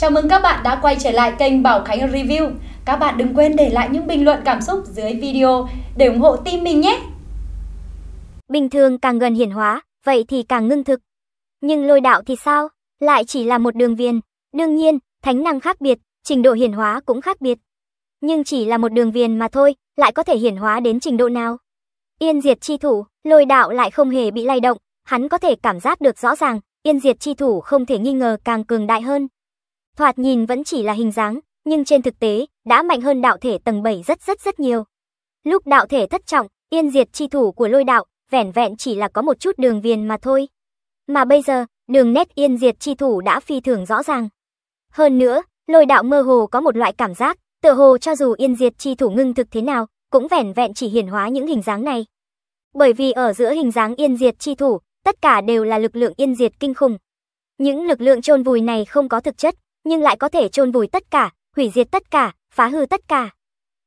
Chào mừng các bạn đã quay trở lại kênh Bảo Khánh Review. Các bạn đừng quên để lại những bình luận cảm xúc dưới video để ủng hộ team mình nhé. Bình thường càng gần hiển hóa, vậy thì càng ngưng thực. Nhưng lôi đạo thì sao? Lại chỉ là một đường viền. Đương nhiên, thánh năng khác biệt, trình độ hiển hóa cũng khác biệt. Nhưng chỉ là một đường viền mà thôi, lại có thể hiển hóa đến trình độ nào? Yên diệt chi thủ, lôi đạo lại không hề bị lay động, hắn có thể cảm giác được rõ ràng, yên diệt chi thủ không thể nghi ngờ càng cường đại hơn. Thoạt nhìn vẫn chỉ là hình dáng, nhưng trên thực tế, đã mạnh hơn đạo thể tầng 7 rất rất rất nhiều. Lúc đạo thể thất trọng, yên diệt chi thủ của lôi đạo, vẻn vẹn chỉ là có một chút đường viền mà thôi. Mà bây giờ, đường nét yên diệt chi thủ đã phi thường rõ ràng. Hơn nữa, lôi đạo mơ hồ có một loại cảm giác, tựa hồ cho dù yên diệt chi thủ ngưng thực thế nào, cũng vẻn vẹn chỉ hiển hóa những hình dáng này. Bởi vì ở giữa hình dáng yên diệt chi thủ, tất cả đều là lực lượng yên diệt kinh khủng. Những lực lượng chôn vùi này không có thực chất, nhưng lại có thể chôn vùi tất cả, hủy diệt tất cả, phá hư tất cả.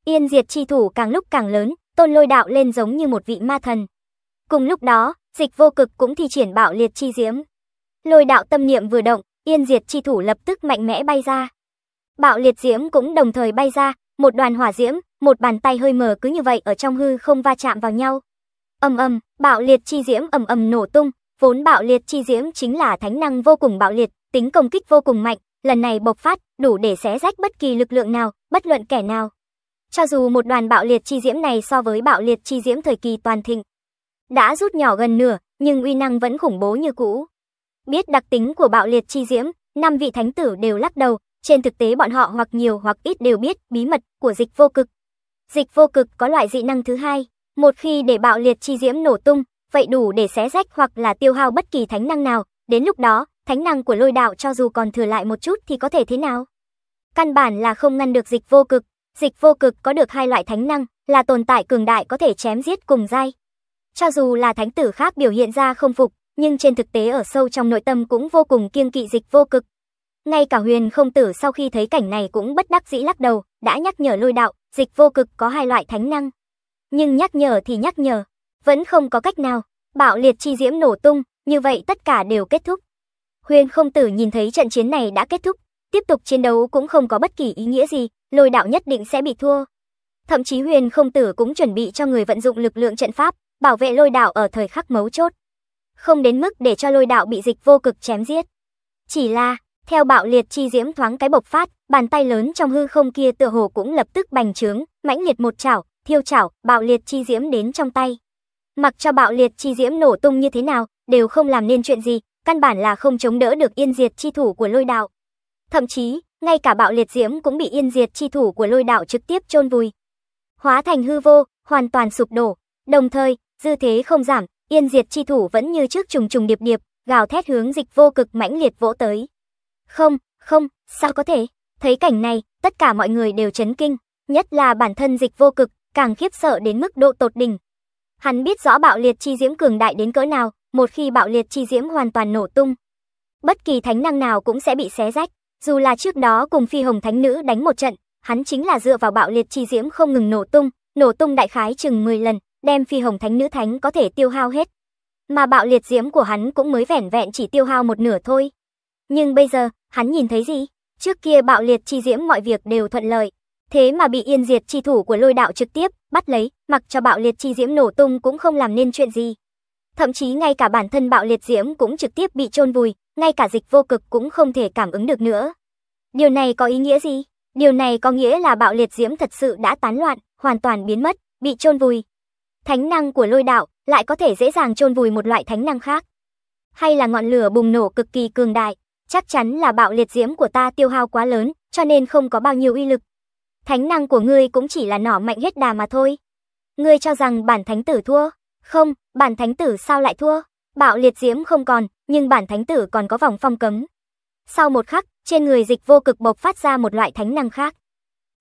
Yên diệt chi thủ càng lúc càng lớn, tôn lôi đạo lên giống như một vị ma thần. Cùng lúc đó, dịch vô cực cũng thi triển bạo liệt chi diễm. Lôi đạo tâm niệm vừa động, yên diệt chi thủ lập tức mạnh mẽ bay ra. Bạo liệt diễm cũng đồng thời bay ra, một đoàn hỏa diễm, một bàn tay hơi mờ cứ như vậy ở trong hư không va chạm vào nhau. Ầm ầm, bạo liệt chi diễm ầm ầm nổ tung, vốn bạo liệt chi diễm chính là thánh năng vô cùng bạo liệt, tính công kích vô cùng mạnh, lần này bộc phát, đủ để xé rách bất kỳ lực lượng nào, bất luận kẻ nào. Cho dù một đoàn bạo liệt chi diễm này so với bạo liệt chi diễm thời kỳ toàn thịnh, đã rút nhỏ gần nửa, nhưng uy năng vẫn khủng bố như cũ. Biết đặc tính của bạo liệt chi diễm, năm vị thánh tử đều lắc đầu, trên thực tế bọn họ hoặc nhiều hoặc ít đều biết bí mật của dịch vô cực. Dịch vô cực có loại dị năng thứ hai, một khi để bạo liệt chi diễm nổ tung, vậy đủ để xé rách hoặc là tiêu hao bất kỳ thánh năng nào, đến lúc đó, thánh năng của lôi đạo cho dù còn thừa lại một chút thì có thể thế nào? Căn bản là không ngăn được dịch vô cực, dịch vô cực có được hai loại thánh năng, là tồn tại cường đại có thể chém giết cùng dai. Cho dù là thánh tử khác biểu hiện ra không phục, nhưng trên thực tế ở sâu trong nội tâm cũng vô cùng kiêng kỵ dịch vô cực. Ngay cả huyền không tử sau khi thấy cảnh này cũng bất đắc dĩ lắc đầu, đã nhắc nhở lôi đạo, dịch vô cực có hai loại thánh năng. Nhưng nhắc nhở thì nhắc nhở, vẫn không có cách nào, bạo liệt chi diễm nổ tung, như vậy tất cả đều kết thúc. Huyền không tử nhìn thấy trận chiến này đã kết thúc, tiếp tục chiến đấu cũng không có bất kỳ ý nghĩa gì, lôi đạo nhất định sẽ bị thua. Thậm chí huyền không tử cũng chuẩn bị cho người vận dụng lực lượng trận pháp, bảo vệ lôi đạo ở thời khắc mấu chốt. Không đến mức để cho lôi đạo bị dịch vô cực chém giết. Chỉ là, theo bạo liệt chi diễm thoáng cái bộc phát, bàn tay lớn trong hư không kia tựa hồ cũng lập tức bành trướng, mãnh liệt một chảo, thiêu chảo, bạo liệt chi diễm đến trong tay. Mặc cho bạo liệt chi diễm nổ tung như thế nào, đều không làm nên chuyện gì, căn bản là không chống đỡ được yên diệt chi thủ của lôi đạo. Thậm chí, ngay cả bạo liệt diễm cũng bị yên diệt chi thủ của lôi đạo trực tiếp chôn vùi. Hóa thành hư vô, hoàn toàn sụp đổ, đồng thời, dư thế không giảm, yên diệt chi thủ vẫn như trước trùng trùng điệp điệp, gào thét hướng dịch vô cực mãnh liệt vỗ tới. Không, không, sao có thể? Thấy cảnh này, tất cả mọi người đều chấn kinh, nhất là bản thân dịch vô cực, càng khiếp sợ đến mức độ tột đỉnh. Hắn biết rõ bạo liệt chi diễm cường đại đến cỡ nào, một khi bạo liệt chi diễm hoàn toàn nổ tung. Bất kỳ thánh năng nào cũng sẽ bị xé rách, dù là trước đó cùng phi hồng thánh nữ đánh một trận, hắn chính là dựa vào bạo liệt chi diễm không ngừng nổ tung, nổ tung đại khái chừng 10 lần, đem phi hồng thánh nữ thánh có thể tiêu hao hết. Mà bạo liệt diễm của hắn cũng mới vẻn vẹn chỉ tiêu hao một nửa thôi. Nhưng bây giờ, hắn nhìn thấy gì? Trước kia bạo liệt chi diễm mọi việc đều thuận lợi, thế mà bị yên diệt chi thủ của lôi đạo trực tiếp bắt lấy, mặc cho bạo liệt chi diễm nổ tung cũng không làm nên chuyện gì thậm chí ngay cả bản thân bạo liệt diễm cũng trực tiếp bị chôn vùi, ngay cả dịch vô cực cũng không thể cảm ứng được nữa. Điều này có ý nghĩa gì? Điều này có nghĩa là bạo liệt diễm thật sự đã tán loạn, hoàn toàn biến mất, bị chôn vùi. Thánh năng của lôi đạo lại có thể dễ dàng chôn vùi một loại thánh năng khác. Hay là ngọn lửa bùng nổ cực kỳ cường đại, chắc chắn là bạo liệt diễm của ta tiêu hao quá lớn, cho nên không có bao nhiêu uy lực. Thánh năng của ngươi cũng chỉ là nỏ mạnh hết đà mà thôi. Ngươi cho rằng bản thánh tử thua? Không, bản thánh tử sao lại thua? Bạo liệt diễm không còn, nhưng bản thánh tử còn có vòng phong cấm. Sau một khắc, trên người dịch vô cực bộc phát ra một loại thánh năng khác.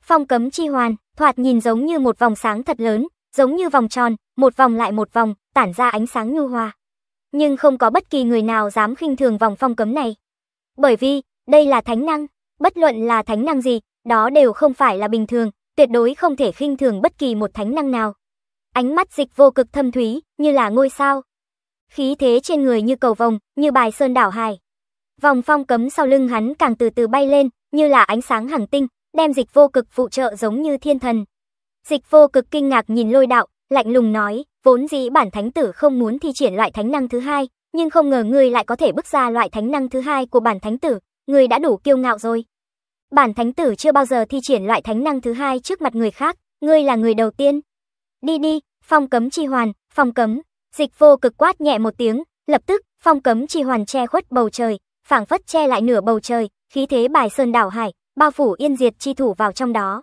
Phong cấm chi hoàn, thoạt nhìn giống như một vòng sáng thật lớn, giống như vòng tròn, một vòng lại một vòng, tản ra ánh sáng nhu hòa. Nhưng không có bất kỳ người nào dám khinh thường vòng phong cấm này. Bởi vì, đây là thánh năng, bất luận là thánh năng gì, đó đều không phải là bình thường, tuyệt đối không thể khinh thường bất kỳ một thánh năng nào ánh mắt dịch vô cực thâm thúy, như là ngôi sao. Khí thế trên người như cầu vồng, như bài sơn đảo hải. Vòng phong cấm sau lưng hắn càng từ từ bay lên, như là ánh sáng hàng tinh, đem dịch vô cực phụ trợ giống như thiên thần. Dịch vô cực kinh ngạc nhìn lôi đạo, lạnh lùng nói, vốn dĩ bản thánh tử không muốn thi triển loại thánh năng thứ hai, nhưng không ngờ ngươi lại có thể bước ra loại thánh năng thứ hai của bản thánh tử, ngươi đã đủ kiêu ngạo rồi. Bản thánh tử chưa bao giờ thi triển loại thánh năng thứ hai trước mặt người khác, ngươi là người đầu tiên. Đi đi, phong cấm chi hoàn, phong cấm. Dịch vô cực quát nhẹ một tiếng, lập tức, phong cấm chi hoàn che khuất bầu trời, phảng phất che lại nửa bầu trời, khí thế bài sơn đảo hải, bao phủ yên diệt chi thủ vào trong đó.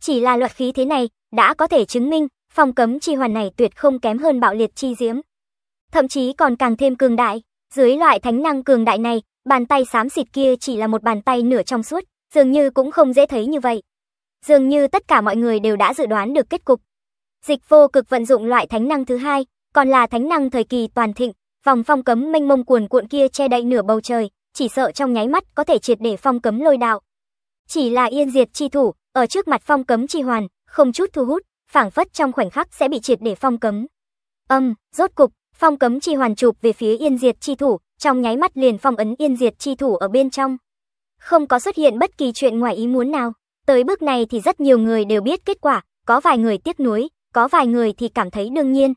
Chỉ là luật khí thế này, đã có thể chứng minh, phong cấm chi hoàn này tuyệt không kém hơn bạo liệt chi diễm. Thậm chí còn càng thêm cường đại, dưới loại thánh năng cường đại này, bàn tay xám xịt kia chỉ là một bàn tay nửa trong suốt, dường như cũng không dễ thấy như vậy. Dường như tất cả mọi người đều đã dự đoán được kết cục, Dịch vô cực vận dụng loại thánh năng thứ hai, còn là thánh năng thời kỳ toàn thịnh, vòng phong cấm mênh mông cuồn cuộn kia che đậy nửa bầu trời, chỉ sợ trong nháy mắt có thể triệt để phong cấm lôi đạo. Chỉ là yên diệt chi thủ, ở trước mặt phong cấm chi hoàn, không chút thu hút, phảng phất trong khoảnh khắc sẽ bị triệt để phong cấm. Âm, rốt cục, phong cấm chi hoàn chụp về phía yên diệt chi thủ, trong nháy mắt liền phong ấn yên diệt chi thủ ở bên trong. Không có xuất hiện bất kỳ chuyện ngoài ý muốn nào, tới bước này thì rất nhiều người đều biết kết quả, có vài người tiếc nuối, có vài người thì cảm thấy đương nhiên.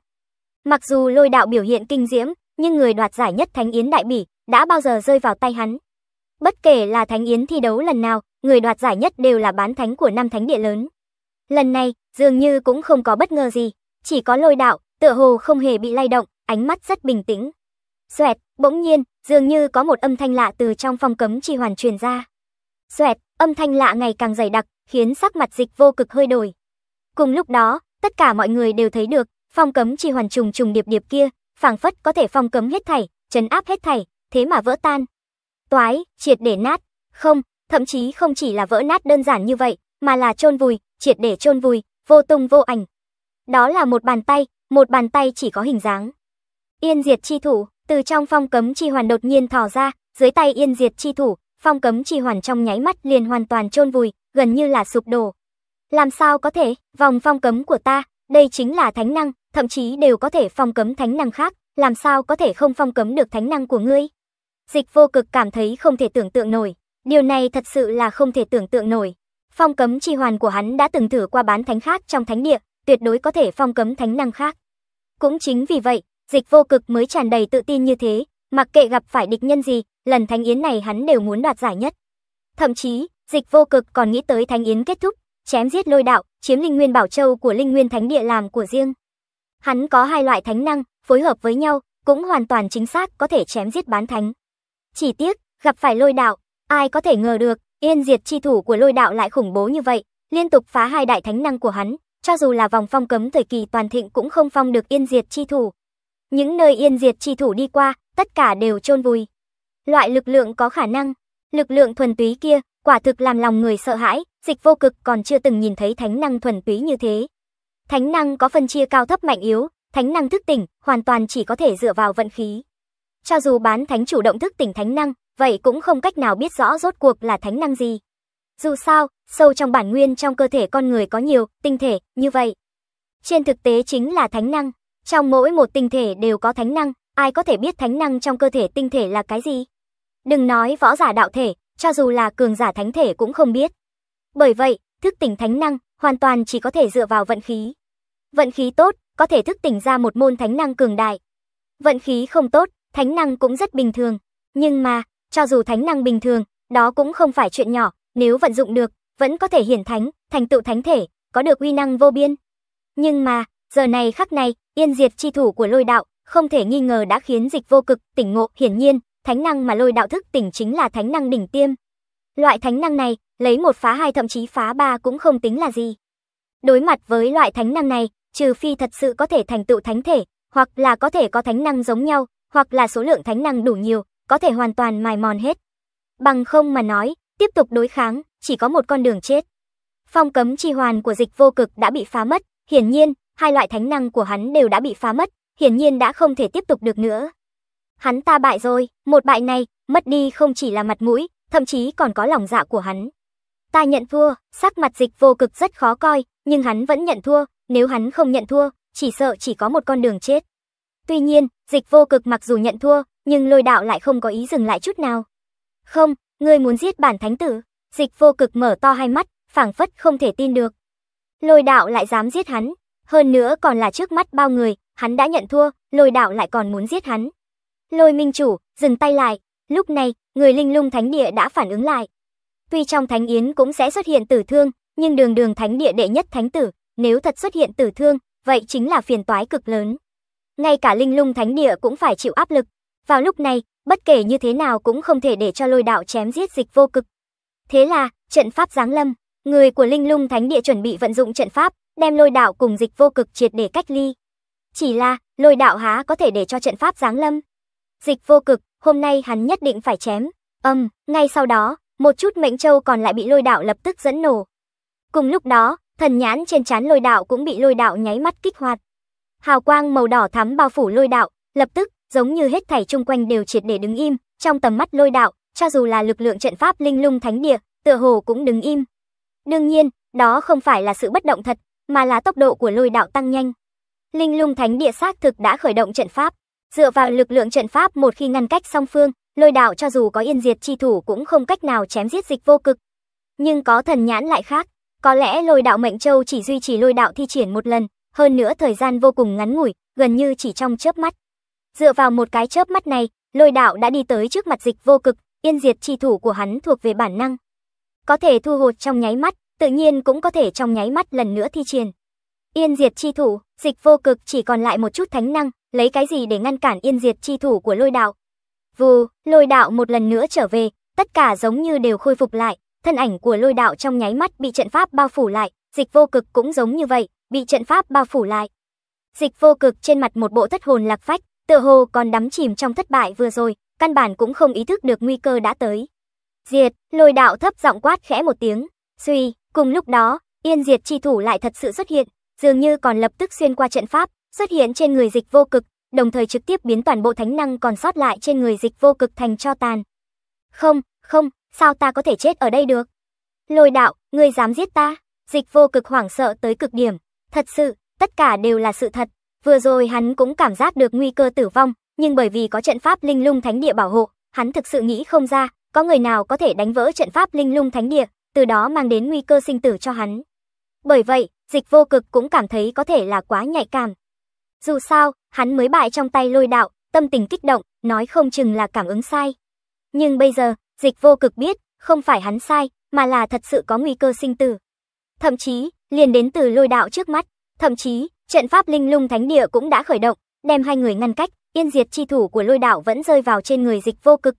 Mặc dù lôi đạo biểu hiện kinh diễm, nhưng người đoạt giải nhất Thánh Yến Đại Bỉ đã bao giờ rơi vào tay hắn. Bất kể là Thánh Yến thi đấu lần nào, người đoạt giải nhất đều là bán thánh của năm thánh địa lớn. Lần này, dường như cũng không có bất ngờ gì, chỉ có lôi đạo, tựa hồ không hề bị lay động, ánh mắt rất bình tĩnh. Xoẹt, bỗng nhiên, dường như có một âm thanh lạ từ trong phong cấm chi hoàn truyền ra. Xoẹt, âm thanh lạ ngày càng dày đặc, khiến sắc mặt dịch vô cực hơi đổi. Cùng lúc đó, tất cả mọi người đều thấy được, phong cấm chi hoàn trùng trùng điệp điệp kia, phảng phất có thể phong cấm hết thảy, trấn áp hết thảy, thế mà vỡ tan. Toái, triệt để nát, không, thậm chí không chỉ là vỡ nát đơn giản như vậy, mà là chôn vùi, triệt để chôn vùi, vô tung vô ảnh. Đó là một bàn tay, một bàn tay chỉ có hình dáng. Yên diệt chi thủ, từ trong phong cấm chi hoàn đột nhiên thò ra, dưới tay yên diệt chi thủ, phong cấm chi hoàn trong nháy mắt liền hoàn toàn chôn vùi, gần như là sụp đổ, làm sao có thể, vòng phong cấm của ta, đây chính là thánh năng, thậm chí đều có thể phong cấm thánh năng khác, làm sao có thể không phong cấm được thánh năng của ngươi? Dịch vô cực cảm thấy không thể tưởng tượng nổi, điều này thật sự là không thể tưởng tượng nổi. Phong cấm chi hoàn của hắn đã từng thử qua bán thánh khác trong thánh địa, tuyệt đối có thể phong cấm thánh năng khác. Cũng chính vì vậy, dịch vô cực mới tràn đầy tự tin như thế, mặc kệ gặp phải địch nhân gì, lần thánh yến này hắn đều muốn đoạt giải nhất. Thậm chí, dịch vô cực còn nghĩ tới thánh yến kết thúc, chém giết lôi đạo, chiếm linh nguyên bảo châu của linh nguyên thánh địa làm của riêng. Hắn có hai loại thánh năng, phối hợp với nhau, cũng hoàn toàn chính xác có thể chém giết bán thánh. Chỉ tiếc, gặp phải lôi đạo, ai có thể ngờ được, yên diệt chi thủ của lôi đạo lại khủng bố như vậy, liên tục phá hai đại thánh năng của hắn, cho dù là vòng phong cấm thời kỳ toàn thịnh cũng không phong được yên diệt chi thủ. Những nơi yên diệt chi thủ đi qua, tất cả đều chôn vùi. Loại lực lượng có khả năng, lực lượng thuần túy kia, quả thực làm lòng người sợ hãi, dịch vô cực còn chưa từng nhìn thấy thánh năng thuần túy như thế. Thánh năng có phân chia cao thấp mạnh yếu, thánh năng thức tỉnh, hoàn toàn chỉ có thể dựa vào vận khí. Cho dù bán thánh chủ động thức tỉnh thánh năng, vậy cũng không cách nào biết rõ rốt cuộc là thánh năng gì. Dù sao, sâu trong bản nguyên trong cơ thể con người có nhiều tinh thể như vậy. Trên thực tế chính là thánh năng, trong mỗi một tinh thể đều có thánh năng, ai có thể biết thánh năng trong cơ thể tinh thể là cái gì? Đừng nói võ giả đạo thể, cho dù là cường giả thánh thể cũng không biết. Bởi vậy, thức tỉnh thánh năng hoàn toàn chỉ có thể dựa vào vận khí. Vận khí tốt, có thể thức tỉnh ra một môn thánh năng cường đại. Vận khí không tốt, thánh năng cũng rất bình thường. Nhưng mà, cho dù thánh năng bình thường, đó cũng không phải chuyện nhỏ, nếu vận dụng được, vẫn có thể hiển thánh, thành tựu thánh thể, có được uy năng vô biên. Nhưng mà, giờ này khắc này, yên diệt chi thủ của lôi đạo, không thể nghi ngờ đã khiến dịch vô cực, tỉnh ngộ, hiển nhiên, Thánh năng mà lôi đạo thức tỉnh chính là thánh năng đỉnh tiêm. Loại thánh năng này, lấy một phá hai thậm chí phá ba cũng không tính là gì. Đối mặt với loại thánh năng này, trừ phi thật sự có thể thành tựu thánh thể, hoặc là có thể có thánh năng giống nhau, hoặc là số lượng thánh năng đủ nhiều, có thể hoàn toàn mài mòn hết. Bằng không mà nói, tiếp tục đối kháng, chỉ có một con đường chết. Phong cấm chi hoàn của dịch vô cực đã bị phá mất, hiển nhiên, hai loại thánh năng của hắn đều đã bị phá mất, hiển nhiên đã không thể tiếp tục được nữa hắn ta bại rồi, một bại này, mất đi không chỉ là mặt mũi, thậm chí còn có lòng dạ của hắn. Ta nhận thua, sắc mặt dịch vô cực rất khó coi, nhưng hắn vẫn nhận thua, nếu hắn không nhận thua, chỉ sợ chỉ có một con đường chết. Tuy nhiên, dịch vô cực mặc dù nhận thua, nhưng lôi đạo lại không có ý dừng lại chút nào. Không, ngươi muốn giết bản thánh tử, dịch vô cực mở to hai mắt, phảng phất không thể tin được. Lôi đạo lại dám giết hắn, hơn nữa còn là trước mắt bao người, hắn đã nhận thua, lôi đạo lại còn muốn giết hắn, Lôi minh chủ, dừng tay lại. Lúc này, người linh lung thánh địa đã phản ứng lại. Tuy trong thánh yến cũng sẽ xuất hiện tử thương, nhưng đường đường thánh địa đệ nhất thánh tử, nếu thật xuất hiện tử thương, vậy chính là phiền toái cực lớn. Ngay cả linh lung thánh địa cũng phải chịu áp lực. Vào lúc này, bất kể như thế nào cũng không thể để cho lôi đạo chém giết dịch vô cực. Thế là, trận pháp giáng lâm, người của linh lung thánh địa chuẩn bị vận dụng trận pháp, đem lôi đạo cùng dịch vô cực triệt để cách ly. Chỉ là, lôi đạo há có thể để cho trận pháp giáng lâm. Dịch vô cực, hôm nay hắn nhất định phải chém. Âm, ngay sau đó, một chút mệnh châu còn lại bị lôi đạo lập tức dẫn nổ. Cùng lúc đó, thần nhãn trên trán lôi đạo cũng bị lôi đạo nháy mắt kích hoạt. Hào quang màu đỏ thắm bao phủ lôi đạo, lập tức, giống như hết thảy chung quanh đều triệt để đứng im, trong tầm mắt lôi đạo, cho dù là lực lượng trận pháp linh lung thánh địa, tựa hồ cũng đứng im. Đương nhiên, đó không phải là sự bất động thật, mà là tốc độ của lôi đạo tăng nhanh. Linh lung thánh địa xác thực đã khởi động trận pháp. Dựa vào lực lượng trận pháp một khi ngăn cách song phương, lôi đạo cho dù có yên diệt chi thủ cũng không cách nào chém giết dịch vô cực. Nhưng có thần nhãn lại khác, có lẽ lôi đạo mệnh châu chỉ duy trì lôi đạo thi triển một lần, hơn nữa thời gian vô cùng ngắn ngủi, gần như chỉ trong chớp mắt. Dựa vào một cái chớp mắt này, lôi đạo đã đi tới trước mặt dịch vô cực, yên diệt chi thủ của hắn thuộc về bản năng. Có thể thu hột trong nháy mắt, tự nhiên cũng có thể trong nháy mắt lần nữa thi triển. Yên diệt chi thủ Dịch vô cực chỉ còn lại một chút thánh năng, lấy cái gì để ngăn cản yên diệt chi thủ của lôi đạo. Vù, lôi đạo một lần nữa trở về, tất cả giống như đều khôi phục lại, thân ảnh của lôi đạo trong nháy mắt bị trận pháp bao phủ lại, dịch vô cực cũng giống như vậy, bị trận pháp bao phủ lại. Dịch vô cực trên mặt một bộ thất hồn lạc phách, tựa hồ còn đắm chìm trong thất bại vừa rồi, căn bản cũng không ý thức được nguy cơ đã tới. Diệt, lôi đạo thấp giọng quát khẽ một tiếng, suy, cùng lúc đó, yên diệt chi thủ lại thật sự xuất hiện, dường như còn lập tức xuyên qua trận pháp, xuất hiện trên người dịch vô cực, đồng thời trực tiếp biến toàn bộ thánh năng còn sót lại trên người dịch vô cực thành cho tàn. Không, không, sao ta có thể chết ở đây được? Lôi đạo, ngươi dám giết ta? Dịch vô cực hoảng sợ tới cực điểm. Thật sự, tất cả đều là sự thật. Vừa rồi hắn cũng cảm giác được nguy cơ tử vong, nhưng bởi vì có trận pháp linh lung thánh địa bảo hộ, hắn thực sự nghĩ không ra, có người nào có thể đánh vỡ trận pháp linh lung thánh địa, từ đó mang đến nguy cơ sinh tử cho hắn. Bởi vậy, Dịch vô cực cũng cảm thấy có thể là quá nhạy cảm. Dù sao, hắn mới bại trong tay lôi đạo, tâm tình kích động, nói không chừng là cảm ứng sai. Nhưng bây giờ, dịch vô cực biết, không phải hắn sai, mà là thật sự có nguy cơ sinh tử. Thậm chí, liền đến từ lôi đạo trước mắt, thậm chí, trận pháp linh lung thánh địa cũng đã khởi động, đem hai người ngăn cách, yên diệt chi thủ của lôi đạo vẫn rơi vào trên người dịch vô cực.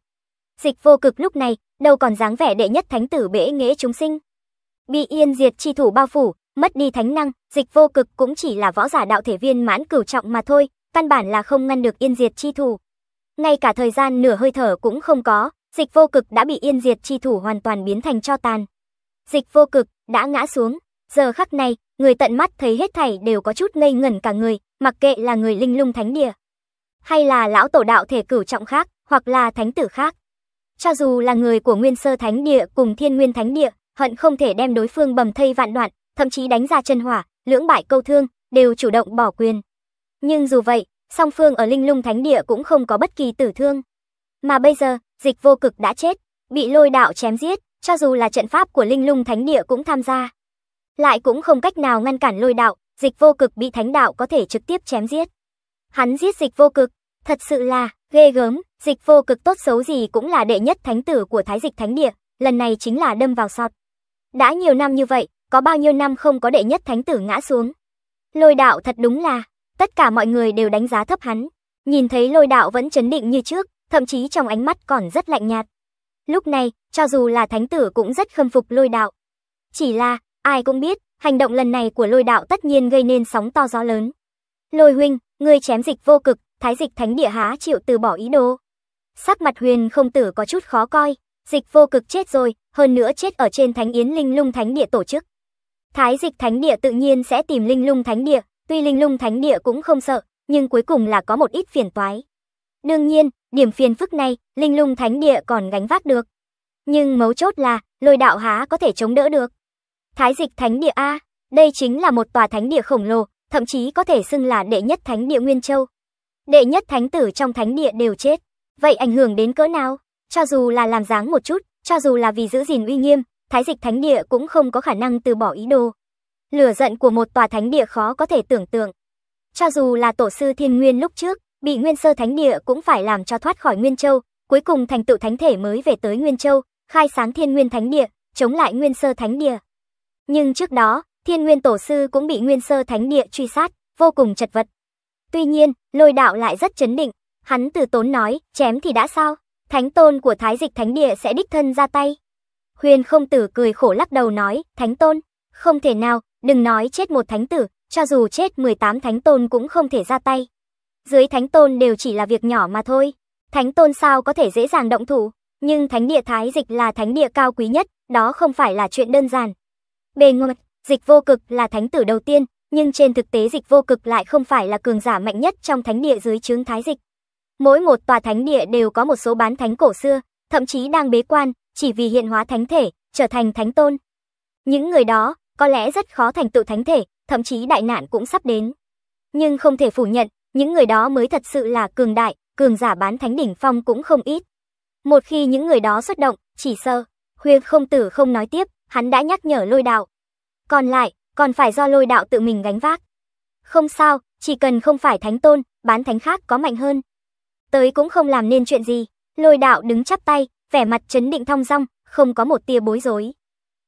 Dịch vô cực lúc này, đâu còn dáng vẻ đệ nhất thánh tử bể nghễ chúng sinh. Bị yên diệt chi thủ bao phủ, mất đi thánh năng, dịch vô cực cũng chỉ là võ giả đạo thể viên mãn cửu trọng mà thôi, căn bản là không ngăn được yên diệt chi thủ. Ngay cả thời gian nửa hơi thở cũng không có, dịch vô cực đã bị yên diệt chi thủ hoàn toàn biến thành cho tàn. Dịch vô cực đã ngã xuống, giờ khắc này, người tận mắt thấy hết thảy đều có chút ngây ngẩn cả người, mặc kệ là người linh lung thánh địa, hay là lão tổ đạo thể cửu trọng khác, hoặc là thánh tử khác. Cho dù là người của Nguyên Sơ Thánh Địa cùng Thiên Nguyên Thánh Địa, hận không thể đem đối phương bầm thây vạn đoạn, thậm chí đánh ra chân hỏa, lưỡng bại câu thương, đều chủ động bỏ quyền. Nhưng dù vậy, song phương ở Linh Lung Thánh Địa cũng không có bất kỳ tử thương. Mà bây giờ, dịch vô cực đã chết, bị lôi đạo chém giết, cho dù là trận pháp của Linh Lung Thánh Địa cũng tham gia. Lại cũng không cách nào ngăn cản lôi đạo, dịch vô cực bị thánh đạo có thể trực tiếp chém giết. Hắn giết dịch vô cực, thật sự là, ghê gớm, dịch vô cực tốt xấu gì cũng là đệ nhất thánh tử của Thái Dịch Thánh Địa, lần này chính là đâm vào sọt. Đã nhiều năm như vậy, có bao nhiêu năm không có đệ nhất thánh tử ngã xuống. Lôi đạo thật đúng là, tất cả mọi người đều đánh giá thấp hắn. Nhìn thấy lôi đạo vẫn chấn định như trước, thậm chí trong ánh mắt còn rất lạnh nhạt. Lúc này, cho dù là thánh tử cũng rất khâm phục lôi đạo. Chỉ là, ai cũng biết, hành động lần này của lôi đạo tất nhiên gây nên sóng to gió lớn. Lôi huynh, ngươi chém dịch vô cực, thái dịch thánh địa há chịu từ bỏ ý đồ. Sắc mặt huyền không tử có chút khó coi, dịch vô cực chết rồi, hơn nữa chết ở trên thánh yến linh lung thánh địa tổ chức. Thái dịch thánh địa tự nhiên sẽ tìm linh lung thánh địa, tuy linh lung thánh địa cũng không sợ, nhưng cuối cùng là có một ít phiền toái. Đương nhiên, điểm phiền phức này, linh lung thánh địa còn gánh vác được. Nhưng mấu chốt là, lôi đạo há có thể chống đỡ được. Thái dịch thánh địa A, đây chính là một tòa thánh địa khổng lồ, thậm chí có thể xưng là đệ nhất thánh địa Nguyên Châu. Đệ nhất thánh tử trong thánh địa đều chết, vậy ảnh hưởng đến cỡ nào? Cho dù là làm dáng một chút, cho dù là vì giữ gìn uy nghiêm, Thái dịch thánh địa cũng không có khả năng từ bỏ ý đồ. Lửa giận của một tòa thánh địa khó có thể tưởng tượng. Cho dù là tổ sư thiên nguyên lúc trước, bị nguyên sơ thánh địa cũng phải làm cho thoát khỏi Nguyên Châu, cuối cùng thành tựu thánh thể mới về tới Nguyên Châu, khai sáng thiên nguyên thánh địa, chống lại nguyên sơ thánh địa. Nhưng trước đó, thiên nguyên tổ sư cũng bị nguyên sơ thánh địa truy sát, vô cùng chật vật. Tuy nhiên, lôi đạo lại rất chấn định, hắn từ tốn nói, chém thì đã sao, thánh tôn của thái dịch thánh địa sẽ đích thân ra tay. Huyền không tử cười khổ lắc đầu nói, Thánh Tôn, không thể nào, đừng nói chết một thánh tử, cho dù chết 18 thánh tôn cũng không thể ra tay. Dưới thánh tôn đều chỉ là việc nhỏ mà thôi. Thánh tôn sao có thể dễ dàng động thủ, nhưng thánh địa thái dịch là thánh địa cao quý nhất, đó không phải là chuyện đơn giản. Bề ngoài, dịch vô cực là thánh tử đầu tiên, nhưng trên thực tế dịch vô cực lại không phải là cường giả mạnh nhất trong thánh địa dưới chướng thái dịch. Mỗi một tòa thánh địa đều có một số bán thánh cổ xưa, thậm chí đang bế quan, chỉ vì hiện hóa thánh thể, trở thành thánh tôn. Những người đó, có lẽ rất khó thành tựu thánh thể, thậm chí đại nạn cũng sắp đến. Nhưng không thể phủ nhận, những người đó mới thật sự là cường đại, cường giả bán thánh đỉnh phong cũng không ít. Một khi những người đó xuất động, chỉ sơ, Huyền không tử không nói tiếp, hắn đã nhắc nhở lôi đạo. Còn lại, còn phải do lôi đạo tự mình gánh vác. Không sao, chỉ cần không phải thánh tôn, bán thánh khác có mạnh hơn. Tới cũng không làm nên chuyện gì. Lôi đạo đứng chắp tay, vẻ mặt chấn định thong dong, không có một tia bối rối.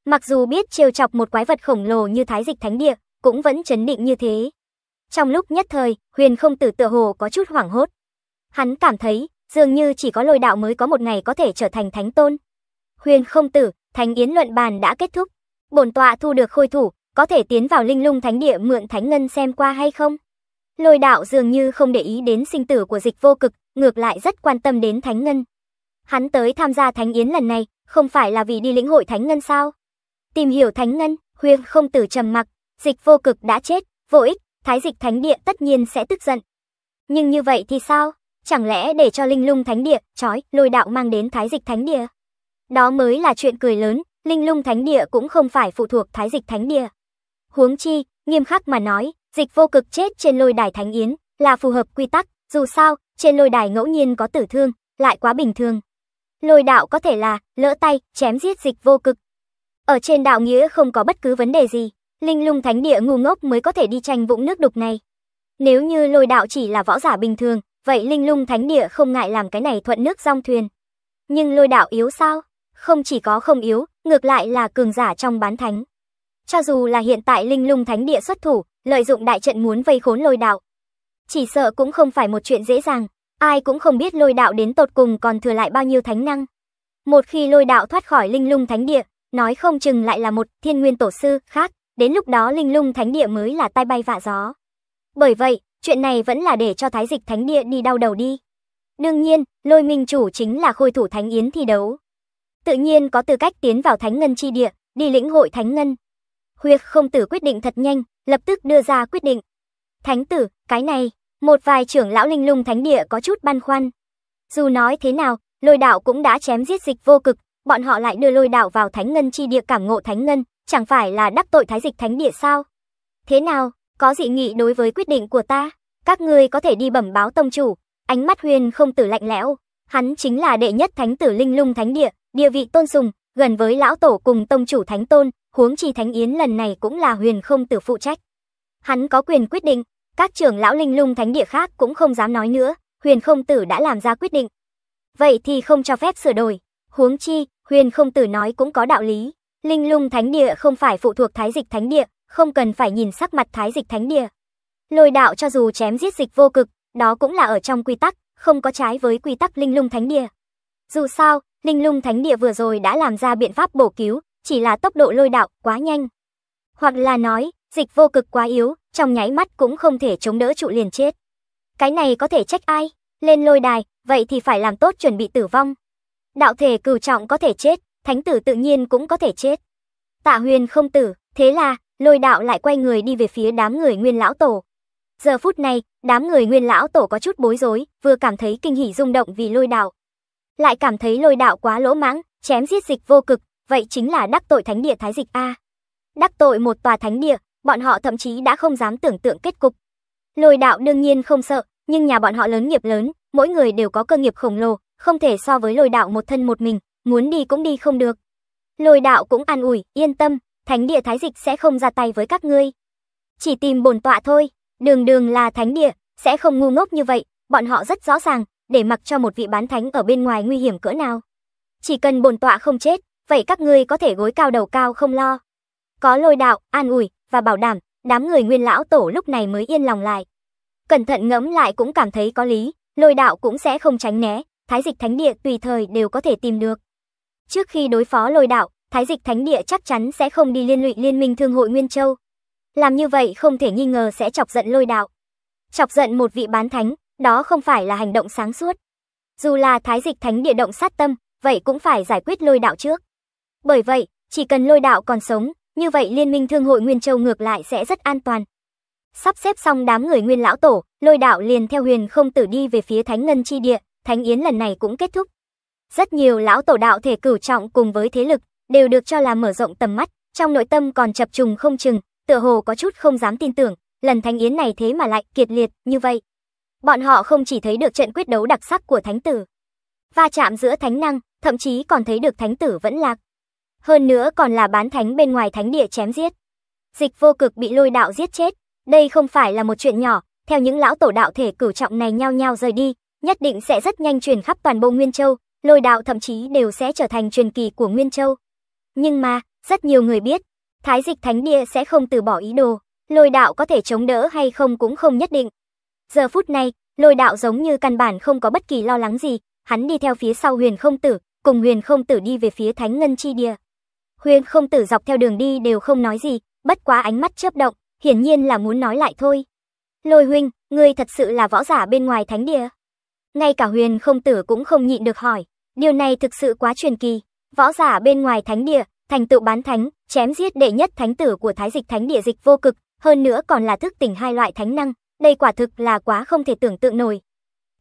Mặc dù biết trêu chọc một quái vật khổng lồ như thái dịch thánh địa, cũng vẫn chấn định như thế. Trong lúc nhất thời, huyền không tử tựa hồ có chút hoảng hốt. Hắn cảm thấy, dường như chỉ có lôi đạo mới có một ngày có thể trở thành thánh tôn. Huyền không tử, thánh yến luận bàn đã kết thúc. Bổn tọa thu được khôi thủ, có thể tiến vào linh lung thánh địa mượn thánh ngân xem qua hay không? Lôi đạo dường như không để ý đến sinh tử của dịch vô cực, ngược lại rất quan tâm đến thánh ngân. Hắn tới tham gia thánh yến lần này, không phải là vì đi lĩnh hội thánh ngân sao? Tìm hiểu thánh ngân, huyên không tử trầm mặc, dịch vô cực đã chết, vô ích, thái dịch thánh địa tất nhiên sẽ tức giận. Nhưng như vậy thì sao? Chẳng lẽ để cho linh lung thánh địa, chói lôi đạo mang đến thái dịch thánh địa? Đó mới là chuyện cười lớn, linh lung thánh địa cũng không phải phụ thuộc thái dịch thánh địa. Huống chi, nghiêm khắc mà nói, dịch vô cực chết trên lôi đài thánh yến, là phù hợp quy tắc, dù sao, trên lôi đài ngẫu nhiên có tử thương, lại quá bình thường. Lôi đạo có thể là lỡ tay, chém giết dịch vô cực. Ở trên đạo nghĩa không có bất cứ vấn đề gì, linh lung thánh địa ngu ngốc mới có thể đi tranh vũng nước đục này. Nếu như lôi đạo chỉ là võ giả bình thường, vậy linh lung thánh địa không ngại làm cái này thuận nước rong thuyền. Nhưng lôi đạo yếu sao? Không chỉ có không yếu, ngược lại là cường giả trong bán thánh. Cho dù là hiện tại linh lung thánh địa xuất thủ, lợi dụng đại trận muốn vây khốn lôi đạo. Chỉ sợ cũng không phải một chuyện dễ dàng. Ai cũng không biết lôi đạo đến tột cùng còn thừa lại bao nhiêu thánh năng. Một khi lôi đạo thoát khỏi linh lung thánh địa, nói không chừng lại là một thiên nguyên tổ sư khác, đến lúc đó linh lung thánh địa mới là tai bay vạ gió. Bởi vậy, chuyện này vẫn là để cho thái dịch thánh địa đi đau đầu đi. Đương nhiên, lôi minh chủ chính là khôi thủ thánh yến thi đấu. Tự nhiên có tư cách tiến vào thánh ngân chi địa, đi lĩnh hội thánh ngân. Huyệt không tử quyết định thật nhanh, lập tức đưa ra quyết định. Thánh tử, cái này, một vài trưởng lão linh lung thánh địa có chút băn khoăn. Dù nói thế nào, lôi đạo cũng đã chém giết dịch vô cực, bọn họ lại đưa lôi đạo vào thánh ngân chi địa cảm ngộ thánh ngân, chẳng phải là đắc tội thái dịch thánh địa sao? Thế nào, có dị nghị đối với quyết định của ta? Các ngươi có thể đi bẩm báo tông chủ, ánh mắt huyền không tử lạnh lẽo. Hắn chính là đệ nhất thánh tử linh lung thánh địa, địa vị tôn sùng, gần với lão tổ cùng tông chủ thánh tôn, huống chi thánh yến lần này cũng là huyền không tử phụ trách. Hắn có quyền quyết định, các trưởng lão linh lung thánh địa khác cũng không dám nói nữa, huyền không tử đã làm ra quyết định. Vậy thì không cho phép sửa đổi. Huống chi, huyền không tử nói cũng có đạo lý. Linh lung thánh địa không phải phụ thuộc thái dịch thánh địa, không cần phải nhìn sắc mặt thái dịch thánh địa. Lôi đạo cho dù chém giết dịch vô cực, đó cũng là ở trong quy tắc, không có trái với quy tắc linh lung thánh địa. Dù sao, linh lung thánh địa vừa rồi đã làm ra biện pháp bổ cứu, chỉ là tốc độ lôi đạo quá nhanh. Hoặc là nói, Dịch vô cực quá yếu, trong nháy mắt cũng không thể chống đỡ trụ liền chết. Cái này có thể trách ai? Lên lôi đài, vậy thì phải làm tốt chuẩn bị tử vong. Đạo thể cửu trọng có thể chết, thánh tử tự nhiên cũng có thể chết. Tạ huyền không tử, thế là, lôi đạo lại quay người đi về phía đám người nguyên lão tổ. Giờ phút này, đám người nguyên lão tổ có chút bối rối, vừa cảm thấy kinh hỉ rung động vì lôi đạo. Lại cảm thấy lôi đạo quá lỗ mãng, chém giết dịch vô cực, vậy chính là đắc tội thánh địa Thái Dịch A. Đắc tội một tòa thánh địa, bọn họ thậm chí đã không dám tưởng tượng kết cục. Lôi đạo đương nhiên không sợ, nhưng nhà bọn họ lớn nghiệp lớn, mỗi người đều có cơ nghiệp khổng lồ, không thể so với lôi đạo một thân một mình, muốn đi cũng đi không được. Lôi đạo cũng an ủi, yên tâm, thánh địa thái dịch sẽ không ra tay với các ngươi. Chỉ tìm bổn tọa thôi, đường đường là thánh địa, sẽ không ngu ngốc như vậy, bọn họ rất rõ ràng, để mặc cho một vị bán thánh ở bên ngoài nguy hiểm cỡ nào. Chỉ cần bổn tọa không chết, vậy các ngươi có thể gối cao đầu cao không lo. Có lôi đạo, an ủi, và bảo đảm, đám người nguyên lão tổ lúc này mới yên lòng lại. Cẩn thận ngẫm lại cũng cảm thấy có lý, lôi đạo cũng sẽ không tránh né, thái dịch thánh địa tùy thời đều có thể tìm được. Trước khi đối phó lôi đạo, thái dịch thánh địa chắc chắn sẽ không đi liên lụy liên minh thương hội Nguyên Châu. Làm như vậy không thể nghi ngờ sẽ chọc giận lôi đạo. Chọc giận một vị bán thánh, đó không phải là hành động sáng suốt. Dù là thái dịch thánh địa động sát tâm, vậy cũng phải giải quyết lôi đạo trước. Bởi vậy, chỉ cần lôi đạo còn sống, như vậy Liên minh Thương hội Nguyên Châu ngược lại sẽ rất an toàn. Sắp xếp xong đám người Nguyên lão tổ, Lôi đạo liền theo Huyền Không Tử đi về phía Thánh Ngân chi địa, thánh yến lần này cũng kết thúc. Rất nhiều lão tổ đạo thể cửu trọng cùng với thế lực đều được cho là mở rộng tầm mắt, trong nội tâm còn chập trùng không chừng, tựa hồ có chút không dám tin tưởng, lần thánh yến này thế mà lại kiệt liệt như vậy. Bọn họ không chỉ thấy được trận quyết đấu đặc sắc của thánh tử, va chạm giữa thánh năng, thậm chí còn thấy được thánh tử vẫn lạc, hơn nữa còn là bán thánh bên ngoài thánh địa chém giết. Dịch vô cực bị lôi đạo giết chết, đây không phải là một chuyện nhỏ, theo những lão tổ đạo thể cửu trọng này nhao nhao rời đi, nhất định sẽ rất nhanh truyền khắp toàn bộ Nguyên Châu, lôi đạo thậm chí đều sẽ trở thành truyền kỳ của Nguyên Châu. Nhưng mà, rất nhiều người biết, thái dịch thánh địa sẽ không từ bỏ ý đồ, lôi đạo có thể chống đỡ hay không cũng không nhất định. Giờ phút này, lôi đạo giống như căn bản không có bất kỳ lo lắng gì, hắn đi theo phía sau huyền không tử, cùng huyền không tử đi về phía thánh ngân chi địa. Huyền không tử dọc theo đường đi đều không nói gì, bất quá ánh mắt chớp động, hiển nhiên là muốn nói lại thôi. Lôi huynh, ngươi thật sự là võ giả bên ngoài thánh địa. Ngay cả huyền không tử cũng không nhịn được hỏi, điều này thực sự quá truyền kỳ. Võ giả bên ngoài thánh địa, thành tựu bán thánh, chém giết đệ nhất thánh tử của thái dịch thánh địa dịch vô cực, hơn nữa còn là thức tỉnh hai loại thánh năng, đây quả thực là quá không thể tưởng tượng nổi.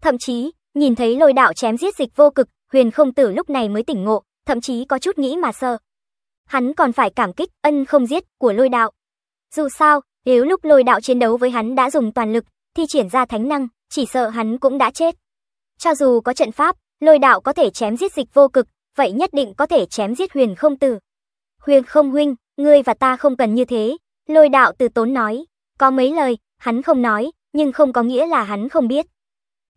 Thậm chí, nhìn thấy lôi đạo chém giết dịch vô cực, huyền không tử lúc này mới tỉnh ngộ, thậm chí có chút nghĩ mà sợ, hắn còn phải cảm kích ân không giết của lôi đạo. Dù sao, nếu lúc lôi đạo chiến đấu với hắn đã dùng toàn lực, thi triển ra thánh năng, chỉ sợ hắn cũng đã chết. Cho dù có trận pháp, lôi đạo có thể chém giết dịch vô cực, vậy nhất định có thể chém giết huyền không tử. Huyền không huynh, ngươi và ta không cần như thế, lôi đạo từ tốn nói, có mấy lời, hắn không nói, nhưng không có nghĩa là hắn không biết.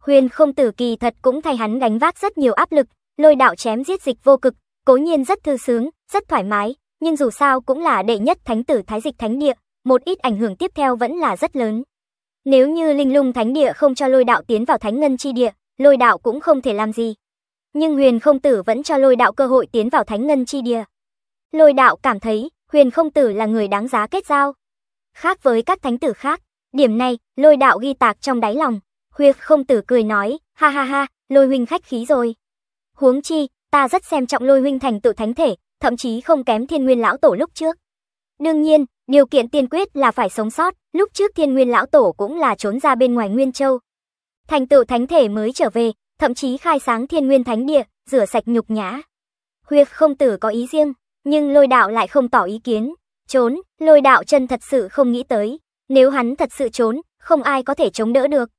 Huyền không tử kỳ thật cũng thay hắn gánh vác rất nhiều áp lực, lôi đạo chém giết dịch vô cực, Cố nhiên rất thư sướng, rất thoải mái, nhưng dù sao cũng là đệ nhất thánh tử thái dịch thánh địa, một ít ảnh hưởng tiếp theo vẫn là rất lớn. Nếu như linh lung thánh địa không cho lôi đạo tiến vào thánh ngân chi địa, lôi đạo cũng không thể làm gì. Nhưng huyền không tử vẫn cho lôi đạo cơ hội tiến vào thánh ngân chi địa. Lôi đạo cảm thấy huyền không tử là người đáng giá kết giao. Khác với các thánh tử khác, điểm này lôi đạo ghi tạc trong đáy lòng. huyệt không tử cười nói, ha ha ha, lôi huynh khách khí rồi. Huống chi, ta rất xem trọng lôi huynh thành tựu thánh thể, thậm chí không kém thiên nguyên lão tổ lúc trước. Đương nhiên, điều kiện tiên quyết là phải sống sót, lúc trước thiên nguyên lão tổ cũng là trốn ra bên ngoài Nguyên Châu. Thành tựu thánh thể mới trở về, thậm chí khai sáng thiên nguyên thánh địa, rửa sạch nhục nhã. Huyệt không tử có ý riêng, nhưng lôi đạo lại không tỏ ý kiến. Trốn, lôi đạo chân thật sự không nghĩ tới, nếu hắn thật sự trốn, không ai có thể chống đỡ được.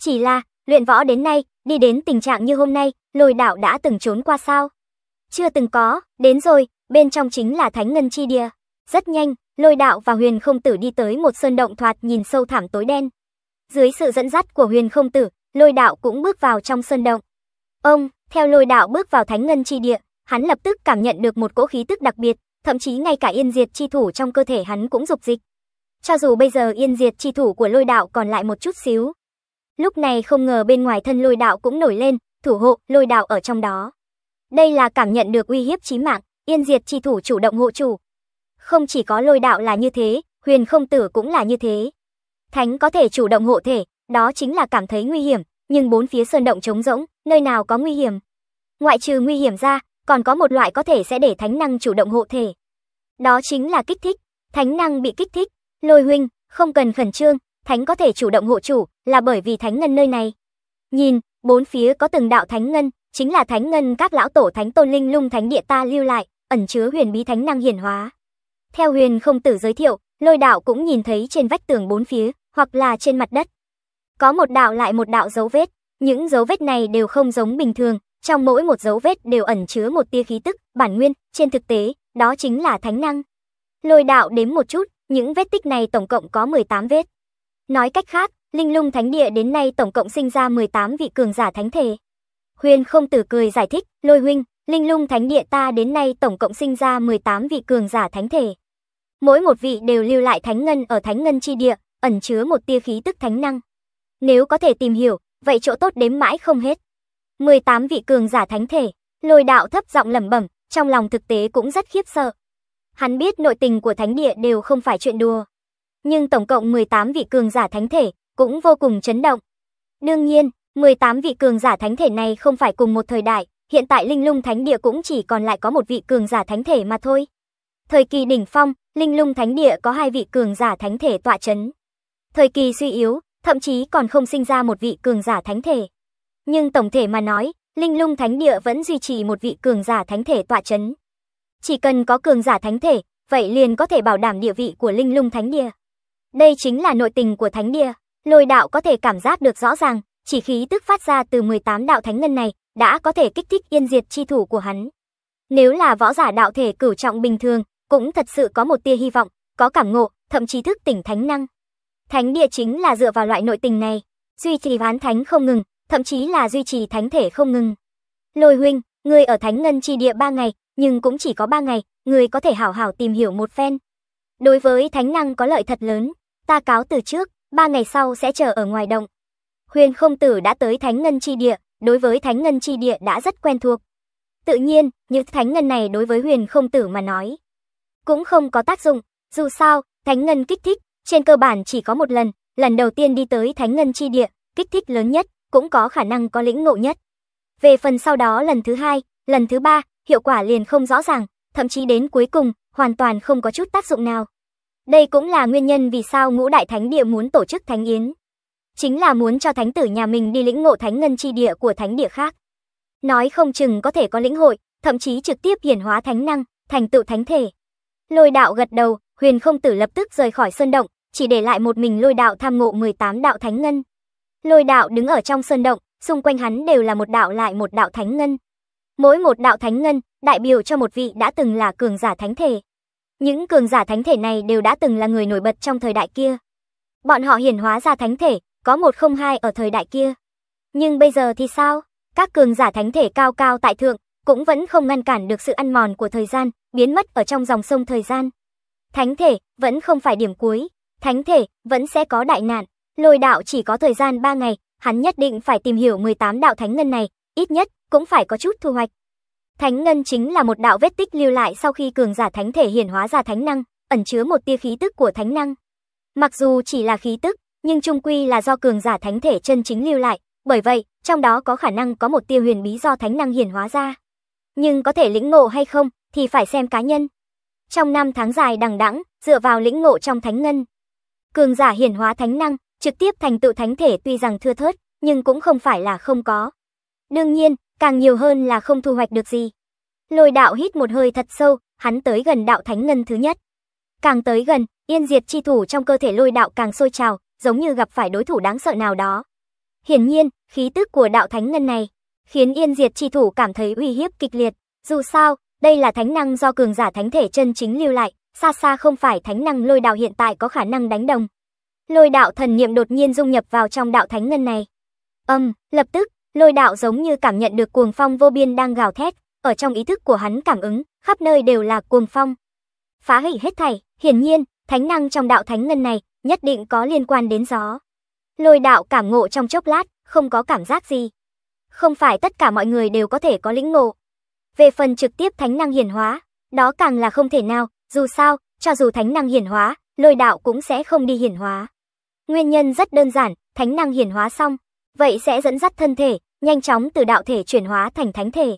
Chỉ là, luyện võ đến nay, đi đến tình trạng như hôm nay, lôi đạo đã từng trốn qua sao? Chưa từng có, đến rồi, bên trong chính là Thánh Ngân Chi Địa. Rất nhanh, lôi đạo và huyền không tử đi tới một sơn động thoạt nhìn sâu thẳm tối đen. Dưới sự dẫn dắt của huyền không tử, lôi đạo cũng bước vào trong sơn động. Ông, theo lôi đạo bước vào Thánh Ngân Chi Địa, hắn lập tức cảm nhận được một cỗ khí tức đặc biệt, thậm chí ngay cả yên diệt chi thủ trong cơ thể hắn cũng dục dịch. Cho dù bây giờ yên diệt chi thủ của lôi đạo còn lại một chút xíu, Lúc này không ngờ bên ngoài thân lôi đạo cũng nổi lên, thủ hộ lôi đạo ở trong đó. Đây là cảm nhận được uy hiếp chí mạng, yên diệt chi thủ chủ động hộ chủ. Không chỉ có lôi đạo là như thế, huyền không tử cũng là như thế. Thánh có thể chủ động hộ thể, đó chính là cảm thấy nguy hiểm, nhưng bốn phía sơn động trống rỗng, nơi nào có nguy hiểm. Ngoại trừ nguy hiểm ra, còn có một loại có thể sẽ để thánh năng chủ động hộ thể. Đó chính là kích thích, thánh năng bị kích thích, lôi huynh, không cần khẩn trương, thánh có thể chủ động hộ chủ là bởi vì thánh ngân nơi này. Nhìn, bốn phía có từng đạo thánh ngân, chính là thánh ngân các lão tổ thánh tôn linh lung thánh địa ta lưu lại, ẩn chứa huyền bí thánh năng hiển hóa. Theo huyền không tử giới thiệu, lôi đạo cũng nhìn thấy trên vách tường bốn phía, hoặc là trên mặt đất. Có một đạo lại một đạo dấu vết, những dấu vết này đều không giống bình thường, trong mỗi một dấu vết đều ẩn chứa một tia khí tức, bản nguyên, trên thực tế, đó chính là thánh năng. Lôi đạo đếm một chút, những vết tích này tổng cộng có 18 vết. Nói cách khác, Linh Lung Thánh Địa đến nay tổng cộng sinh ra 18 vị cường giả thánh thể. Huyền không tử cười giải thích, lôi huynh, Linh Lung Thánh Địa ta đến nay tổng cộng sinh ra 18 vị cường giả thánh thể. Mỗi một vị đều lưu lại thánh ngân ở thánh ngân chi địa, ẩn chứa một tia khí tức thánh năng. Nếu có thể tìm hiểu, vậy chỗ tốt đếm mãi không hết. 18 vị cường giả thánh thể, lôi đạo thấp giọng lẩm bẩm, trong lòng thực tế cũng rất khiếp sợ. Hắn biết nội tình của thánh địa đều không phải chuyện đùa nhưng tổng cộng 18 vị cường giả thánh thể cũng vô cùng chấn động. Đương nhiên, 18 vị cường giả thánh thể này không phải cùng một thời đại, hiện tại Linh Lung Thánh Địa cũng chỉ còn lại có một vị cường giả thánh thể mà thôi. Thời kỳ đỉnh phong, Linh Lung Thánh Địa có hai vị cường giả thánh thể tọa chấn. Thời kỳ suy yếu, thậm chí còn không sinh ra một vị cường giả thánh thể. Nhưng tổng thể mà nói, Linh Lung Thánh Địa vẫn duy trì một vị cường giả thánh thể tọa chấn. Chỉ cần có cường giả thánh thể, vậy liền có thể bảo đảm địa vị của Linh Lung Thánh Địa. Đây chính là nội tình của thánh bia, lôi đạo có thể cảm giác được rõ ràng, chỉ khí tức phát ra từ 18 đạo thánh ngân này đã có thể kích thích yên diệt chi thủ của hắn. Nếu là võ giả đạo thể cửu trọng bình thường, cũng thật sự có một tia hy vọng, có cảm ngộ, thậm chí thức tỉnh thánh năng. Thánh địa chính là dựa vào loại nội tình này, duy trì ván thánh không ngừng, thậm chí là duy trì thánh thể không ngừng. Lôi huynh, ngươi ở thánh ngân chi địa 3 ngày, nhưng cũng chỉ có 3 ngày, ngươi có thể hảo hảo tìm hiểu một phen. Đối với thánh năng có lợi thật lớn, Ta cáo từ trước, ba ngày sau sẽ chờ ở ngoài động. Huyền không tử đã tới Thánh Ngân Chi Địa, đối với Thánh Ngân Chi Địa đã rất quen thuộc. Tự nhiên, những Thánh Ngân này đối với huyền không tử mà nói. Cũng không có tác dụng, dù sao, Thánh Ngân kích thích, trên cơ bản chỉ có một lần, lần đầu tiên đi tới Thánh Ngân Chi Địa, kích thích lớn nhất, cũng có khả năng có lĩnh ngộ nhất. Về phần sau đó lần thứ hai, lần thứ ba, hiệu quả liền không rõ ràng, thậm chí đến cuối cùng, hoàn toàn không có chút tác dụng nào. Đây cũng là nguyên nhân vì sao ngũ đại thánh địa muốn tổ chức thánh yến. Chính là muốn cho thánh tử nhà mình đi lĩnh ngộ thánh ngân chi địa của thánh địa khác. Nói không chừng có thể có lĩnh hội, thậm chí trực tiếp hiển hóa thánh năng, thành tựu thánh thể. Lôi đạo gật đầu, huyền không tử lập tức rời khỏi sơn động, chỉ để lại một mình lôi đạo tham ngộ 18 đạo thánh ngân. Lôi đạo đứng ở trong sơn động, xung quanh hắn đều là một đạo lại một đạo thánh ngân. Mỗi một đạo thánh ngân đại biểu cho một vị đã từng là cường giả thánh thể. Những cường giả thánh thể này đều đã từng là người nổi bật trong thời đại kia. Bọn họ hiển hóa ra thánh thể, có một không hai ở thời đại kia. Nhưng bây giờ thì sao? Các cường giả thánh thể cao cao tại thượng, cũng vẫn không ngăn cản được sự ăn mòn của thời gian, biến mất ở trong dòng sông thời gian. Thánh thể vẫn không phải điểm cuối, thánh thể vẫn sẽ có đại nạn. Lôi đạo chỉ có thời gian 3 ngày, hắn nhất định phải tìm hiểu 18 đạo thánh ngân này, ít nhất cũng phải có chút thu hoạch. Thánh ngân chính là một đạo vết tích lưu lại sau khi cường giả thánh thể hiển hóa ra thánh năng, ẩn chứa một tia khí tức của thánh năng. Mặc dù chỉ là khí tức, nhưng trung quy là do cường giả thánh thể chân chính lưu lại, bởi vậy, trong đó có khả năng có một tia huyền bí do thánh năng hiển hóa ra. Nhưng có thể lĩnh ngộ hay không thì phải xem cá nhân. Trong năm tháng dài đằng đẵng, dựa vào lĩnh ngộ trong thánh ngân, cường giả hiển hóa thánh năng, trực tiếp thành tựu thánh thể tuy rằng thưa thớt, nhưng cũng không phải là không có. Đương nhiên, càng nhiều hơn là không thu hoạch được gì. Lôi đạo hít một hơi thật sâu, hắn tới gần đạo thánh ngân thứ nhất. Càng tới gần, yên diệt chi thủ trong cơ thể lôi đạo càng sôi trào, giống như gặp phải đối thủ đáng sợ nào đó. Hiển nhiên, khí tức của đạo thánh ngân này khiến yên diệt chi thủ cảm thấy uy hiếp kịch liệt. Dù sao, đây là thánh năng do cường giả thánh thể chân chính lưu lại, xa xa không phải thánh năng lôi đạo hiện tại có khả năng đánh đồng. Lôi đạo thần niệm đột nhiên dung nhập vào trong đạo thánh ngân này. Âm, um, lập tức, Lôi đạo giống như cảm nhận được cuồng phong vô biên đang gào thét, ở trong ý thức của hắn cảm ứng, khắp nơi đều là cuồng phong. Phá hủy hết thảy, hiển nhiên, thánh năng trong đạo thánh ngân này nhất định có liên quan đến gió. Lôi đạo cảm ngộ trong chốc lát, không có cảm giác gì. Không phải tất cả mọi người đều có thể có lĩnh ngộ. Về phần trực tiếp thánh năng hiển hóa, đó càng là không thể nào, dù sao, cho dù thánh năng hiển hóa, lôi đạo cũng sẽ không đi hiển hóa. Nguyên nhân rất đơn giản, thánh năng hiển hóa xong, vậy sẽ dẫn dắt thân thể, nhanh chóng từ đạo thể chuyển hóa thành thánh thể.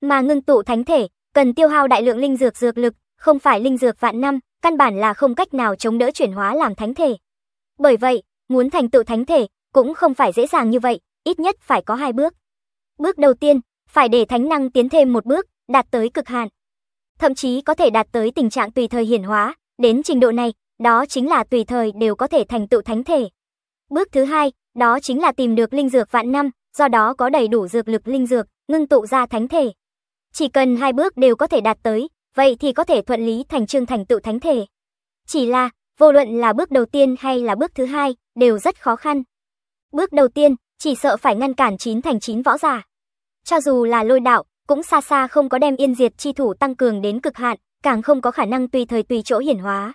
Mà ngưng tụ thánh thể, cần tiêu hao đại lượng linh dược dược lực, không phải linh dược vạn năm, căn bản là không cách nào chống đỡ chuyển hóa làm thánh thể. Bởi vậy, muốn thành tựu thánh thể cũng không phải dễ dàng như vậy, ít nhất phải có hai bước. Bước đầu tiên, phải để thánh năng tiến thêm một bước, đạt tới cực hạn. Thậm chí có thể đạt tới tình trạng tùy thời hiển hóa, đến trình độ này, đó chính là tùy thời đều có thể thành tựu thánh thể. Bước thứ hai, đó chính là tìm được linh dược vạn năm, do đó có đầy đủ dược lực linh dược, ngưng tụ ra thánh thể. Chỉ cần hai bước đều có thể đạt tới, vậy thì có thể thuận lý thành trương thành tựu thánh thể. Chỉ là, vô luận là bước đầu tiên hay là bước thứ hai, đều rất khó khăn. Bước đầu tiên, chỉ sợ phải ngăn cản chín thành chín võ giả. Cho dù là lôi đạo, cũng xa xa không có đem yên diệt chi thủ tăng cường đến cực hạn, càng không có khả năng tùy thời tùy chỗ hiển hóa.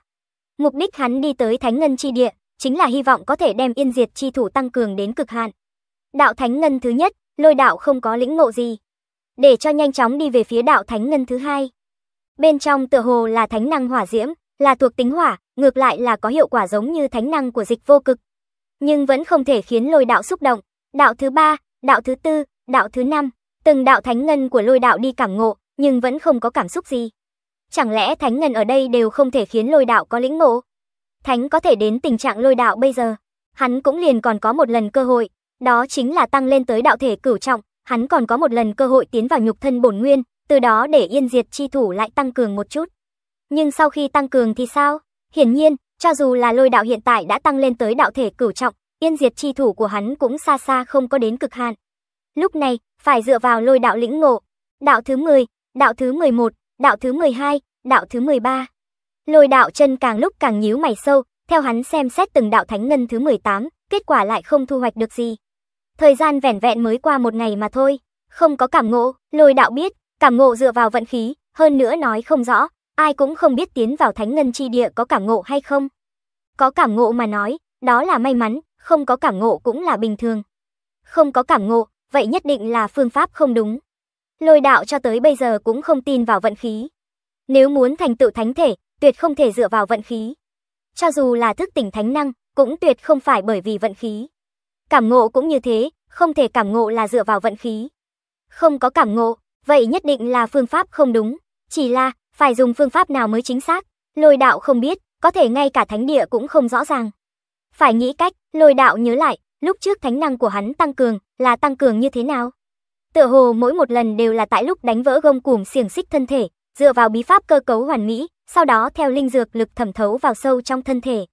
Mục đích hắn đi tới Thánh Ngân chi địa, chính là hy vọng có thể đem yên diệt chi thủ tăng cường đến cực hạn. Đạo Thánh Ngân thứ nhất, lôi đạo không có lĩnh ngộ gì. Để cho nhanh chóng đi về phía đạo Thánh Ngân thứ hai. Bên trong tựa hồ là thánh năng hỏa diễm, là thuộc tính hỏa, ngược lại là có hiệu quả giống như thánh năng của dịch vô cực. Nhưng vẫn không thể khiến lôi đạo xúc động. Đạo thứ ba, đạo thứ tư, đạo thứ năm, từng đạo thánh ngân của lôi đạo đi cảm ngộ, nhưng vẫn không có cảm xúc gì. Chẳng lẽ thánh ngân ở đây đều không thể khiến lôi đạo có lĩnh ngộ? Thánh có thể đến tình trạng lôi đạo bây giờ, hắn cũng liền còn có một lần cơ hội, đó chính là tăng lên tới đạo thể cửu trọng, hắn còn có một lần cơ hội tiến vào nhục thân bổn nguyên, từ đó để yên diệt chi thủ lại tăng cường một chút. Nhưng sau khi tăng cường thì sao? Hiển nhiên, cho dù là lôi đạo hiện tại đã tăng lên tới đạo thể cửu trọng, yên diệt chi thủ của hắn cũng xa xa không có đến cực hạn. Lúc này, phải dựa vào lôi đạo lĩnh ngộ. Đạo thứ 10, đạo thứ 11, đạo thứ 12, đạo thứ 13. Lôi đạo chân càng lúc càng nhíu mày sâu, theo hắn xem xét từng đạo thánh ngân thứ 18, kết quả lại không thu hoạch được gì thời gian vẻn vẹn mới qua một ngày mà thôi, không có cảm ngộ, lôi đạo biết, cảm ngộ dựa vào vận khí, hơn nữa nói không rõ, ai cũng không biết tiến vào thánh ngân chi địa có cảm ngộ hay không. Có cảm ngộ mà nói, đó là may mắn, không có cảm ngộ cũng là bình thường. Không có cảm ngộ, vậy nhất định là phương pháp không đúng. Lôi đạo cho tới bây giờ cũng không tin vào vận khí. Nếu muốn thành tựu thánh thể, tuyệt không thể dựa vào vận khí. Cho dù là thức tỉnh thánh năng, cũng tuyệt không phải bởi vì vận khí. Cảm ngộ cũng như thế, không thể cảm ngộ là dựa vào vận khí. Không có cảm ngộ, vậy nhất định là phương pháp không đúng, chỉ là phải dùng phương pháp nào mới chính xác. Lôi đạo không biết, có thể ngay cả thánh địa cũng không rõ ràng. Phải nghĩ cách, lôi đạo nhớ lại, lúc trước thánh năng của hắn tăng cường, là tăng cường như thế nào? Tựa hồ mỗi một lần đều là tại lúc đánh vỡ gông cùm xiềng xích thân thể, dựa vào bí pháp cơ cấu hoàn mỹ, sau đó theo linh dược lực thẩm thấu vào sâu trong thân thể.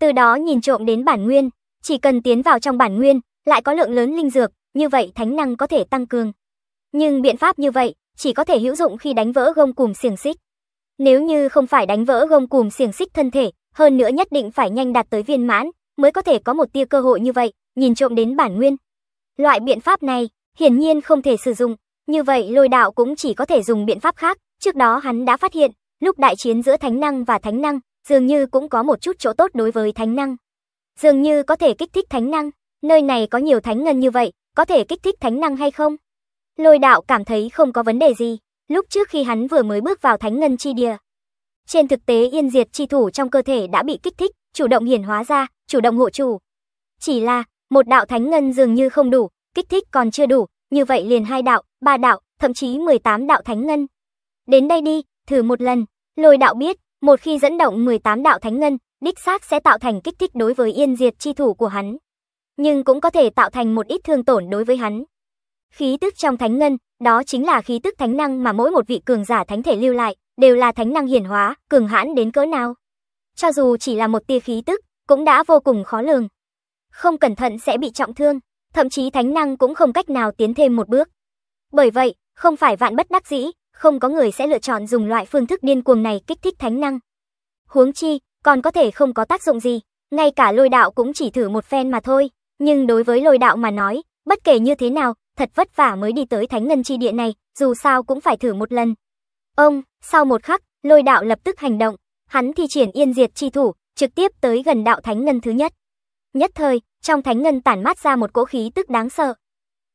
Từ đó nhìn trộm đến bản nguyên, chỉ cần tiến vào trong bản nguyên, lại có lượng lớn linh dược, như vậy thánh năng có thể tăng cường. Nhưng biện pháp như vậy chỉ có thể hữu dụng khi đánh vỡ gông cùm xiềng xích. Nếu như không phải đánh vỡ gông cùm xiềng xích thân thể, hơn nữa nhất định phải nhanh đạt tới viên mãn, mới có thể có một tia cơ hội như vậy, nhìn trộm đến bản nguyên. Loại biện pháp này, hiển nhiên không thể sử dụng, như vậy lôi đạo cũng chỉ có thể dùng biện pháp khác, trước đó hắn đã phát hiện, lúc đại chiến giữa thánh năng và thánh năng, dường như cũng có một chút chỗ tốt đối với thánh năng dường như có thể kích thích thánh năng, nơi này có nhiều thánh ngân như vậy, có thể kích thích thánh năng hay không? Lôi đạo cảm thấy không có vấn đề gì, lúc trước khi hắn vừa mới bước vào thánh ngân chi địa. Trên thực tế yên diệt chi thủ trong cơ thể đã bị kích thích, chủ động hiển hóa ra, chủ động hộ chủ. Chỉ là, một đạo thánh ngân dường như không đủ, kích thích còn chưa đủ, như vậy liền hai đạo, ba đạo, thậm chí 18 đạo thánh ngân. Đến đây đi, thử một lần, lôi đạo biết, một khi dẫn động 18 đạo thánh ngân, đích xác sẽ tạo thành kích thích đối với yên diệt chi thủ của hắn, nhưng cũng có thể tạo thành một ít thương tổn đối với hắn. Khí tức trong thánh ngân, đó chính là khí tức thánh năng mà mỗi một vị cường giả thánh thể lưu lại, đều là thánh năng hiển hóa, cường hãn đến cỡ nào. Cho dù chỉ là một tia khí tức, cũng đã vô cùng khó lường. Không cẩn thận sẽ bị trọng thương, thậm chí thánh năng cũng không cách nào tiến thêm một bước. Bởi vậy, không phải vạn bất đắc dĩ, không có người sẽ lựa chọn dùng loại phương thức điên cuồng này kích thích thánh năng. Huống chi, còn có thể không có tác dụng gì, ngay cả lôi đạo cũng chỉ thử một phen mà thôi. Nhưng đối với lôi đạo mà nói, bất kể như thế nào, thật vất vả mới đi tới thánh ngân chi địa này, dù sao cũng phải thử một lần. Ông, sau một khắc, lôi đạo lập tức hành động, hắn thi triển yên diệt chi thủ, trực tiếp tới gần đạo thánh ngân thứ nhất. Nhất thời, trong thánh ngân tản mát ra một cỗ khí tức đáng sợ.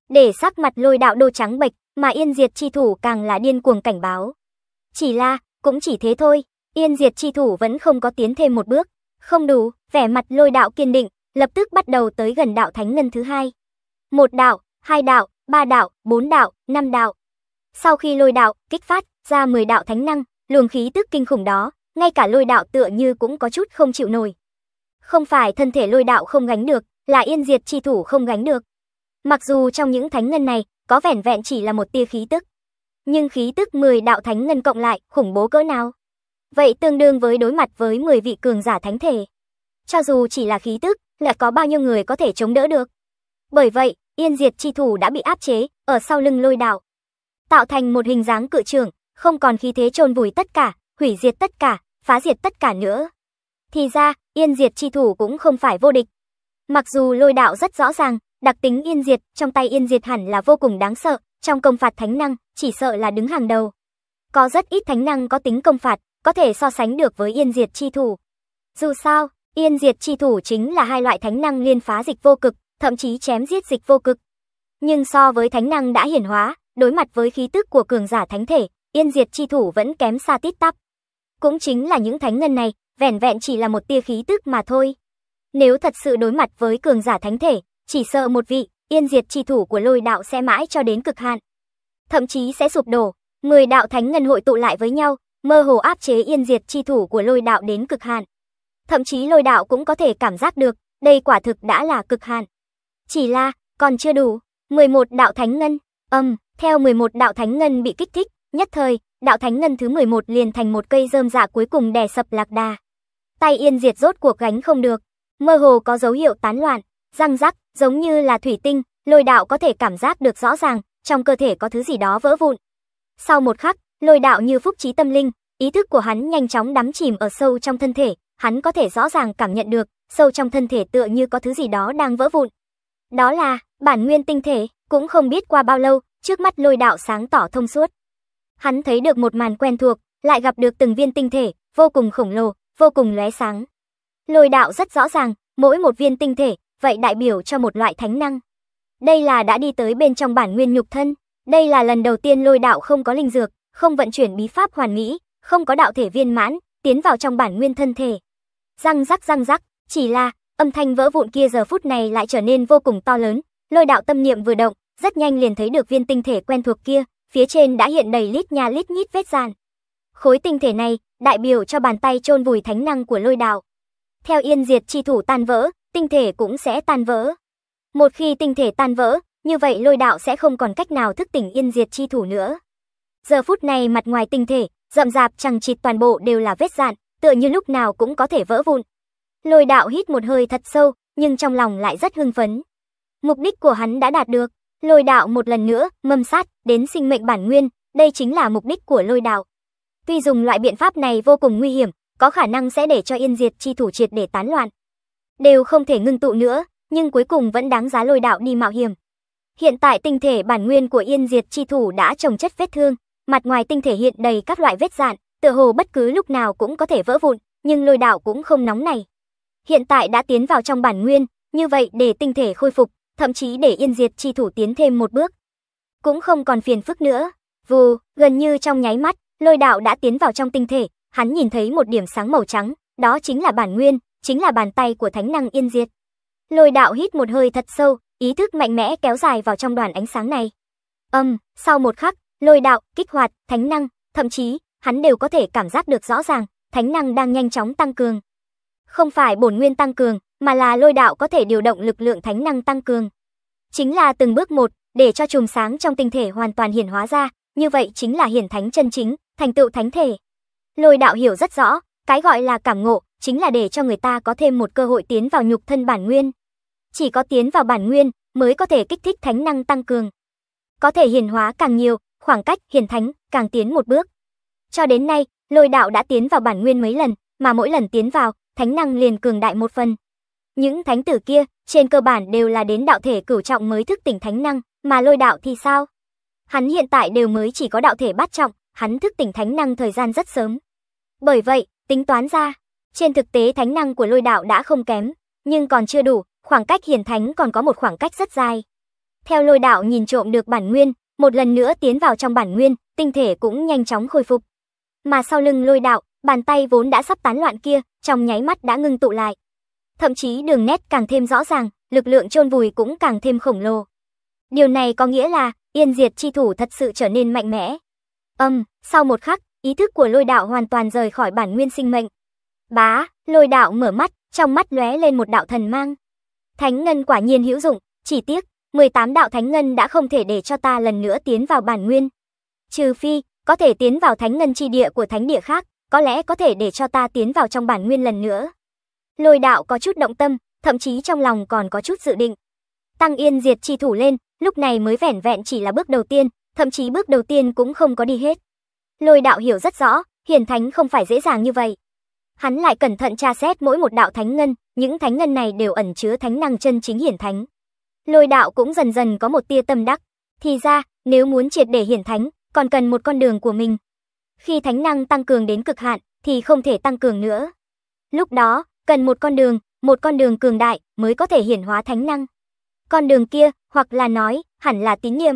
Để sắc mặt lôi đạo đô trắng bệch, mà yên diệt chi thủ càng là điên cuồng cảnh báo. Chỉ là, cũng chỉ thế thôi, Yên Diệt chi thủ vẫn không có tiến thêm một bước, không đủ, vẻ mặt lôi đạo kiên định, lập tức bắt đầu tới gần đạo thánh ngân thứ hai. Một đạo, hai đạo, ba đạo, bốn đạo, năm đạo. Sau khi lôi đạo kích phát ra 10 đạo thánh năng, luồng khí tức kinh khủng đó, ngay cả lôi đạo tựa như cũng có chút không chịu nổi. Không phải thân thể lôi đạo không gánh được, là yên diệt chi thủ không gánh được. Mặc dù trong những thánh ngân này, có vẻn vẹn chỉ là một tia khí tức. Nhưng khí tức 10 đạo thánh ngân cộng lại, khủng bố cỡ nào? vậy tương đương với đối mặt với 10 vị cường giả thánh thể. Cho dù chỉ là khí tức, lại có bao nhiêu người có thể chống đỡ được. Bởi vậy, Yên Diệt chi thủ đã bị áp chế ở sau lưng Lôi Đạo, tạo thành một hình dáng cự trưởng, không còn khí thế chôn vùi tất cả, hủy diệt tất cả, phá diệt tất cả nữa. Thì ra, Yên Diệt chi thủ cũng không phải vô địch. Mặc dù Lôi Đạo rất rõ ràng, đặc tính Yên Diệt trong tay Yên Diệt hẳn là vô cùng đáng sợ, trong công phạt thánh năng, chỉ sợ là đứng hàng đầu. Có rất ít thánh năng có tính công phạt, có thể so sánh được với yên diệt chi thủ. Dù sao, yên diệt chi thủ chính là hai loại thánh năng liên phá dịch vô cực, thậm chí chém giết dịch vô cực. Nhưng so với thánh năng đã hiển hóa, đối mặt với khí tức của cường giả thánh thể, yên diệt chi thủ vẫn kém xa tít tắp. Cũng chính là những thánh ngân này, vẻn vẹn chỉ là một tia khí tức mà thôi. Nếu thật sự đối mặt với cường giả thánh thể, chỉ sợ một vị, yên diệt chi thủ của lôi đạo sẽ mãi cho đến cực hạn. Thậm chí sẽ sụp đổ, 10 đạo thánh ngân hội tụ lại với nhau, mơ hồ áp chế yên diệt chi thủ của lôi đạo đến cực hạn. Thậm chí lôi đạo cũng có thể cảm giác được, đây quả thực đã là cực hạn. Chỉ là, còn chưa đủ, 11 đạo thánh ngân, âm, um, theo 11 đạo thánh ngân bị kích thích, nhất thời, đạo thánh ngân thứ 11 liền thành một cây rơm dạ cuối cùng đè sập lạc đà. Tay yên diệt rốt cuộc gánh không được, mơ hồ có dấu hiệu tán loạn, răng rắc, giống như là thủy tinh, lôi đạo có thể cảm giác được rõ ràng, trong cơ thể có thứ gì đó vỡ vụn. Sau một khắc, Lôi đạo như phúc trí tâm linh, ý thức của hắn nhanh chóng đắm chìm ở sâu trong thân thể, hắn có thể rõ ràng cảm nhận được, sâu trong thân thể tựa như có thứ gì đó đang vỡ vụn. Đó là bản nguyên tinh thể, cũng không biết qua bao lâu, trước mắt lôi đạo sáng tỏ thông suốt. Hắn thấy được một màn quen thuộc, lại gặp được từng viên tinh thể, vô cùng khổng lồ, vô cùng lóe sáng. Lôi đạo rất rõ ràng, mỗi một viên tinh thể, vậy đại biểu cho một loại thánh năng. Đây là đã đi tới bên trong bản nguyên nhục thân, đây là lần đầu tiên lôi đạo không có linh dược, không vận chuyển bí pháp hoàn mỹ, không có đạo thể viên mãn, tiến vào trong bản nguyên thân thể. Răng rắc răng rắc, chỉ là âm thanh vỡ vụn kia giờ phút này lại trở nên vô cùng to lớn, lôi đạo tâm niệm vừa động, rất nhanh liền thấy được viên tinh thể quen thuộc kia, phía trên đã hiện đầy lít nha lít nhít vết dạn. Khối tinh thể này đại biểu cho bàn tay chôn vùi thánh năng của lôi đạo. Theo yên diệt chi thủ tan vỡ, tinh thể cũng sẽ tan vỡ. Một khi tinh thể tan vỡ, như vậy lôi đạo sẽ không còn cách nào thức tỉnh yên diệt chi thủ nữa. Giờ phút này mặt ngoài tinh thể, rậm rạp chẳng chịt toàn bộ đều là vết dạn, tựa như lúc nào cũng có thể vỡ vụn. Lôi đạo hít một hơi thật sâu, nhưng trong lòng lại rất hưng phấn. Mục đích của hắn đã đạt được, lôi đạo một lần nữa, mâm sát, đến sinh mệnh bản nguyên, đây chính là mục đích của lôi đạo. Tuy dùng loại biện pháp này vô cùng nguy hiểm, có khả năng sẽ để cho yên diệt chi thủ triệt để tán loạn. Đều không thể ngưng tụ nữa, nhưng cuối cùng vẫn đáng giá lôi đạo đi mạo hiểm. Hiện tại tinh thể bản nguyên của yên diệt chi thủ đã trồng chất vết thương, mặt ngoài tinh thể hiện đầy các loại vết dạn, tựa hồ bất cứ lúc nào cũng có thể vỡ vụn, nhưng lôi đạo cũng không nóng này. Hiện tại đã tiến vào trong bản nguyên, như vậy để tinh thể khôi phục, thậm chí để yên diệt chi thủ tiến thêm một bước. Cũng không còn phiền phức nữa, vù, gần như trong nháy mắt, lôi đạo đã tiến vào trong tinh thể, hắn nhìn thấy một điểm sáng màu trắng, đó chính là bản nguyên, chính là bàn tay của thánh năng yên diệt. Lôi đạo hít một hơi thật sâu, ý thức mạnh mẽ kéo dài vào trong đoàn ánh sáng này. Âm, sau một khắc, lôi đạo, kích hoạt, thánh năng, thậm chí, hắn đều có thể cảm giác được rõ ràng, thánh năng đang nhanh chóng tăng cường. Không phải bổn nguyên tăng cường, mà là lôi đạo có thể điều động lực lượng thánh năng tăng cường. Chính là từng bước một, để cho chùm sáng trong tinh thể hoàn toàn hiển hóa ra, như vậy chính là hiển thánh chân chính, thành tựu thánh thể. Lôi đạo hiểu rất rõ, cái gọi là cảm ngộ, chính là để cho người ta có thêm một cơ hội tiến vào nhục thân bản nguyên. Chỉ có tiến vào bản nguyên, mới có thể kích thích thánh năng tăng cường. Có thể hiển hóa càng nhiều, khoảng cách hiển thánh càng tiến một bước. Cho đến nay, lôi đạo đã tiến vào bản nguyên mấy lần, mà mỗi lần tiến vào, thánh năng liền cường đại một phần. Những thánh tử kia, trên cơ bản đều là đến đạo thể cửu trọng mới thức tỉnh thánh năng, mà lôi đạo thì sao? Hắn hiện tại đều mới chỉ có đạo thể bát trọng, hắn thức tỉnh thánh năng thời gian rất sớm. Bởi vậy, tính toán ra, trên thực tế thánh năng của lôi đạo đã không kém, nhưng còn chưa đủ, khoảng cách hiển thánh còn có một khoảng cách rất dài. Theo lôi đạo nhìn trộm được bản nguyên, một lần nữa tiến vào trong bản nguyên, tinh thể cũng nhanh chóng khôi phục. Mà sau lưng lôi đạo, bàn tay vốn đã sắp tán loạn kia, trong nháy mắt đã ngưng tụ lại. Thậm chí đường nét càng thêm rõ ràng, lực lượng chôn vùi cũng càng thêm khổng lồ. Điều này có nghĩa là, yên diệt chi thủ thật sự trở nên mạnh mẽ. Âm, um, sau một khắc, ý thức của lôi đạo hoàn toàn rời khỏi bản nguyên sinh mệnh. Bá, lôi đạo mở mắt, trong mắt lóe lên một đạo thần mang. Thánh ngân quả nhiên hữu dụng, chỉ tiếc, 18 đạo thánh ngân đã không thể để cho ta lần nữa tiến vào bản nguyên. Trừ phi, có thể tiến vào thánh ngân chi địa của thánh địa khác, có lẽ có thể để cho ta tiến vào trong bản nguyên lần nữa. Lôi đạo có chút động tâm, thậm chí trong lòng còn có chút dự định. Tăng yên diệt chi thủ lên, lúc này mới vẻn vẹn chỉ là bước đầu tiên, thậm chí bước đầu tiên cũng không có đi hết. Lôi đạo hiểu rất rõ, hiển thánh không phải dễ dàng như vậy. Hắn lại cẩn thận tra xét mỗi một đạo thánh ngân, những thánh ngân này đều ẩn chứa thánh năng chân chính hiển thánh lôi đạo cũng dần dần có một tia tâm đắc. Thì ra, nếu muốn triệt để hiển thánh, còn cần một con đường của mình. Khi thánh năng tăng cường đến cực hạn, thì không thể tăng cường nữa. Lúc đó, cần một con đường, một con đường cường đại mới có thể hiển hóa thánh năng. Con đường kia, hoặc là nói, hẳn là tín niệm.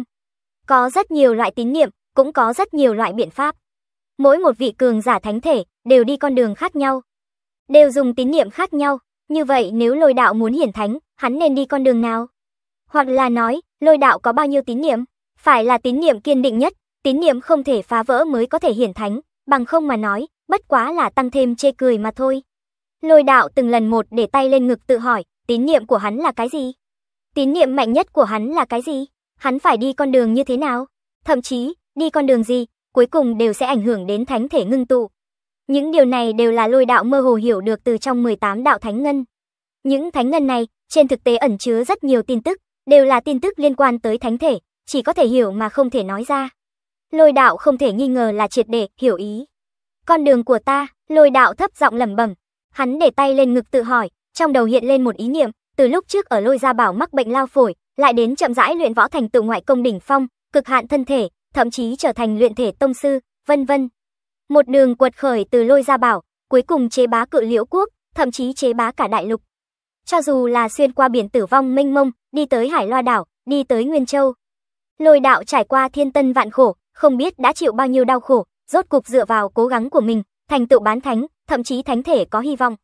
Có rất nhiều loại tín niệm, cũng có rất nhiều loại biện pháp. Mỗi một vị cường giả thánh thể đều đi con đường khác nhau, đều dùng tín niệm khác nhau, như vậy nếu lôi đạo muốn hiển thánh, hắn nên đi con đường nào? Hoặc là nói, lôi đạo có bao nhiêu tín niệm? Phải là tín niệm kiên định nhất, tín niệm không thể phá vỡ mới có thể hiển thánh, bằng không mà nói, bất quá là tăng thêm chê cười mà thôi. Lôi đạo từng lần một để tay lên ngực tự hỏi, tín niệm của hắn là cái gì? Tín niệm mạnh nhất của hắn là cái gì? Hắn phải đi con đường như thế nào? Thậm chí, đi con đường gì, cuối cùng đều sẽ ảnh hưởng đến thánh thể ngưng tụ. Những điều này đều là lôi đạo mơ hồ hiểu được từ trong 18 đạo thánh ngân. Những thánh ngân này, trên thực tế ẩn chứa rất nhiều tin tức, đều là tin tức liên quan tới thánh thể, chỉ có thể hiểu mà không thể nói ra. Lôi đạo không thể nghi ngờ là triệt để hiểu ý. Con đường của ta, lôi đạo thấp giọng lẩm bẩm, hắn để tay lên ngực tự hỏi, trong đầu hiện lên một ý niệm, từ lúc trước ở lôi gia bảo mắc bệnh lao phổi, lại đến chậm rãi luyện võ thành tựu ngoại công đỉnh phong, cực hạn thân thể, thậm chí trở thành luyện thể tông sư, vân vân. Một đường quật khởi từ lôi gia bảo, cuối cùng chế bá cự liễu quốc, thậm chí chế bá cả đại lục cho dù là xuyên qua biển tử vong mênh mông, đi tới Hải Loa đảo, đi tới Nguyên Châu. Lôi đạo trải qua thiên tân vạn khổ, không biết đã chịu bao nhiêu đau khổ, rốt cục dựa vào cố gắng của mình, thành tựu bán thánh, thậm chí thánh thể có hy vọng.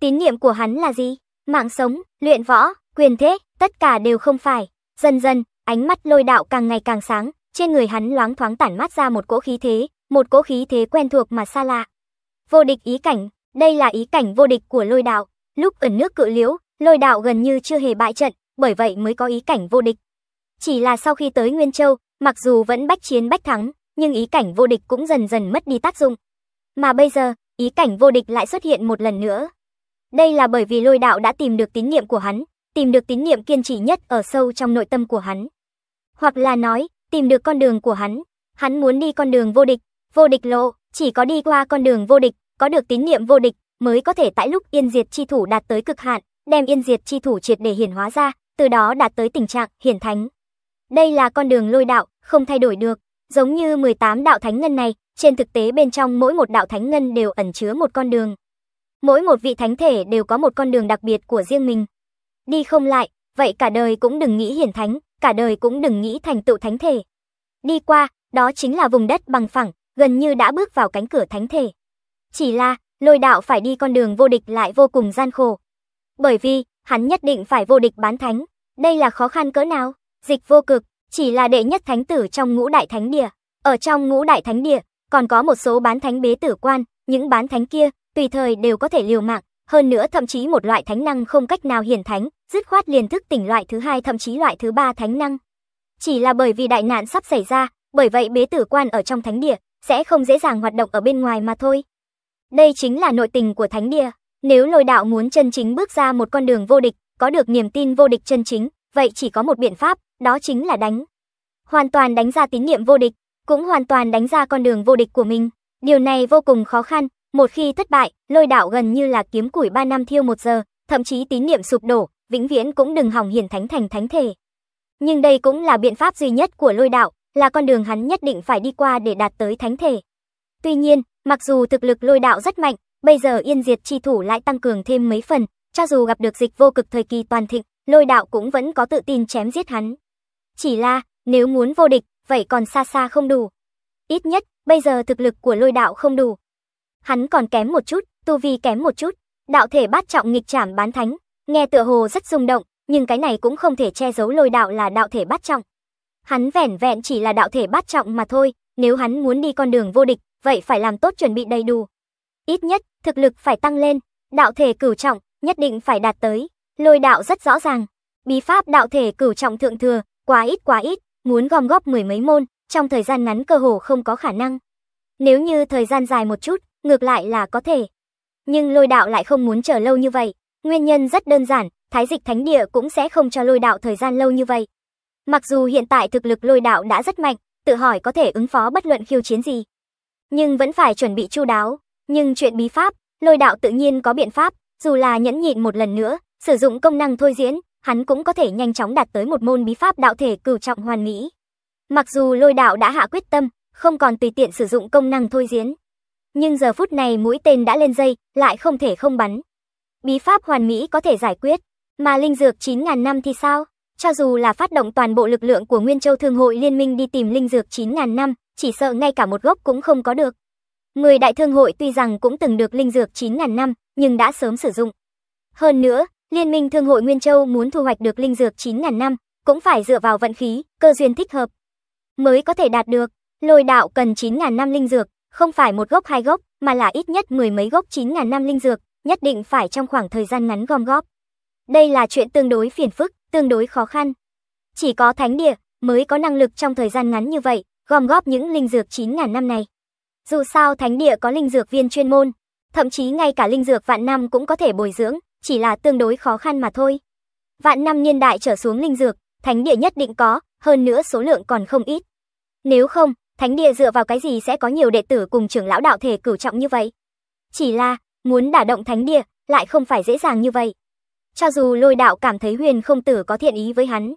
Tín niệm của hắn là gì? Mạng sống, luyện võ, quyền thế, tất cả đều không phải. Dần dần, ánh mắt lôi đạo càng ngày càng sáng, trên người hắn loáng thoáng tản mát ra một cỗ khí thế, một cỗ khí thế quen thuộc mà xa lạ. Vô địch ý cảnh, đây là ý cảnh vô địch của lôi đạo. Lúc ẩn nước cự liễu, lôi đạo gần như chưa hề bại trận, bởi vậy mới có ý cảnh vô địch. Chỉ là sau khi tới Nguyên Châu, mặc dù vẫn bách chiến bách thắng, nhưng ý cảnh vô địch cũng dần dần mất đi tác dụng. Mà bây giờ, ý cảnh vô địch lại xuất hiện một lần nữa. Đây là bởi vì lôi đạo đã tìm được tín nhiệm của hắn, tìm được tín nhiệm kiên trì nhất ở sâu trong nội tâm của hắn. Hoặc là nói, tìm được con đường của hắn, hắn muốn đi con đường vô địch, vô địch lộ, chỉ có đi qua con đường vô địch, có được tín nhiệm vô địch, mới có thể tại lúc yên diệt chi thủ đạt tới cực hạn, đem yên diệt chi thủ triệt để hiển hóa ra, từ đó đạt tới tình trạng hiển thánh. Đây là con đường lôi đạo, không thay đổi được, giống như 18 đạo thánh ngân này, trên thực tế bên trong mỗi một đạo thánh ngân đều ẩn chứa một con đường. Mỗi một vị thánh thể đều có một con đường đặc biệt của riêng mình. Đi không lại, vậy cả đời cũng đừng nghĩ hiển thánh, cả đời cũng đừng nghĩ thành tựu thánh thể. Đi qua, đó chính là vùng đất bằng phẳng, gần như đã bước vào cánh cửa thánh thể. Chỉ là, lôi đạo phải đi con đường vô địch lại vô cùng gian khổ. Bởi vì, hắn nhất định phải vô địch bán thánh, đây là khó khăn cỡ nào, dịch vô cực, chỉ là đệ nhất thánh tử trong ngũ đại thánh địa. Ở trong ngũ đại thánh địa, còn có một số bán thánh bế tử quan, những bán thánh kia, tùy thời đều có thể liều mạng, hơn nữa thậm chí một loại thánh năng không cách nào hiển thánh, dứt khoát liền thức tỉnh loại thứ hai thậm chí loại thứ ba thánh năng. Chỉ là bởi vì đại nạn sắp xảy ra, bởi vậy bế tử quan ở trong thánh địa, sẽ không dễ dàng hoạt động ở bên ngoài mà thôi. Đây chính là nội tình của thánh địa. Nếu lôi đạo muốn chân chính bước ra một con đường vô địch, có được niềm tin vô địch chân chính, vậy chỉ có một biện pháp, đó chính là đánh. Hoàn toàn đánh ra tín niệm vô địch, cũng hoàn toàn đánh ra con đường vô địch của mình. Điều này vô cùng khó khăn, một khi thất bại, lôi đạo gần như là kiếm củi 3 năm thiêu một giờ, thậm chí tín niệm sụp đổ, vĩnh viễn cũng đừng hỏng hiển thánh thành thánh thể. Nhưng đây cũng là biện pháp duy nhất của lôi đạo, là con đường hắn nhất định phải đi qua để đạt tới thánh thể. Tuy nhiên, Mặc dù thực lực lôi đạo rất mạnh, bây giờ yên diệt chi thủ lại tăng cường thêm mấy phần, cho dù gặp được dịch vô cực thời kỳ toàn thịnh, lôi đạo cũng vẫn có tự tin chém giết hắn. Chỉ là, nếu muốn vô địch, vậy còn xa xa không đủ. Ít nhất, bây giờ thực lực của lôi đạo không đủ. Hắn còn kém một chút, tu vi kém một chút, đạo thể bát trọng nghịch trảm bán thánh, nghe tựa hồ rất rung động, nhưng cái này cũng không thể che giấu lôi đạo là đạo thể bát trọng. Hắn vẻn vẹn chỉ là đạo thể bát trọng mà thôi, nếu hắn muốn đi con đường vô địch, vậy phải làm tốt chuẩn bị đầy đủ. Ít nhất, thực lực phải tăng lên, đạo thể cửu trọng, nhất định phải đạt tới, lôi đạo rất rõ ràng. Bí pháp đạo thể cửu trọng thượng thừa, quá ít quá ít, muốn gom góp mười mấy môn, trong thời gian ngắn cơ hồ không có khả năng. Nếu như thời gian dài một chút, ngược lại là có thể. Nhưng lôi đạo lại không muốn chờ lâu như vậy. Nguyên nhân rất đơn giản, thái dịch thánh địa cũng sẽ không cho lôi đạo thời gian lâu như vậy. Mặc dù hiện tại thực lực lôi đạo đã rất mạnh, tự hỏi có thể ứng phó bất luận khiêu chiến gì, nhưng vẫn phải chuẩn bị chu đáo. Nhưng chuyện bí pháp, lôi đạo tự nhiên có biện pháp, dù là nhẫn nhịn một lần nữa, sử dụng công năng thôi diễn, hắn cũng có thể nhanh chóng đạt tới một môn bí pháp đạo thể cửu trọng hoàn mỹ. Mặc dù lôi đạo đã hạ quyết tâm, không còn tùy tiện sử dụng công năng thôi diễn. Nhưng giờ phút này mũi tên đã lên dây, lại không thể không bắn. Bí pháp hoàn mỹ có thể giải quyết, mà linh dược 9.000 năm thì sao? Cho dù là phát động toàn bộ lực lượng của Nguyên Châu Thương hội Liên minh đi tìm linh dược 9.000 năm, chỉ sợ ngay cả một gốc cũng không có được. Người đại thương hội tuy rằng cũng từng được linh dược 9.000 năm, nhưng đã sớm sử dụng. Hơn nữa, Liên minh Thương hội Nguyên Châu muốn thu hoạch được linh dược 9.000 năm, cũng phải dựa vào vận khí, cơ duyên thích hợp. Mới có thể đạt được, lôi đạo cần 9.000 năm linh dược, không phải một gốc hai gốc, mà là ít nhất mười mấy gốc 9.000 năm linh dược, nhất định phải trong khoảng thời gian ngắn gom góp. Đây là chuyện tương đối phiền phức, tương đối khó khăn. Chỉ có thánh địa mới có năng lực trong thời gian ngắn như vậy, gom góp những linh dược 9.000 năm này. Dù sao thánh địa có linh dược viên chuyên môn, thậm chí ngay cả linh dược vạn năm cũng có thể bồi dưỡng, chỉ là tương đối khó khăn mà thôi. Vạn năm niên đại trở xuống linh dược, thánh địa nhất định có, hơn nữa số lượng còn không ít. Nếu không, thánh địa dựa vào cái gì sẽ có nhiều đệ tử cùng trưởng lão đạo thể cửu trọng như vậy? Chỉ là, muốn đả động thánh địa, lại không phải dễ dàng như vậy. Cho dù lôi đạo cảm thấy huyền không tử có thiện ý với hắn,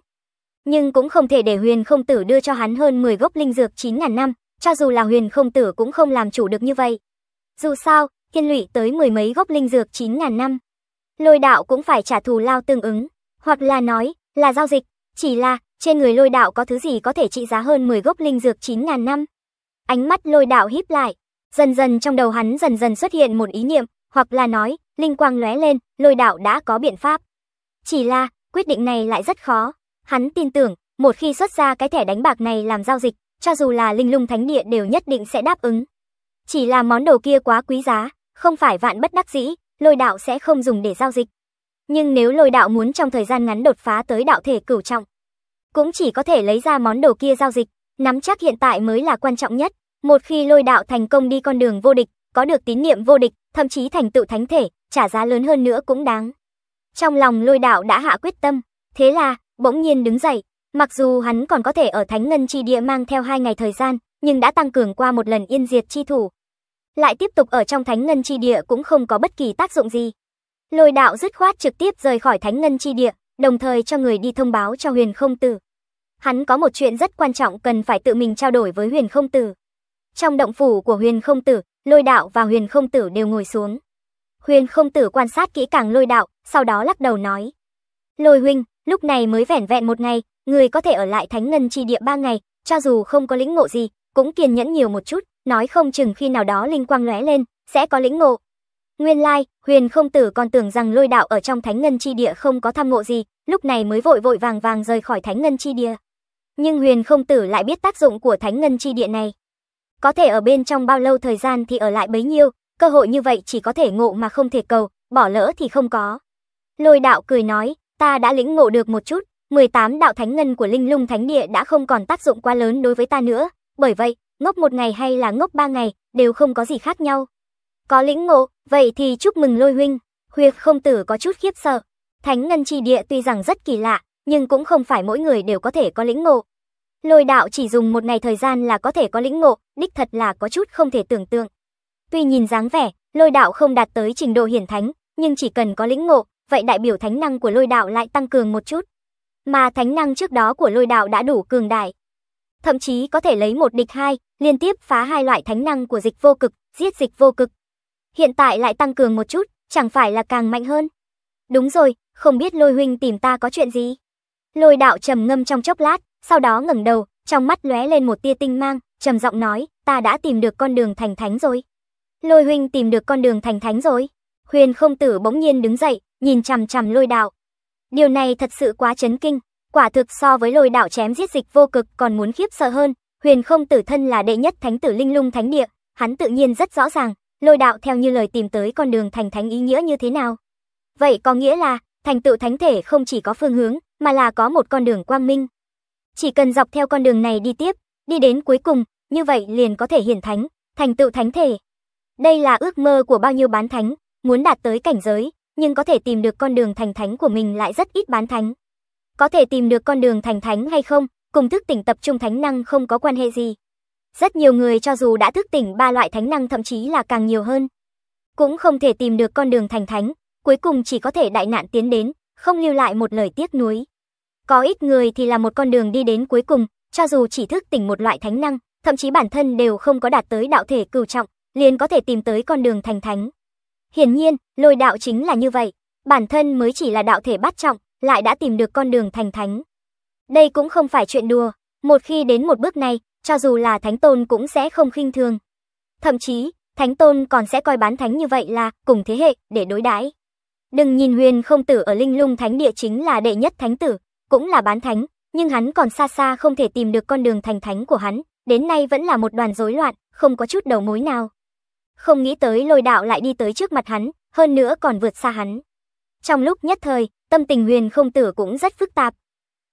nhưng cũng không thể để huyền không tử đưa cho hắn hơn 10 gốc linh dược 9.000 năm, cho dù là huyền không tử cũng không làm chủ được như vậy. Dù sao, thiên lụy tới mười mấy gốc linh dược 9.000 năm. Lôi đạo cũng phải trả thù lao tương ứng, hoặc là nói, là giao dịch, chỉ là, trên người lôi đạo có thứ gì có thể trị giá hơn 10 gốc linh dược 9.000 năm. Ánh mắt lôi đạo híp lại, dần dần trong đầu hắn dần dần xuất hiện một ý niệm, hoặc là nói, linh quang lóe lên, lôi đạo đã có biện pháp. Chỉ là, quyết định này lại rất khó. Hắn tin tưởng, một khi xuất ra cái thẻ đánh bạc này làm giao dịch, cho dù là linh lung thánh địa đều nhất định sẽ đáp ứng. Chỉ là món đồ kia quá quý giá, không phải vạn bất đắc dĩ, lôi đạo sẽ không dùng để giao dịch. Nhưng nếu lôi đạo muốn trong thời gian ngắn đột phá tới đạo thể cửu trọng, cũng chỉ có thể lấy ra món đồ kia giao dịch, nắm chắc hiện tại mới là quan trọng nhất. Một khi lôi đạo thành công đi con đường vô địch, có được tín niệm vô địch, thậm chí thành tựu thánh thể, trả giá lớn hơn nữa cũng đáng. Trong lòng lôi đạo đã hạ quyết tâm, thế là, bỗng nhiên đứng dậy. Mặc dù hắn còn có thể ở Thánh Ngân Chi Địa mang theo hai ngày thời gian, nhưng đã tăng cường qua một lần yên diệt chi thủ. Lại tiếp tục ở trong Thánh Ngân Chi Địa cũng không có bất kỳ tác dụng gì. Lôi đạo dứt khoát trực tiếp rời khỏi Thánh Ngân Chi Địa, đồng thời cho người đi thông báo cho huyền không tử. Hắn có một chuyện rất quan trọng cần phải tự mình trao đổi với huyền không tử. Trong động phủ của huyền không tử, lôi đạo và huyền không tử đều ngồi xuống. Huyền không tử quan sát kỹ càng lôi đạo, sau đó lắc đầu nói. Lôi huynh, Lúc này mới vẻn vẹn một ngày, người có thể ở lại Thánh Ngân Chi Địa ba ngày, cho dù không có lĩnh ngộ gì, cũng kiên nhẫn nhiều một chút, nói không chừng khi nào đó linh quang lóe lên, sẽ có lĩnh ngộ. Nguyên lai, like, Huyền Không Tử còn tưởng rằng lôi đạo ở trong Thánh Ngân Chi Địa không có tham ngộ gì, lúc này mới vội vội vàng vàng rời khỏi Thánh Ngân Chi Địa. Nhưng Huyền Không Tử lại biết tác dụng của Thánh Ngân Chi Địa này. Có thể ở bên trong bao lâu thời gian thì ở lại bấy nhiêu, cơ hội như vậy chỉ có thể ngộ mà không thể cầu, bỏ lỡ thì không có. Lôi đạo cười nói, ta đã lĩnh ngộ được một chút, 18 đạo thánh ngân của linh lung thánh địa đã không còn tác dụng quá lớn đối với ta nữa, bởi vậy, ngốc một ngày hay là ngốc ba ngày, đều không có gì khác nhau. Có lĩnh ngộ, vậy thì chúc mừng lôi huynh, huyệt không tử có chút khiếp sợ. Thánh ngân chi địa tuy rằng rất kỳ lạ, nhưng cũng không phải mỗi người đều có thể có lĩnh ngộ. Lôi đạo chỉ dùng một ngày thời gian là có thể có lĩnh ngộ, đích thật là có chút không thể tưởng tượng. Tuy nhìn dáng vẻ, lôi đạo không đạt tới trình độ hiển thánh, nhưng chỉ cần có lĩnh ngộ, vậy đại biểu thánh năng của lôi đạo lại tăng cường một chút. Mà thánh năng trước đó của lôi đạo đã đủ cường đại. Thậm chí có thể lấy một địch hai, liên tiếp phá hai loại thánh năng của dịch vô cực, giết dịch vô cực. Hiện tại lại tăng cường một chút, chẳng phải là càng mạnh hơn. Đúng rồi, không biết lôi huynh tìm ta có chuyện gì. Lôi đạo trầm ngâm trong chốc lát, sau đó ngẩng đầu, trong mắt lóe lên một tia tinh mang, trầm giọng nói, ta đã tìm được con đường thành thánh rồi. Lôi huynh tìm được con đường thành thánh rồi. Huyền không tử bỗng nhiên đứng dậy, nhìn chằm chằm lôi đạo. Điều này thật sự quá chấn kinh, quả thực so với lôi đạo chém giết dịch vô cực còn muốn khiếp sợ hơn. Huyền không tử thân là đệ nhất thánh tử linh lung thánh địa, hắn tự nhiên rất rõ ràng, lôi đạo theo như lời tìm tới con đường thành thánh ý nghĩa như thế nào. Vậy có nghĩa là, thành tựu thánh thể không chỉ có phương hướng, mà là có một con đường quang minh. Chỉ cần dọc theo con đường này đi tiếp, đi đến cuối cùng, như vậy liền có thể hiển thánh, thành tựu thánh thể. Đây là ước mơ của bao nhiêu bán thánh, Muốn đạt tới cảnh giới, nhưng có thể tìm được con đường thành thánh của mình lại rất ít bán thánh. Có thể tìm được con đường thành thánh hay không, cùng thức tỉnh tập trung thánh năng không có quan hệ gì. Rất nhiều người cho dù đã thức tỉnh ba loại thánh năng thậm chí là càng nhiều hơn, cũng không thể tìm được con đường thành thánh, cuối cùng chỉ có thể đại nạn tiến đến, không lưu lại một lời tiếc nuối. Có ít người thì là một con đường đi đến cuối cùng, cho dù chỉ thức tỉnh một loại thánh năng, thậm chí bản thân đều không có đạt tới đạo thể cửu trọng, liền có thể tìm tới con đường thành thánh. Hiển nhiên, lôi đạo chính là như vậy, bản thân mới chỉ là đạo thể bát trọng, lại đã tìm được con đường thành thánh. Đây cũng không phải chuyện đùa, một khi đến một bước này, cho dù là thánh tôn cũng sẽ không khinh thường. Thậm chí, thánh tôn còn sẽ coi bán thánh như vậy là cùng thế hệ để đối đãi. Đừng nhìn huyền không tử ở linh lung thánh địa chính là đệ nhất thánh tử, cũng là bán thánh, nhưng hắn còn xa xa không thể tìm được con đường thành thánh của hắn, đến nay vẫn là một đoàn rối loạn, không có chút đầu mối nào. Không nghĩ tới lôi đạo lại đi tới trước mặt hắn, hơn nữa còn vượt xa hắn. Trong lúc nhất thời, tâm tình huyền không tử cũng rất phức tạp.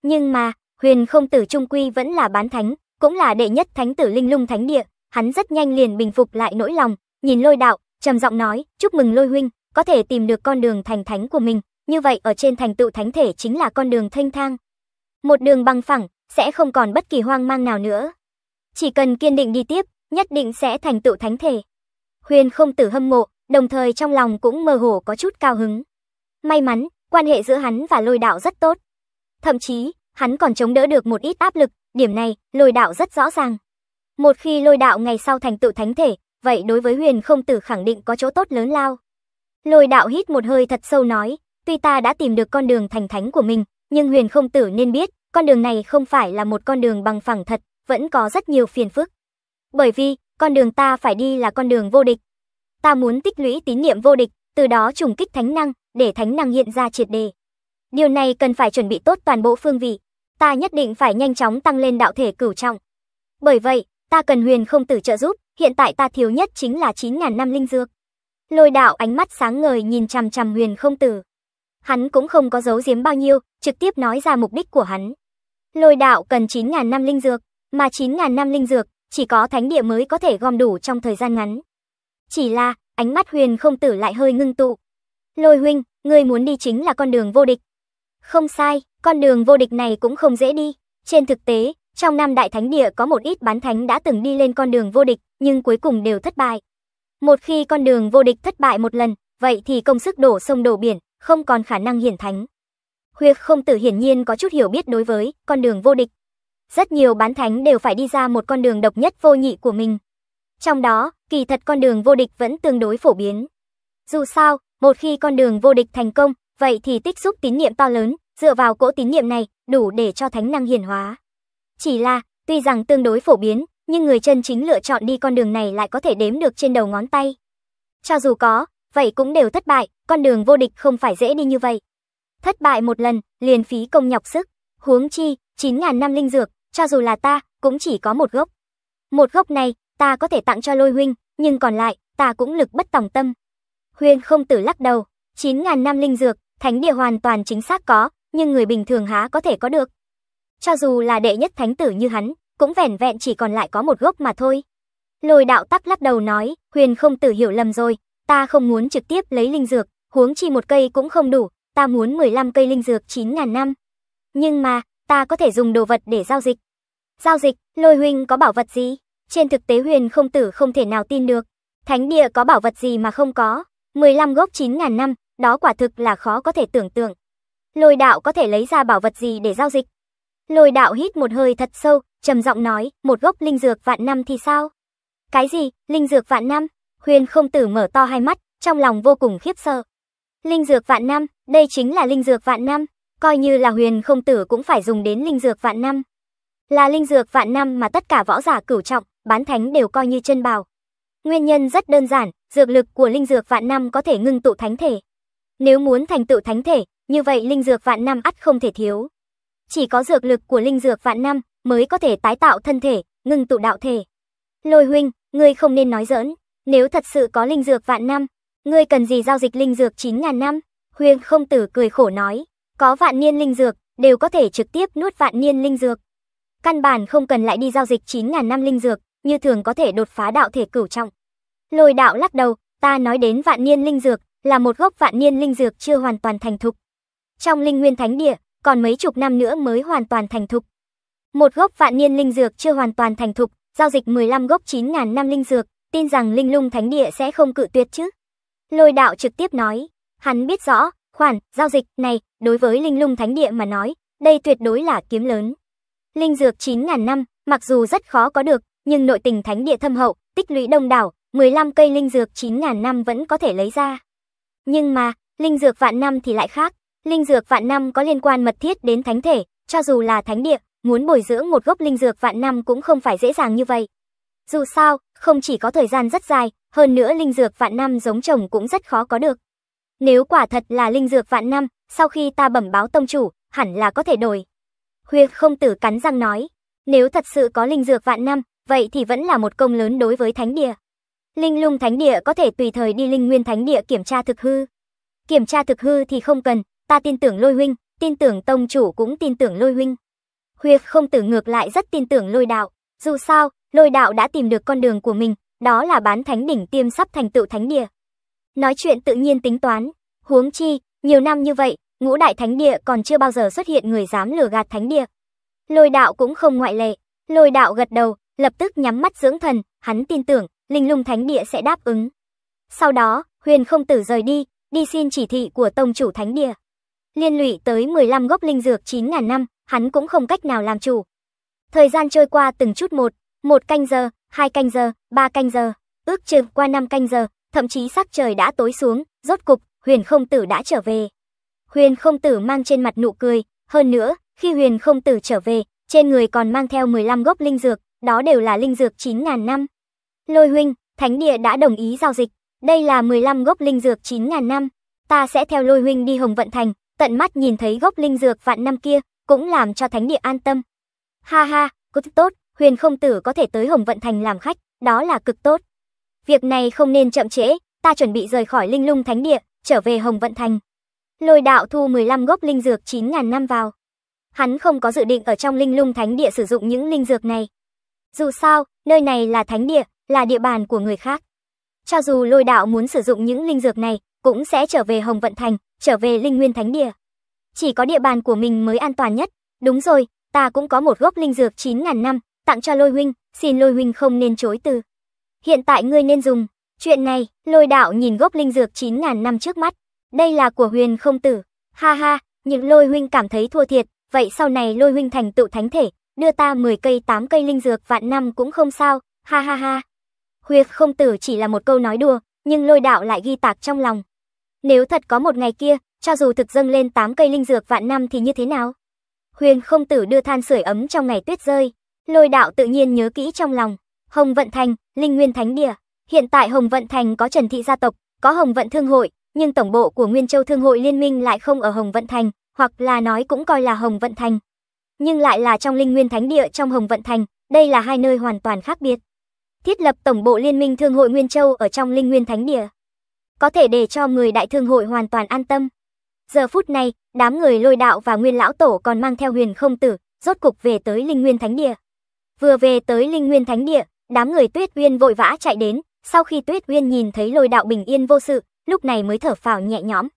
Nhưng mà, huyền không tử trung quy vẫn là bán thánh, cũng là đệ nhất thánh tử linh lung thánh địa. Hắn rất nhanh liền bình phục lại nỗi lòng, nhìn lôi đạo, trầm giọng nói, chúc mừng lôi huynh, có thể tìm được con đường thành thánh của mình. Như vậy ở trên thành tựu thánh thể chính là con đường thanh thang. Một đường bằng phẳng, sẽ không còn bất kỳ hoang mang nào nữa. Chỉ cần kiên định đi tiếp, nhất định sẽ thành tựu thánh thể. Huyền không tử hâm mộ, đồng thời trong lòng cũng mơ hồ có chút cao hứng. May mắn, quan hệ giữa hắn và lôi đạo rất tốt. Thậm chí, hắn còn chống đỡ được một ít áp lực, điểm này, lôi đạo rất rõ ràng. Một khi lôi đạo ngày sau thành tựu thánh thể, vậy đối với huyền không tử khẳng định có chỗ tốt lớn lao. Lôi đạo hít một hơi thật sâu nói, tuy ta đã tìm được con đường thành thánh của mình, nhưng huyền không tử nên biết, con đường này không phải là một con đường bằng phẳng thật, vẫn có rất nhiều phiền phức. Bởi vì, con đường ta phải đi là con đường vô địch. Ta muốn tích lũy tín niệm vô địch, từ đó trùng kích thánh năng, để thánh năng hiện ra triệt đề. Điều này cần phải chuẩn bị tốt toàn bộ phương vị, ta nhất định phải nhanh chóng tăng lên đạo thể cửu trọng. Bởi vậy, ta cần huyền không tử trợ giúp, hiện tại ta thiếu nhất chính là 9.000 năm linh dược. Lôi đạo ánh mắt sáng ngời nhìn chằm chằm huyền không tử. Hắn cũng không có giấu giếm bao nhiêu, trực tiếp nói ra mục đích của hắn. Lôi đạo cần 9.000 năm linh dược, mà 9.000 năm linh dược chỉ có thánh địa mới có thể gom đủ trong thời gian ngắn. Chỉ là, ánh mắt huyền không tử lại hơi ngưng tụ. Lôi huynh, ngươi muốn đi chính là con đường vô địch. Không sai, con đường vô địch này cũng không dễ đi. Trên thực tế, trong năm đại thánh địa có một ít bán thánh đã từng đi lên con đường vô địch, nhưng cuối cùng đều thất bại. Một khi con đường vô địch thất bại một lần, vậy thì công sức đổ sông đổ biển, không còn khả năng hiển thánh. Huyệt không tử hiển nhiên có chút hiểu biết đối với con đường vô địch, rất nhiều bán thánh đều phải đi ra một con đường độc nhất vô nhị của mình. Trong đó, kỳ thật con đường vô địch vẫn tương đối phổ biến. Dù sao, một khi con đường vô địch thành công, vậy thì tích xúc tín niệm to lớn, dựa vào cỗ tín niệm này, đủ để cho thánh năng hiển hóa. Chỉ là, tuy rằng tương đối phổ biến, nhưng người chân chính lựa chọn đi con đường này lại có thể đếm được trên đầu ngón tay. Cho dù có, vậy cũng đều thất bại, con đường vô địch không phải dễ đi như vậy. Thất bại một lần, liền phí công nhọc sức, huống chi, 9.000 năm linh dược, cho dù là ta, cũng chỉ có một gốc. Một gốc này, ta có thể tặng cho lôi huynh, nhưng còn lại, ta cũng lực bất tòng tâm. Huyền không tử lắc đầu, 9.000 năm linh dược, thánh địa hoàn toàn chính xác có, nhưng người bình thường há có thể có được. Cho dù là đệ nhất thánh tử như hắn, cũng vẻn vẹn chỉ còn lại có một gốc mà thôi. Lôi đạo tắc lắc đầu nói, huyền không tử hiểu lầm rồi, ta không muốn trực tiếp lấy linh dược, huống chi một cây cũng không đủ, ta muốn 15 cây linh dược 9.000 năm. Nhưng mà, ta có thể dùng đồ vật để giao dịch. Giao dịch, lôi huynh có bảo vật gì? Trên thực tế huyền không tử không thể nào tin được. Thánh địa có bảo vật gì mà không có? 15 gốc 9.000 năm, đó quả thực là khó có thể tưởng tượng. Lôi đạo có thể lấy ra bảo vật gì để giao dịch? Lôi đạo hít một hơi thật sâu, trầm giọng nói, một gốc linh dược vạn năm thì sao? Cái gì, linh dược vạn năm? Huyền không tử mở to hai mắt, trong lòng vô cùng khiếp sợ. Linh dược vạn năm, đây chính là linh dược vạn năm, Coi như là huyền không tử cũng phải dùng đến linh dược vạn năm. Là linh dược vạn năm mà tất cả võ giả cửu trọng, bán thánh đều coi như chân bào. Nguyên nhân rất đơn giản, dược lực của linh dược vạn năm có thể ngưng tụ thánh thể. Nếu muốn thành tựu thánh thể, như vậy linh dược vạn năm ắt không thể thiếu. Chỉ có dược lực của linh dược vạn năm mới có thể tái tạo thân thể, ngưng tụ đạo thể. Lôi huynh, ngươi không nên nói giỡn, nếu thật sự có linh dược vạn năm, ngươi cần gì giao dịch linh dược 9000 năm? Huyền Không Tử cười khổ nói. Có vạn niên linh dược, đều có thể trực tiếp nuốt vạn niên linh dược. Căn bản không cần lại đi giao dịch 9.000 năm linh dược, như thường có thể đột phá đạo thể cửu trọng. Lôi đạo lắc đầu, ta nói đến vạn niên linh dược, là một gốc vạn niên linh dược chưa hoàn toàn thành thục. Trong linh nguyên thánh địa, còn mấy chục năm nữa mới hoàn toàn thành thục. Một gốc vạn niên linh dược chưa hoàn toàn thành thục, giao dịch 15 gốc 9.000 năm linh dược, tin rằng linh lung thánh địa sẽ không cự tuyệt chứ. Lôi đạo trực tiếp nói, hắn biết rõ, Khoản giao dịch này đối với Linh Lung Thánh Địa mà nói, đây tuyệt đối là kiếm lớn. Linh dược 9000 năm, mặc dù rất khó có được, nhưng nội tình thánh địa thâm hậu, tích lũy đông đảo, 15 cây linh dược 9000 năm vẫn có thể lấy ra. Nhưng mà, linh dược vạn năm thì lại khác, linh dược vạn năm có liên quan mật thiết đến thánh thể, cho dù là thánh địa, muốn bồi dưỡng một gốc linh dược vạn năm cũng không phải dễ dàng như vậy. Dù sao, không chỉ có thời gian rất dài, hơn nữa linh dược vạn năm giống trồng cũng rất khó có được. Nếu quả thật là linh dược vạn năm, sau khi ta bẩm báo tông chủ, hẳn là có thể đổi. Huyệt không tử cắn răng nói, nếu thật sự có linh dược vạn năm, vậy thì vẫn là một công lớn đối với thánh địa. Linh lung thánh địa có thể tùy thời đi linh nguyên thánh địa kiểm tra thực hư. Kiểm tra thực hư thì không cần, ta tin tưởng lôi huynh, tin tưởng tông chủ cũng tin tưởng lôi huynh. Huyệt không tử ngược lại rất tin tưởng lôi đạo, dù sao, lôi đạo đã tìm được con đường của mình, đó là bán thánh đỉnh tiêm sắp thành tựu thánh địa. Nói chuyện tự nhiên tính toán, huống chi, nhiều năm như vậy, ngũ đại thánh địa còn chưa bao giờ xuất hiện người dám lừa gạt thánh địa. Lôi đạo cũng không ngoại lệ, lôi đạo gật đầu, lập tức nhắm mắt dưỡng thần, hắn tin tưởng, linh lung thánh địa sẽ đáp ứng. Sau đó, huyền không tử rời đi, đi xin chỉ thị của tông chủ thánh địa. Liên lụy tới 15 gốc linh dược 9.000 năm, hắn cũng không cách nào làm chủ. Thời gian trôi qua từng chút một, một canh giờ, hai canh giờ, ba canh giờ, ước chừng qua năm canh giờ, thậm chí sắc trời đã tối xuống, rốt cục, huyền không tử đã trở về. Huyền không tử mang trên mặt nụ cười, hơn nữa, khi huyền không tử trở về, trên người còn mang theo 15 gốc linh dược, đó đều là linh dược 9.000 năm. Lôi huynh, thánh địa đã đồng ý giao dịch, đây là 15 gốc linh dược 9.000 năm, ta sẽ theo lôi huynh đi Hồng Vận Thành, tận mắt nhìn thấy gốc linh dược vạn năm kia, cũng làm cho thánh địa an tâm. Ha ha, cực tốt, huyền không tử có thể tới Hồng Vận Thành làm khách, đó là cực tốt việc này không nên chậm trễ, ta chuẩn bị rời khỏi Linh Lung Thánh Địa, trở về Hồng Vận Thành. Lôi đạo thu 15 gốc linh dược 9.000 năm vào. Hắn không có dự định ở trong Linh Lung Thánh Địa sử dụng những linh dược này. Dù sao, nơi này là thánh địa, là địa bàn của người khác. Cho dù lôi đạo muốn sử dụng những linh dược này, cũng sẽ trở về Hồng Vận Thành, trở về Linh Nguyên Thánh Địa. Chỉ có địa bàn của mình mới an toàn nhất. Đúng rồi, ta cũng có một gốc linh dược 9.000 năm, tặng cho lôi huynh, xin lôi huynh không nên chối từ. Hiện tại ngươi nên dùng. Chuyện này, lôi đạo nhìn gốc linh dược 9.000 năm trước mắt. Đây là của huyền không tử. Ha ha, những lôi huynh cảm thấy thua thiệt. Vậy sau này lôi huynh thành tựu thánh thể, đưa ta 10 cây 8 cây linh dược vạn năm cũng không sao. Ha ha ha. Huyệt không tử chỉ là một câu nói đùa, nhưng lôi đạo lại ghi tạc trong lòng. Nếu thật có một ngày kia, cho dù thực dâng lên 8 cây linh dược vạn năm thì như thế nào? Huyền không tử đưa than sưởi ấm trong ngày tuyết rơi. Lôi đạo tự nhiên nhớ kỹ trong lòng. Hồng Vận Thành, Linh Nguyên Thánh Địa. Hiện tại Hồng Vận Thành có Trần Thị gia tộc, có Hồng Vận Thương hội, nhưng tổng bộ của Nguyên Châu Thương hội Liên minh lại không ở Hồng Vận Thành, hoặc là nói cũng coi là Hồng Vận Thành. Nhưng lại là trong Linh Nguyên Thánh Địa trong Hồng Vận Thành, đây là hai nơi hoàn toàn khác biệt. Thiết lập tổng bộ Liên minh Thương hội Nguyên Châu ở trong Linh Nguyên Thánh Địa. Có thể để cho người đại thương hội hoàn toàn an tâm. Giờ phút này, đám người lôi đạo và nguyên lão tổ còn mang theo huyền không tử, rốt cục về tới Linh Nguyên Thánh Địa. Vừa về tới Linh Nguyên Thánh Địa, Đám người Tuyết Uyên vội vã chạy đến, sau khi Tuyết Uyên nhìn thấy lôi đạo bình yên vô sự, lúc này mới thở phào nhẹ nhõm.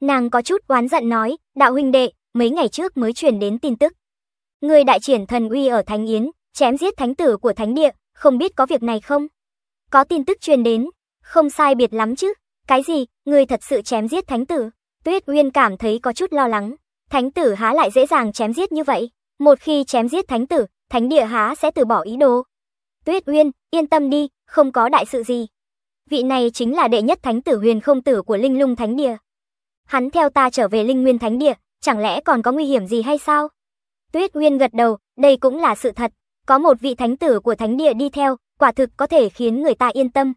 Nàng có chút oán giận nói, đạo huynh đệ, mấy ngày trước mới truyền đến tin tức. Người đại triển thần uy ở Thánh Yến, chém giết thánh tử của thánh địa, không biết có việc này không? Có tin tức truyền đến, không sai biệt lắm chứ, cái gì, người thật sự chém giết thánh tử? Tuyết Uyên cảm thấy có chút lo lắng, thánh tử há lại dễ dàng chém giết như vậy. Một khi chém giết thánh tử, thánh địa há sẽ từ bỏ ý đồ. Tuyết Uyên, yên tâm đi, không có đại sự gì. Vị này chính là đệ nhất thánh tử huyền không tử của linh lung thánh địa. Hắn theo ta trở về linh nguyên thánh địa, chẳng lẽ còn có nguy hiểm gì hay sao? Tuyết Uyên gật đầu, đây cũng là sự thật. Có một vị thánh tử của thánh địa đi theo, quả thực có thể khiến người ta yên tâm.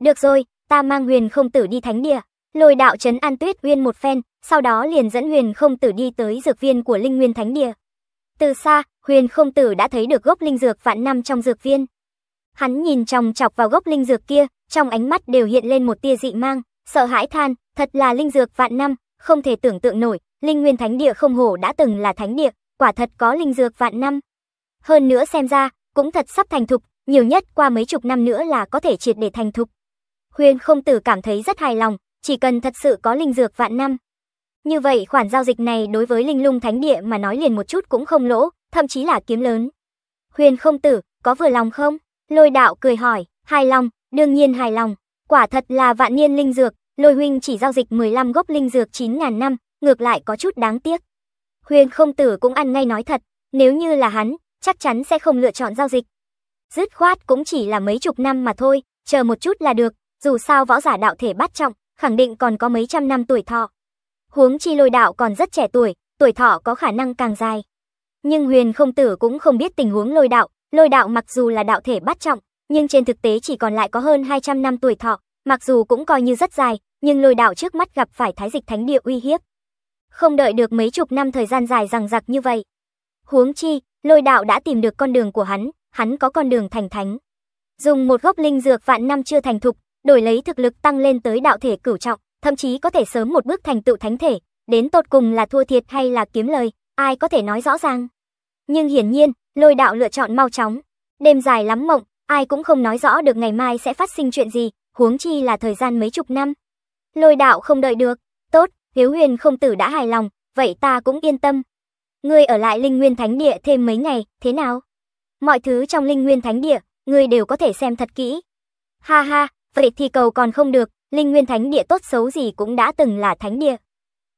Được rồi, ta mang huyền không tử đi thánh địa. Lôi đạo trấn an Tuyết Uyên một phen, sau đó liền dẫn huyền không tử đi tới dược viên của linh nguyên thánh địa. Từ xa, huyền không tử đã thấy được gốc linh dược vạn năm trong dược viên. Hắn nhìn chòng chọc vào gốc linh dược kia, trong ánh mắt đều hiện lên một tia dị mang, sợ hãi than, thật là linh dược vạn năm, không thể tưởng tượng nổi, linh nguyên thánh địa không hổ đã từng là thánh địa, quả thật có linh dược vạn năm. Hơn nữa xem ra, cũng thật sắp thành thục, nhiều nhất qua mấy chục năm nữa là có thể triệt để thành thục. Huyền không tử cảm thấy rất hài lòng, chỉ cần thật sự có linh dược vạn năm. Như vậy khoản giao dịch này đối với linh lung thánh địa mà nói liền một chút cũng không lỗ, thậm chí là kiếm lớn. Huyền không tử, có vừa lòng không? Lôi đạo cười hỏi, hài lòng, đương nhiên hài lòng. Quả thật là vạn niên linh dược, lôi huynh chỉ giao dịch 15 gốc linh dược 9.000 năm, ngược lại có chút đáng tiếc. Huyền không tử cũng ăn ngay nói thật, nếu như là hắn, chắc chắn sẽ không lựa chọn giao dịch. Dứt khoát cũng chỉ là mấy chục năm mà thôi, chờ một chút là được, dù sao võ giả đạo thể bát trọng, khẳng định còn có mấy trăm năm tuổi thọ. Huống chi lôi đạo còn rất trẻ tuổi, tuổi thọ có khả năng càng dài. Nhưng huyền không tử cũng không biết tình huống lôi đạo, Lôi đạo mặc dù là đạo thể bát trọng, nhưng trên thực tế chỉ còn lại có hơn 200 năm tuổi thọ, mặc dù cũng coi như rất dài, nhưng lôi đạo trước mắt gặp phải thái dịch thánh địa uy hiếp. Không đợi được mấy chục năm thời gian dài rằng giặc như vậy. Huống chi, lôi đạo đã tìm được con đường của hắn, hắn có con đường thành thánh. Dùng một gốc linh dược vạn năm chưa thành thục, đổi lấy thực lực tăng lên tới đạo thể cửu trọng, thậm chí có thể sớm một bước thành tựu thánh thể, đến tột cùng là thua thiệt hay là kiếm lời, ai có thể nói rõ ràng. Nhưng hiển nhiên, Lôi đạo lựa chọn mau chóng. Đêm dài lắm mộng, ai cũng không nói rõ được ngày mai sẽ phát sinh chuyện gì, huống chi là thời gian mấy chục năm. Lôi đạo không đợi được. Tốt, hiếu huyền không tử đã hài lòng, vậy ta cũng yên tâm. Ngươi ở lại Linh Nguyên Thánh Địa thêm mấy ngày, thế nào? Mọi thứ trong Linh Nguyên Thánh Địa, ngươi đều có thể xem thật kỹ. Ha ha, vậy thì cầu còn không được, Linh Nguyên Thánh Địa tốt xấu gì cũng đã từng là Thánh Địa.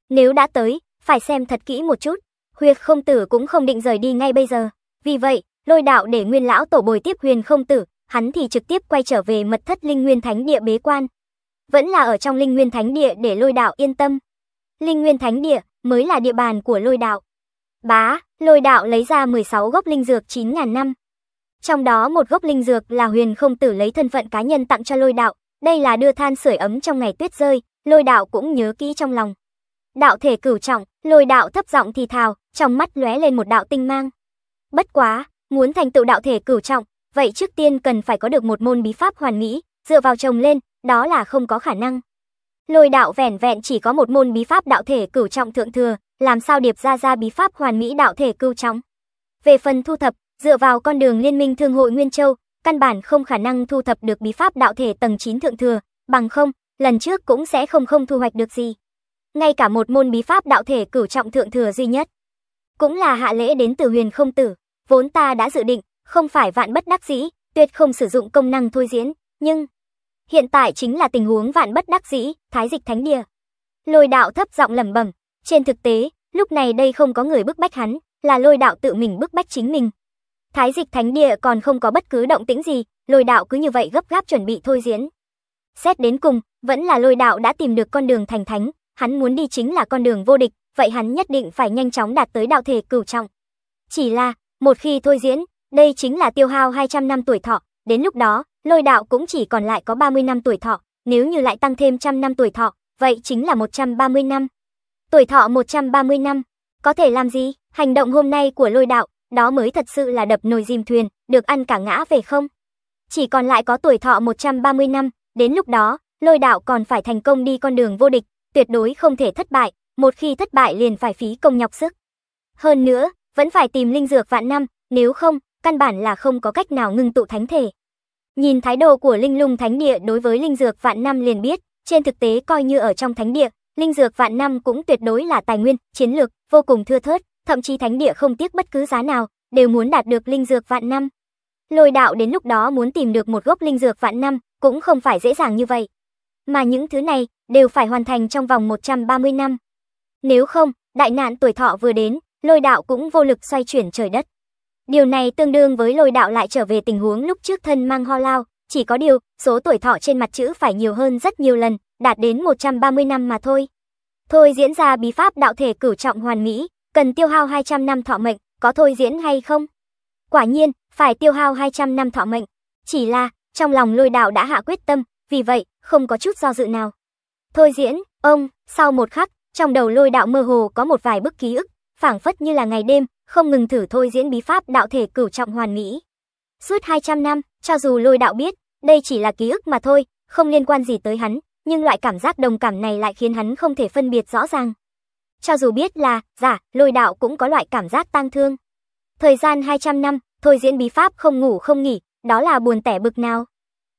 Nếu đã tới, phải xem thật kỹ một chút. Huyệt không tử cũng không định rời đi ngay bây giờ. Vì vậy, lôi đạo để nguyên lão tổ bồi tiếp huyền không tử, hắn thì trực tiếp quay trở về mật thất linh nguyên thánh địa bế quan. Vẫn là ở trong linh nguyên thánh địa để lôi đạo yên tâm. Linh nguyên thánh địa mới là địa bàn của lôi đạo. Bá, lôi đạo lấy ra 16 gốc linh dược 9.000 năm. Trong đó một gốc linh dược là huyền không tử lấy thân phận cá nhân tặng cho lôi đạo. Đây là đưa than sưởi ấm trong ngày tuyết rơi, lôi đạo cũng nhớ kỹ trong lòng. Đạo thể cửu trọng, lôi đạo thấp giọng thì thào, trong mắt lóe lên một đạo tinh mang. Bất quá, muốn thành tựu đạo thể cửu trọng, vậy trước tiên cần phải có được một môn bí pháp hoàn mỹ, dựa vào chồng lên, đó là không có khả năng. Lôi đạo vẻn vẹn chỉ có một môn bí pháp đạo thể cửu trọng thượng thừa, làm sao điệp ra ra bí pháp hoàn mỹ đạo thể cửu trọng. Về phần thu thập, dựa vào con đường liên minh thương hội Nguyên Châu, căn bản không khả năng thu thập được bí pháp đạo thể tầng 9 thượng thừa, bằng không, lần trước cũng sẽ không không thu hoạch được gì. Ngay cả một môn bí pháp đạo thể cửu trọng thượng thừa duy nhất. Cũng là hạ lễ đến từ huyền không tử. Vốn ta đã dự định, không phải vạn bất đắc dĩ, tuyệt không sử dụng công năng thôi diễn, nhưng hiện tại chính là tình huống vạn bất đắc dĩ, thái dịch thánh địa. Lôi đạo thấp giọng lẩm bẩm, trên thực tế, lúc này đây không có người bức bách hắn, là lôi đạo tự mình bức bách chính mình. Thái dịch thánh địa còn không có bất cứ động tĩnh gì, lôi đạo cứ như vậy gấp gáp chuẩn bị thôi diễn. Xét đến cùng, vẫn là lôi đạo đã tìm được con đường thành thánh, hắn muốn đi chính là con đường vô địch, vậy hắn nhất định phải nhanh chóng đạt tới đạo thể cửu trọng. Chỉ là, một khi thôi diễn, đây chính là tiêu hao 200 năm tuổi thọ, đến lúc đó, lôi đạo cũng chỉ còn lại có 30 năm tuổi thọ, nếu như lại tăng thêm trăm năm tuổi thọ, vậy chính là 130 năm. Tuổi thọ 130 năm, có thể làm gì? Hành động hôm nay của lôi đạo, đó mới thật sự là đập nồi dìm thuyền, được ăn cả ngã về không? Chỉ còn lại có tuổi thọ 130 năm, đến lúc đó, lôi đạo còn phải thành công đi con đường vô địch, tuyệt đối không thể thất bại, một khi thất bại liền phải phí công nhọc sức. Hơn nữa, vẫn phải tìm linh dược vạn năm, nếu không, căn bản là không có cách nào ngưng tụ thánh thể. Nhìn thái độ của Linh Lung Thánh Địa đối với linh dược vạn năm liền biết, trên thực tế coi như ở trong thánh địa, linh dược vạn năm cũng tuyệt đối là tài nguyên, chiến lược vô cùng thưa thớt, thậm chí thánh địa không tiếc bất cứ giá nào, đều muốn đạt được linh dược vạn năm. Lôi đạo đến lúc đó muốn tìm được một gốc linh dược vạn năm cũng không phải dễ dàng như vậy. Mà những thứ này đều phải hoàn thành trong vòng 130 năm. Nếu không, đại nạn tuổi thọ vừa đến, lôi đạo cũng vô lực xoay chuyển trời đất. Điều này tương đương với lôi đạo lại trở về tình huống lúc trước thân mang ho lao, chỉ có điều, số tuổi thọ trên mặt chữ phải nhiều hơn rất nhiều lần, đạt đến 130 năm mà thôi. Thôi diễn ra bí pháp đạo thể cửu trọng hoàn mỹ, cần tiêu hao 200 năm thọ mệnh, có thôi diễn hay không? Quả nhiên, phải tiêu hao 200 năm thọ mệnh. Chỉ là, trong lòng lôi đạo đã hạ quyết tâm, vì vậy, không có chút do dự nào. Thôi diễn, ông, sau một khắc, trong đầu lôi đạo mơ hồ có một vài bức ký ức, phảng phất như là ngày đêm, không ngừng thử thôi diễn bí pháp đạo thể cửu trọng hoàn mỹ. Suốt 200 năm, cho dù lôi đạo biết, đây chỉ là ký ức mà thôi, không liên quan gì tới hắn, nhưng loại cảm giác đồng cảm này lại khiến hắn không thể phân biệt rõ ràng. Cho dù biết là, giả, lôi đạo cũng có loại cảm giác tang thương. Thời gian 200 năm, thôi diễn bí pháp không ngủ không nghỉ, đó là buồn tẻ bực nào.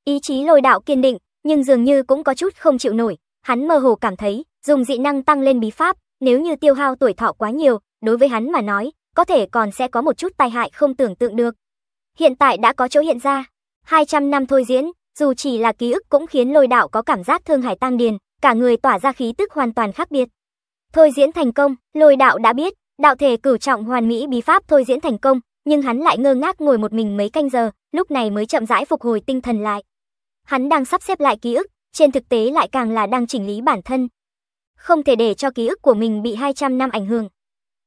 Ý chí lôi đạo kiên định, nhưng dường như cũng có chút không chịu nổi, hắn mơ hồ cảm thấy, dùng dị năng tăng lên bí pháp, nếu như tiêu hao tuổi thọ quá nhiều, đối với hắn mà nói, có thể còn sẽ có một chút tai hại không tưởng tượng được. Hiện tại đã có chỗ hiện ra, 200 năm thôi diễn, dù chỉ là ký ức cũng khiến lôi đạo có cảm giác thương hải tăng điền, cả người tỏa ra khí tức hoàn toàn khác biệt. Thôi diễn thành công, lôi đạo đã biết, đạo thể cửu trọng hoàn mỹ bí pháp thôi diễn thành công, nhưng hắn lại ngơ ngác ngồi một mình mấy canh giờ, lúc này mới chậm rãi phục hồi tinh thần lại. Hắn đang sắp xếp lại ký ức, trên thực tế lại càng là đang chỉnh lý bản thân. Không thể để cho ký ức của mình bị 200 năm ảnh hưởng,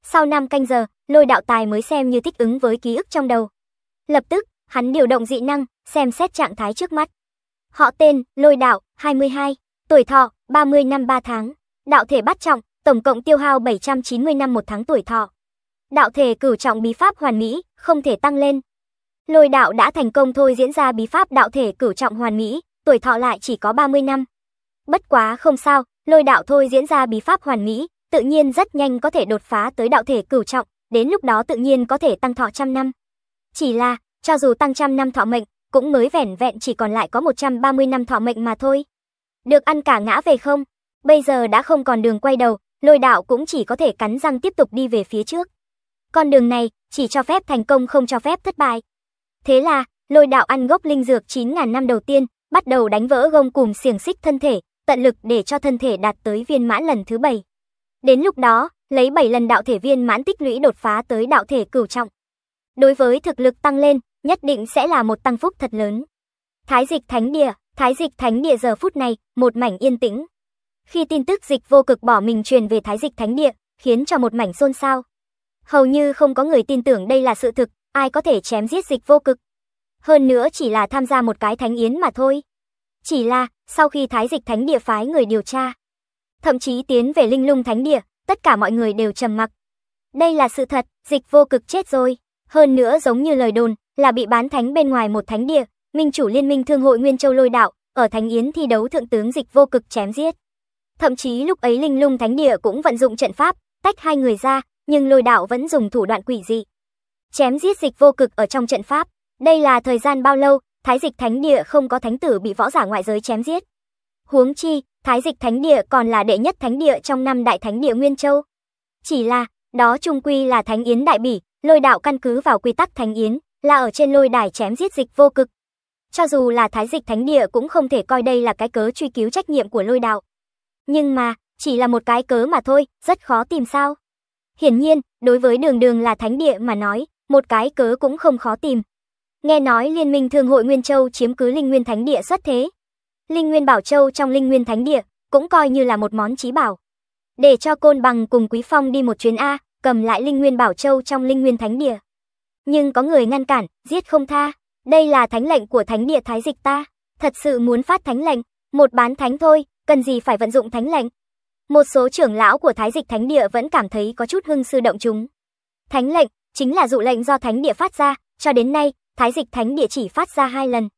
sau 5 canh giờ, lôi đạo tài mới xem như thích ứng với ký ức trong đầu. Lập tức, hắn điều động dị năng, xem xét trạng thái trước mắt. Họ tên, lôi đạo, 22, tuổi thọ, 30 năm 3 tháng, đạo thể bắt trọng, tổng cộng tiêu hao 790 năm một tháng tuổi thọ. Đạo thể cửu trọng bí pháp hoàn mỹ, không thể tăng lên. Lôi đạo đã thành công thôi diễn ra bí pháp đạo thể cửu trọng hoàn mỹ, tuổi thọ lại chỉ có 30 năm. Bất quá không sao, lôi đạo thôi diễn ra bí pháp hoàn mỹ, tự nhiên rất nhanh có thể đột phá tới đạo thể cửu trọng, đến lúc đó tự nhiên có thể tăng thọ trăm năm. Chỉ là, cho dù tăng trăm năm thọ mệnh, cũng mới vẻn vẹn chỉ còn lại có 130 năm thọ mệnh mà thôi. Được ăn cả ngã về không? Bây giờ đã không còn đường quay đầu, lôi đạo cũng chỉ có thể cắn răng tiếp tục đi về phía trước. Con đường này, chỉ cho phép thành công không cho phép thất bại. Thế là, lôi đạo ăn gốc linh dược 9.000 năm đầu tiên, bắt đầu đánh vỡ gông cùm xiềng xích thân thể, tận lực để cho thân thể đạt tới viên mãn lần thứ 7. Đến lúc đó, lấy 7 lần đạo thể viên mãn tích lũy đột phá tới đạo thể cửu trọng. Đối với thực lực tăng lên, nhất định sẽ là một tăng phúc thật lớn. Thái dịch thánh địa, thái dịch thánh địa giờ phút này, một mảnh yên tĩnh. Khi tin tức dịch vô cực bỏ mình truyền về thái dịch thánh địa, khiến cho một mảnh xôn xao. Hầu như không có người tin tưởng đây là sự thực, ai có thể chém giết dịch vô cực. Hơn nữa chỉ là tham gia một cái thánh yến mà thôi. Chỉ là, sau khi thái dịch thánh địa phái người điều tra, thậm chí tiến về linh lung thánh địa, tất cả mọi người đều trầm mặc. Đây là sự thật, dịch vô cực chết rồi. Hơn nữa giống như lời đồn, là bị bán thánh bên ngoài một thánh địa, minh chủ liên minh thương hội Nguyên Châu lôi đạo, ở thánh yến thi đấu thượng tướng dịch vô cực chém giết. Thậm chí lúc ấy linh lung thánh địa cũng vận dụng trận pháp, tách hai người ra, nhưng lôi đạo vẫn dùng thủ đoạn quỷ dị. Chém giết dịch vô cực ở trong trận pháp, đây là thời gian bao lâu, thái dịch thánh địa không có thánh tử bị võ giả ngoại giới chém giết. Huống chi, Thái Dịch Thánh Địa còn là đệ nhất thánh địa trong năm đại thánh địa Nguyên Châu. Chỉ là, đó trung quy là Thánh Yến Đại Bỉ, lôi đạo căn cứ vào quy tắc Thánh Yến, là ở trên lôi đài chém giết dịch vô cực. Cho dù là Thái Dịch Thánh Địa cũng không thể coi đây là cái cớ truy cứu trách nhiệm của lôi đạo. Nhưng mà, chỉ là một cái cớ mà thôi, rất khó tìm sao. Hiển nhiên, đối với đường đường là thánh địa mà nói, một cái cớ cũng không khó tìm. Nghe nói Liên minh Thương hội Nguyên Châu chiếm cứ Linh Nguyên Thánh Địa xuất thế, Linh Nguyên Bảo Châu trong Linh Nguyên Thánh Địa cũng coi như là một món chí bảo. Để cho Côn Bằng cùng Quý Phong đi một chuyến A, cầm lại Linh Nguyên Bảo Châu trong Linh Nguyên Thánh Địa. Nhưng có người ngăn cản, giết không tha. Đây là thánh lệnh của Thánh Địa Thái Dịch ta. Thật sự muốn phát thánh lệnh, một bán thánh thôi, cần gì phải vận dụng thánh lệnh. Một số trưởng lão của Thái Dịch Thánh Địa vẫn cảm thấy có chút hưng sư động chúng. Thánh lệnh chính là dụ lệnh do Thánh Địa phát ra, cho đến nay, Thái Dịch Thánh Địa chỉ phát ra hai lần.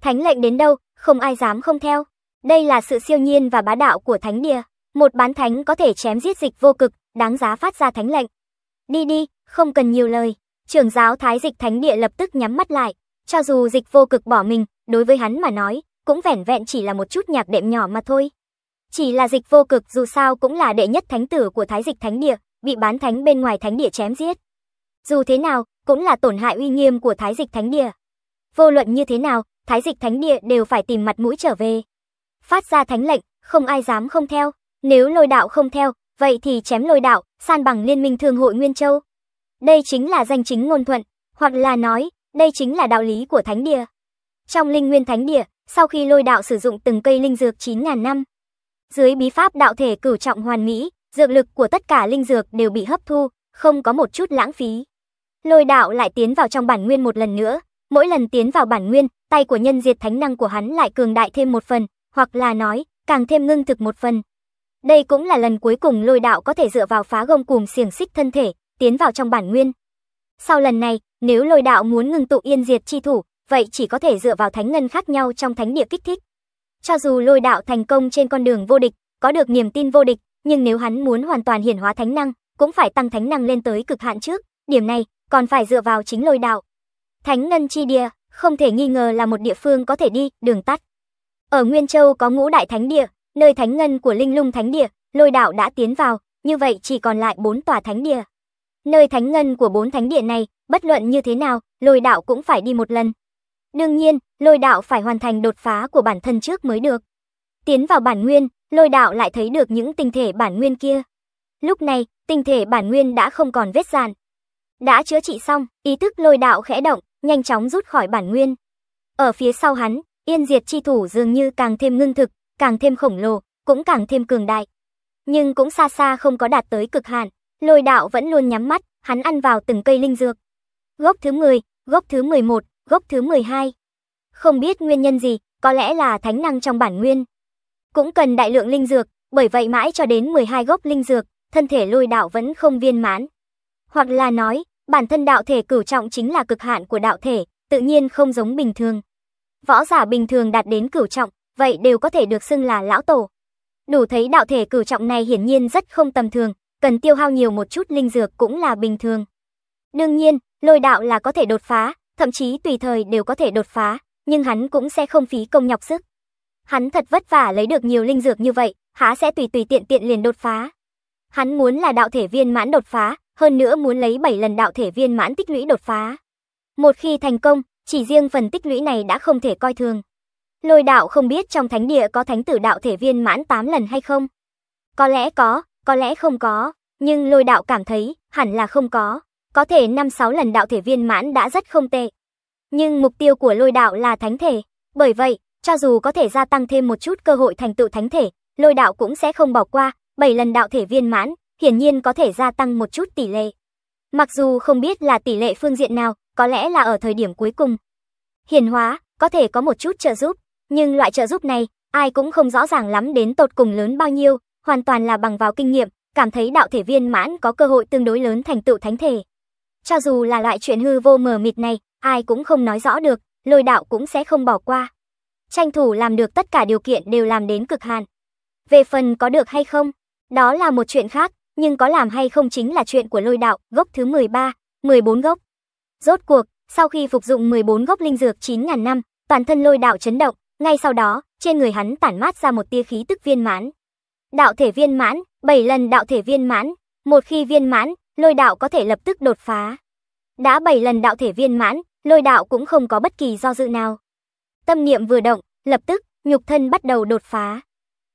Thánh lệnh đến đâu, không ai dám không theo. Đây là sự siêu nhiên và bá đạo của thánh địa, một bán thánh có thể chém giết dịch vô cực, đáng giá phát ra thánh lệnh. Đi đi, không cần nhiều lời, trưởng giáo thái dịch thánh địa lập tức nhắm mắt lại, cho dù dịch vô cực bỏ mình, đối với hắn mà nói, cũng vẻn vẹn chỉ là một chút nhạc đệm nhỏ mà thôi. Chỉ là dịch vô cực dù sao cũng là đệ nhất thánh tử của thái dịch thánh địa, bị bán thánh bên ngoài thánh địa chém giết. Dù thế nào, cũng là tổn hại uy nghiêm của thái dịch thánh địa. Vô luận như thế nào, thái dịch thánh địa đều phải tìm mặt mũi trở về. Phát ra thánh lệnh, không ai dám không theo, nếu lôi đạo không theo, vậy thì chém lôi đạo, san bằng liên minh thương hội Nguyên Châu. Đây chính là danh chính ngôn thuận, hoặc là nói, đây chính là đạo lý của thánh địa. Trong linh nguyên thánh địa, sau khi lôi đạo sử dụng từng cây linh dược 9.000 năm, dưới bí pháp đạo thể cửu trọng hoàn mỹ, dược lực của tất cả linh dược đều bị hấp thu, không có một chút lãng phí. Lôi đạo lại tiến vào trong bản nguyên một lần nữa, mỗi lần tiến vào bản nguyên, tay của nhân diệt thánh năng của hắn lại cường đại thêm một phần, hoặc là nói, càng thêm ngưng thực một phần. Đây cũng là lần cuối cùng lôi đạo có thể dựa vào phá gông cùng xiềng xích thân thể, tiến vào trong bản nguyên. Sau lần này, nếu lôi đạo muốn ngưng tụ yên diệt chi thủ, vậy chỉ có thể dựa vào thánh ngân khác nhau trong thánh địa kích thích. Cho dù lôi đạo thành công trên con đường vô địch, có được niềm tin vô địch, nhưng nếu hắn muốn hoàn toàn hiển hóa thánh năng, cũng phải tăng thánh năng lên tới cực hạn trước, điểm này còn phải dựa vào chính lôi đạo. Thánh ngân chi địa không thể nghi ngờ là một địa phương có thể đi, đường tắt. Ở Nguyên Châu có ngũ đại thánh địa, nơi thánh ngân của linh lung thánh địa, lôi đạo đã tiến vào, như vậy chỉ còn lại bốn tòa thánh địa. Nơi thánh ngân của bốn thánh địa này, bất luận như thế nào, lôi đạo cũng phải đi một lần. Đương nhiên, lôi đạo phải hoàn thành đột phá của bản thân trước mới được. Tiến vào bản nguyên, lôi đạo lại thấy được những tinh thể bản nguyên kia. Lúc này, tinh thể bản nguyên đã không còn vết dạn. Đã chữa trị xong, ý thức lôi đạo khẽ động, nhanh chóng rút khỏi bản nguyên. Ở phía sau hắn, yên diệt chi thủ dường như càng thêm ngưng thực, càng thêm khổng lồ, cũng càng thêm cường đại. Nhưng cũng xa xa không có đạt tới cực hạn, lôi đạo vẫn luôn nhắm mắt, hắn ăn vào từng cây linh dược. Gốc thứ 10, gốc thứ 11, gốc thứ 12. Không biết nguyên nhân gì, có lẽ là thánh năng trong bản nguyên. Cũng cần đại lượng linh dược, bởi vậy mãi cho đến 12 gốc linh dược, thân thể lôi đạo vẫn không viên mãn. Hoặc là nói, Bản thân đạo thể cửu trọng chính là cực hạn của đạo thể, tự nhiên không giống bình thường. Võ giả bình thường đạt đến cửu trọng, vậy đều có thể được xưng là lão tổ. Đủ thấy đạo thể cửu trọng này hiển nhiên rất không tầm thường, cần tiêu hao nhiều một chút linh dược cũng là bình thường. Đương nhiên, lôi đạo là có thể đột phá, thậm chí tùy thời đều có thể đột phá, nhưng hắn cũng sẽ không phí công nhọc sức. Hắn thật vất vả lấy được nhiều linh dược như vậy, há sẽ tùy tùy tiện tiện liền đột phá. Hắn muốn là đạo thể viên mãn đột phá, hơn nữa muốn lấy 7 lần đạo thể viên mãn tích lũy đột phá. Một khi thành công, chỉ riêng phần tích lũy này đã không thể coi thường. Lôi đạo không biết trong thánh địa có thánh tử đạo thể viên mãn 8 lần hay không. Có lẽ có, có lẽ không có, nhưng lôi đạo cảm thấy hẳn là không có. Có thể 5-6 lần đạo thể viên mãn đã rất không tệ. Nhưng mục tiêu của lôi đạo là thánh thể. Bởi vậy, cho dù có thể gia tăng thêm một chút cơ hội thành tựu thánh thể, lôi đạo cũng sẽ không bỏ qua. 7 lần đạo thể viên mãn, hiển nhiên có thể gia tăng một chút tỷ lệ. Mặc dù không biết là tỷ lệ phương diện nào, có lẽ là ở thời điểm cuối cùng. Hiển hóa, có thể có một chút trợ giúp, nhưng loại trợ giúp này, ai cũng không rõ ràng lắm đến tột cùng lớn bao nhiêu, hoàn toàn là bằng vào kinh nghiệm, cảm thấy đạo thể viên mãn có cơ hội tương đối lớn thành tựu thánh thể. Cho dù là loại chuyện hư vô mờ mịt này, ai cũng không nói rõ được, lôi đạo cũng sẽ không bỏ qua. Tranh thủ làm được tất cả điều kiện đều làm đến cực hạn. Về phần có được hay không, đó là một chuyện khác, nhưng có làm hay không chính là chuyện của lôi đạo, gốc thứ 13, 14 gốc. Rốt cuộc, sau khi phục dụng 14 gốc linh dược 9.000 năm, toàn thân lôi đạo chấn động, ngay sau đó, trên người hắn tản mát ra một tia khí tức viên mãn. Đạo thể viên mãn, 7 lần đạo thể viên mãn, một khi viên mãn, lôi đạo có thể lập tức đột phá. Đã 7 lần đạo thể viên mãn, lôi đạo cũng không có bất kỳ do dự nào. Tâm niệm vừa động, lập tức, nhục thân bắt đầu đột phá.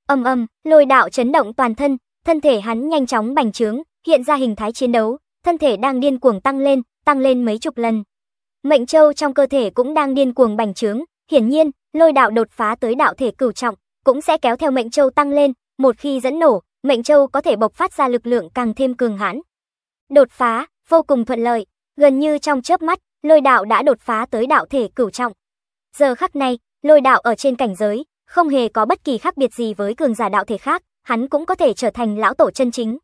Âm âm, lôi đạo chấn động toàn thân, thân thể hắn nhanh chóng bành trướng, hiện ra hình thái chiến đấu, thân thể đang điên cuồng tăng lên, tăng lên mấy chục lần. Mệnh châu trong cơ thể cũng đang điên cuồng bành trướng, hiển nhiên, lôi đạo đột phá tới đạo thể cửu trọng, cũng sẽ kéo theo mệnh châu tăng lên, một khi dẫn nổ, mệnh châu có thể bộc phát ra lực lượng càng thêm cường hãn. Đột phá, vô cùng thuận lợi, gần như trong chớp mắt, lôi đạo đã đột phá tới đạo thể cửu trọng. Giờ khắc này, lôi đạo ở trên cảnh giới, không hề có bất kỳ khác biệt gì với cường giả đạo thể khác, hắn cũng có thể trở thành lão tổ chân chính.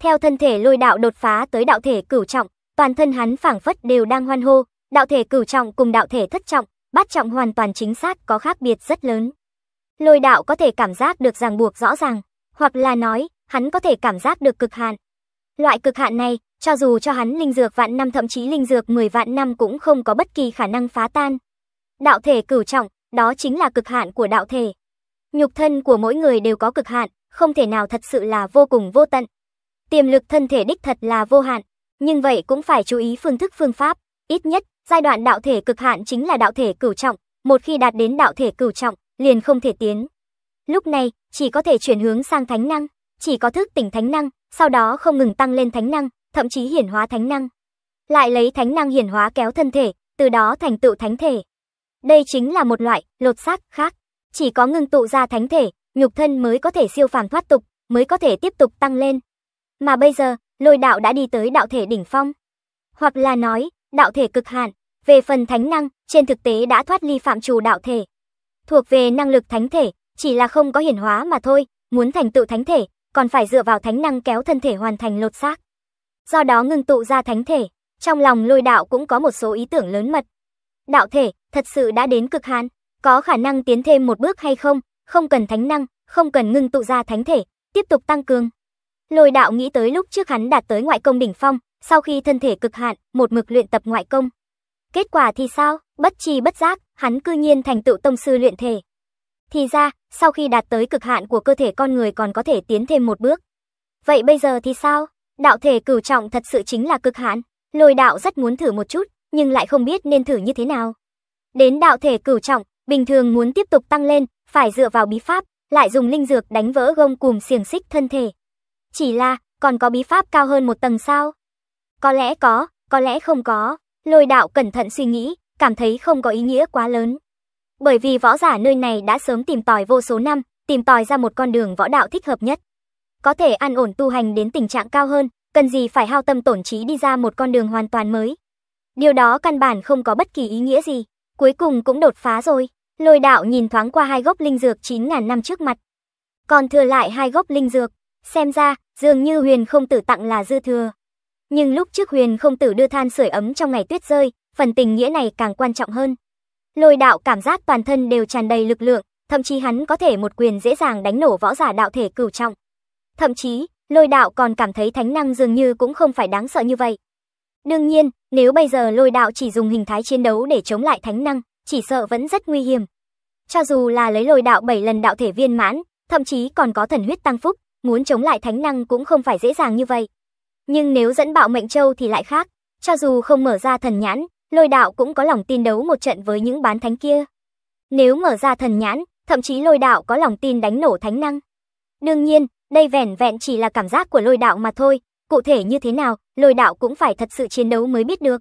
Theo thân thể lôi đạo đột phá tới đạo thể cửu trọng, toàn thân hắn phảng phất đều đang hoan hô, đạo thể cửu trọng cùng đạo thể thất trọng, bát trọng hoàn toàn chính xác có khác biệt rất lớn. Lôi đạo có thể cảm giác được ràng buộc rõ ràng, hoặc là nói, hắn có thể cảm giác được cực hạn. Loại cực hạn này, cho dù cho hắn linh dược vạn năm thậm chí linh dược 10 vạn năm cũng không có bất kỳ khả năng phá tan. Đạo thể cửu trọng, đó chính là cực hạn của đạo thể. Nhục thân của mỗi người đều có cực hạn, không thể nào thật sự là vô cùng vô tận. Tiềm lực thân thể đích thật là vô hạn, nhưng vậy cũng phải chú ý phương thức phương pháp, ít nhất, giai đoạn đạo thể cực hạn chính là đạo thể cửu trọng, một khi đạt đến đạo thể cửu trọng, liền không thể tiến. Lúc này, chỉ có thể chuyển hướng sang thánh năng, chỉ có thức tỉnh thánh năng, sau đó không ngừng tăng lên thánh năng, thậm chí hiển hóa thánh năng. Lại lấy thánh năng hiển hóa kéo thân thể, từ đó thành tựu thánh thể. Đây chính là một loại lột xác khác. Chỉ có ngưng tụ ra thánh thể, nhục thân mới có thể siêu phàm thoát tục, mới có thể tiếp tục tăng lên. Mà bây giờ, lôi đạo đã đi tới đạo thể đỉnh phong. Hoặc là nói, đạo thể cực hạn, về phần thánh năng, trên thực tế đã thoát ly phạm trù đạo thể. Thuộc về năng lực thánh thể, chỉ là không có hiển hóa mà thôi, muốn thành tựu thánh thể, còn phải dựa vào thánh năng kéo thân thể hoàn thành lột xác. Do đó ngưng tụ ra thánh thể, trong lòng lôi đạo cũng có một số ý tưởng lớn mật. Đạo thể, thật sự đã đến cực hạn có khả năng tiến thêm một bước hay không, không cần thánh năng, không cần ngưng tụ ra thánh thể, tiếp tục tăng cường. Lôi đạo nghĩ tới lúc trước hắn đạt tới ngoại công đỉnh phong, sau khi thân thể cực hạn, một mực luyện tập ngoại công. Kết quả thì sao? Bất tri bất giác, hắn cư nhiên thành tựu tông sư luyện thể. Thì ra, sau khi đạt tới cực hạn của cơ thể con người còn có thể tiến thêm một bước. Vậy bây giờ thì sao? Đạo thể cửu trọng thật sự chính là cực hạn. Lôi đạo rất muốn thử một chút, nhưng lại không biết nên thử như thế nào. Đến đạo thể cửu trọng, Bình thường muốn tiếp tục tăng lên, phải dựa vào bí pháp, lại dùng linh dược đánh vỡ gông cùm xiềng xích thân thể. Chỉ là, còn có bí pháp cao hơn một tầng sao? Có lẽ có, có lẽ không có. Lôi đạo cẩn thận suy nghĩ, cảm thấy không có ý nghĩa quá lớn. Bởi vì võ giả nơi này đã sớm tìm tòi vô số năm, tìm tòi ra một con đường võ đạo thích hợp nhất. Có thể an ổn tu hành đến tình trạng cao hơn, cần gì phải hao tâm tổn trí đi ra một con đường hoàn toàn mới. Điều đó căn bản không có bất kỳ ý nghĩa gì, cuối cùng cũng đột phá rồi. Lôi đạo nhìn thoáng qua hai gốc linh dược 9.000 năm trước mặt. Còn thừa lại hai gốc linh dược, xem ra, dường như huyền không tử tặng là dư thừa. Nhưng lúc trước huyền không tử đưa than sưởi ấm trong ngày tuyết rơi, phần tình nghĩa này càng quan trọng hơn. Lôi đạo cảm giác toàn thân đều tràn đầy lực lượng, thậm chí hắn có thể một quyền dễ dàng đánh nổ võ giả đạo thể cửu trọng. Thậm chí, lôi đạo còn cảm thấy thánh năng dường như cũng không phải đáng sợ như vậy. Đương nhiên, nếu bây giờ lôi đạo chỉ dùng hình thái chiến đấu để chống lại thánh năng, chỉ sợ vẫn rất nguy hiểm. Cho dù là lấy lôi đạo 7 lần đạo thể viên mãn, thậm chí còn có thần huyết tăng phúc, muốn chống lại thánh năng cũng không phải dễ dàng như vậy. Nhưng nếu dẫn bạo mệnh châu thì lại khác, cho dù không mở ra thần nhãn, lôi đạo cũng có lòng tin đấu một trận với những bán thánh kia. Nếu mở ra thần nhãn, thậm chí lôi đạo có lòng tin đánh nổ thánh năng. Đương nhiên, đây vẻn vẹn chỉ là cảm giác của lôi đạo mà thôi, cụ thể như thế nào, lôi đạo cũng phải thật sự chiến đấu mới biết được.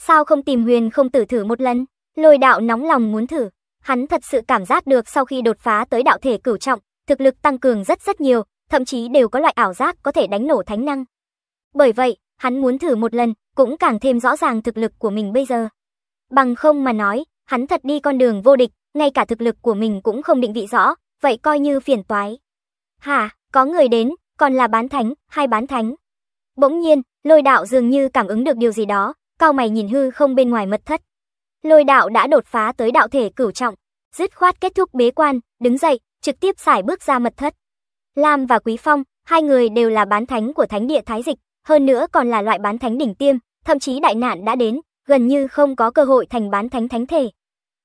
Sao không tìm huyền không tử thử một lần? Lôi đạo nóng lòng muốn thử, hắn thật sự cảm giác được sau khi đột phá tới đạo thể cửu trọng, thực lực tăng cường rất rất nhiều, thậm chí đều có loại ảo giác có thể đánh nổ thánh năng. Bởi vậy, hắn muốn thử một lần, cũng càng thêm rõ ràng thực lực của mình bây giờ. Bằng không mà nói, hắn thật đi con đường vô địch, ngay cả thực lực của mình cũng không định vị rõ, vậy coi như phiền toái. Hà, có người đến, còn là bán thánh, hai bán thánh. Bỗng nhiên, lôi đạo dường như cảm ứng được điều gì đó, cao mày nhìn hư không bên ngoài mật thất. Lôi đạo đã đột phá tới đạo thể cửu trọng, dứt khoát kết thúc bế quan, đứng dậy, trực tiếp xải bước ra mật thất. Lam và Quý Phong, hai người đều là bán thánh của thánh địa Thái Dịch, hơn nữa còn là loại bán thánh đỉnh tiêm, thậm chí đại nạn đã đến, gần như không có cơ hội thành bán thánh thánh thể.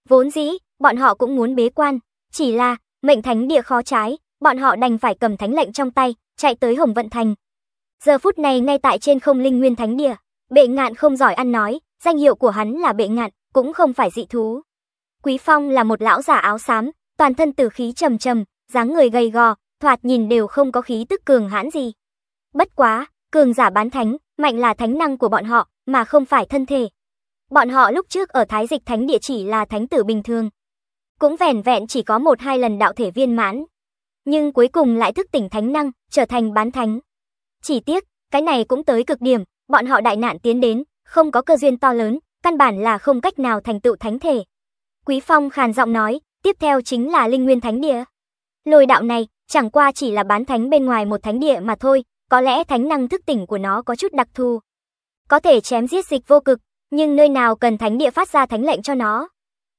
Vốn dĩ, bọn họ cũng muốn bế quan, chỉ là mệnh thánh địa khó trái, bọn họ đành phải cầm thánh lệnh trong tay, chạy tới Hồng Vận Thành. Giờ phút này ngay tại trên không linh nguyên thánh địa, Bệ Ngạn không giỏi ăn nói, danh hiệu của hắn là Bệ Ngạn, cũng không phải dị thú. Quý Phong là một lão giả áo xám, toàn thân tử khí trầm trầm, dáng người gầy gò, thoạt nhìn đều không có khí tức cường hãn gì. Bất quá, cường giả bán thánh, mạnh là thánh năng của bọn họ, mà không phải thân thể. Bọn họ lúc trước ở Thái Dịch Thánh địa chỉ là thánh tử bình thường. Cũng vẻn vẹn chỉ có một hai lần đạo thể viên mãn. Nhưng cuối cùng lại thức tỉnh thánh năng, trở thành bán thánh. Chỉ tiếc, cái này cũng tới cực điểm, bọn họ đại nạn tiến đến, không có cơ duyên to lớn, căn bản là không cách nào thành tựu thánh thể. Quý Phong khàn giọng nói, tiếp theo chính là linh nguyên thánh địa. Lôi đạo này chẳng qua chỉ là bán thánh bên ngoài một thánh địa mà thôi, có lẽ thánh năng thức tỉnh của nó có chút đặc thù. Có thể chém giết dịch vô cực, nhưng nơi nào cần thánh địa phát ra thánh lệnh cho nó.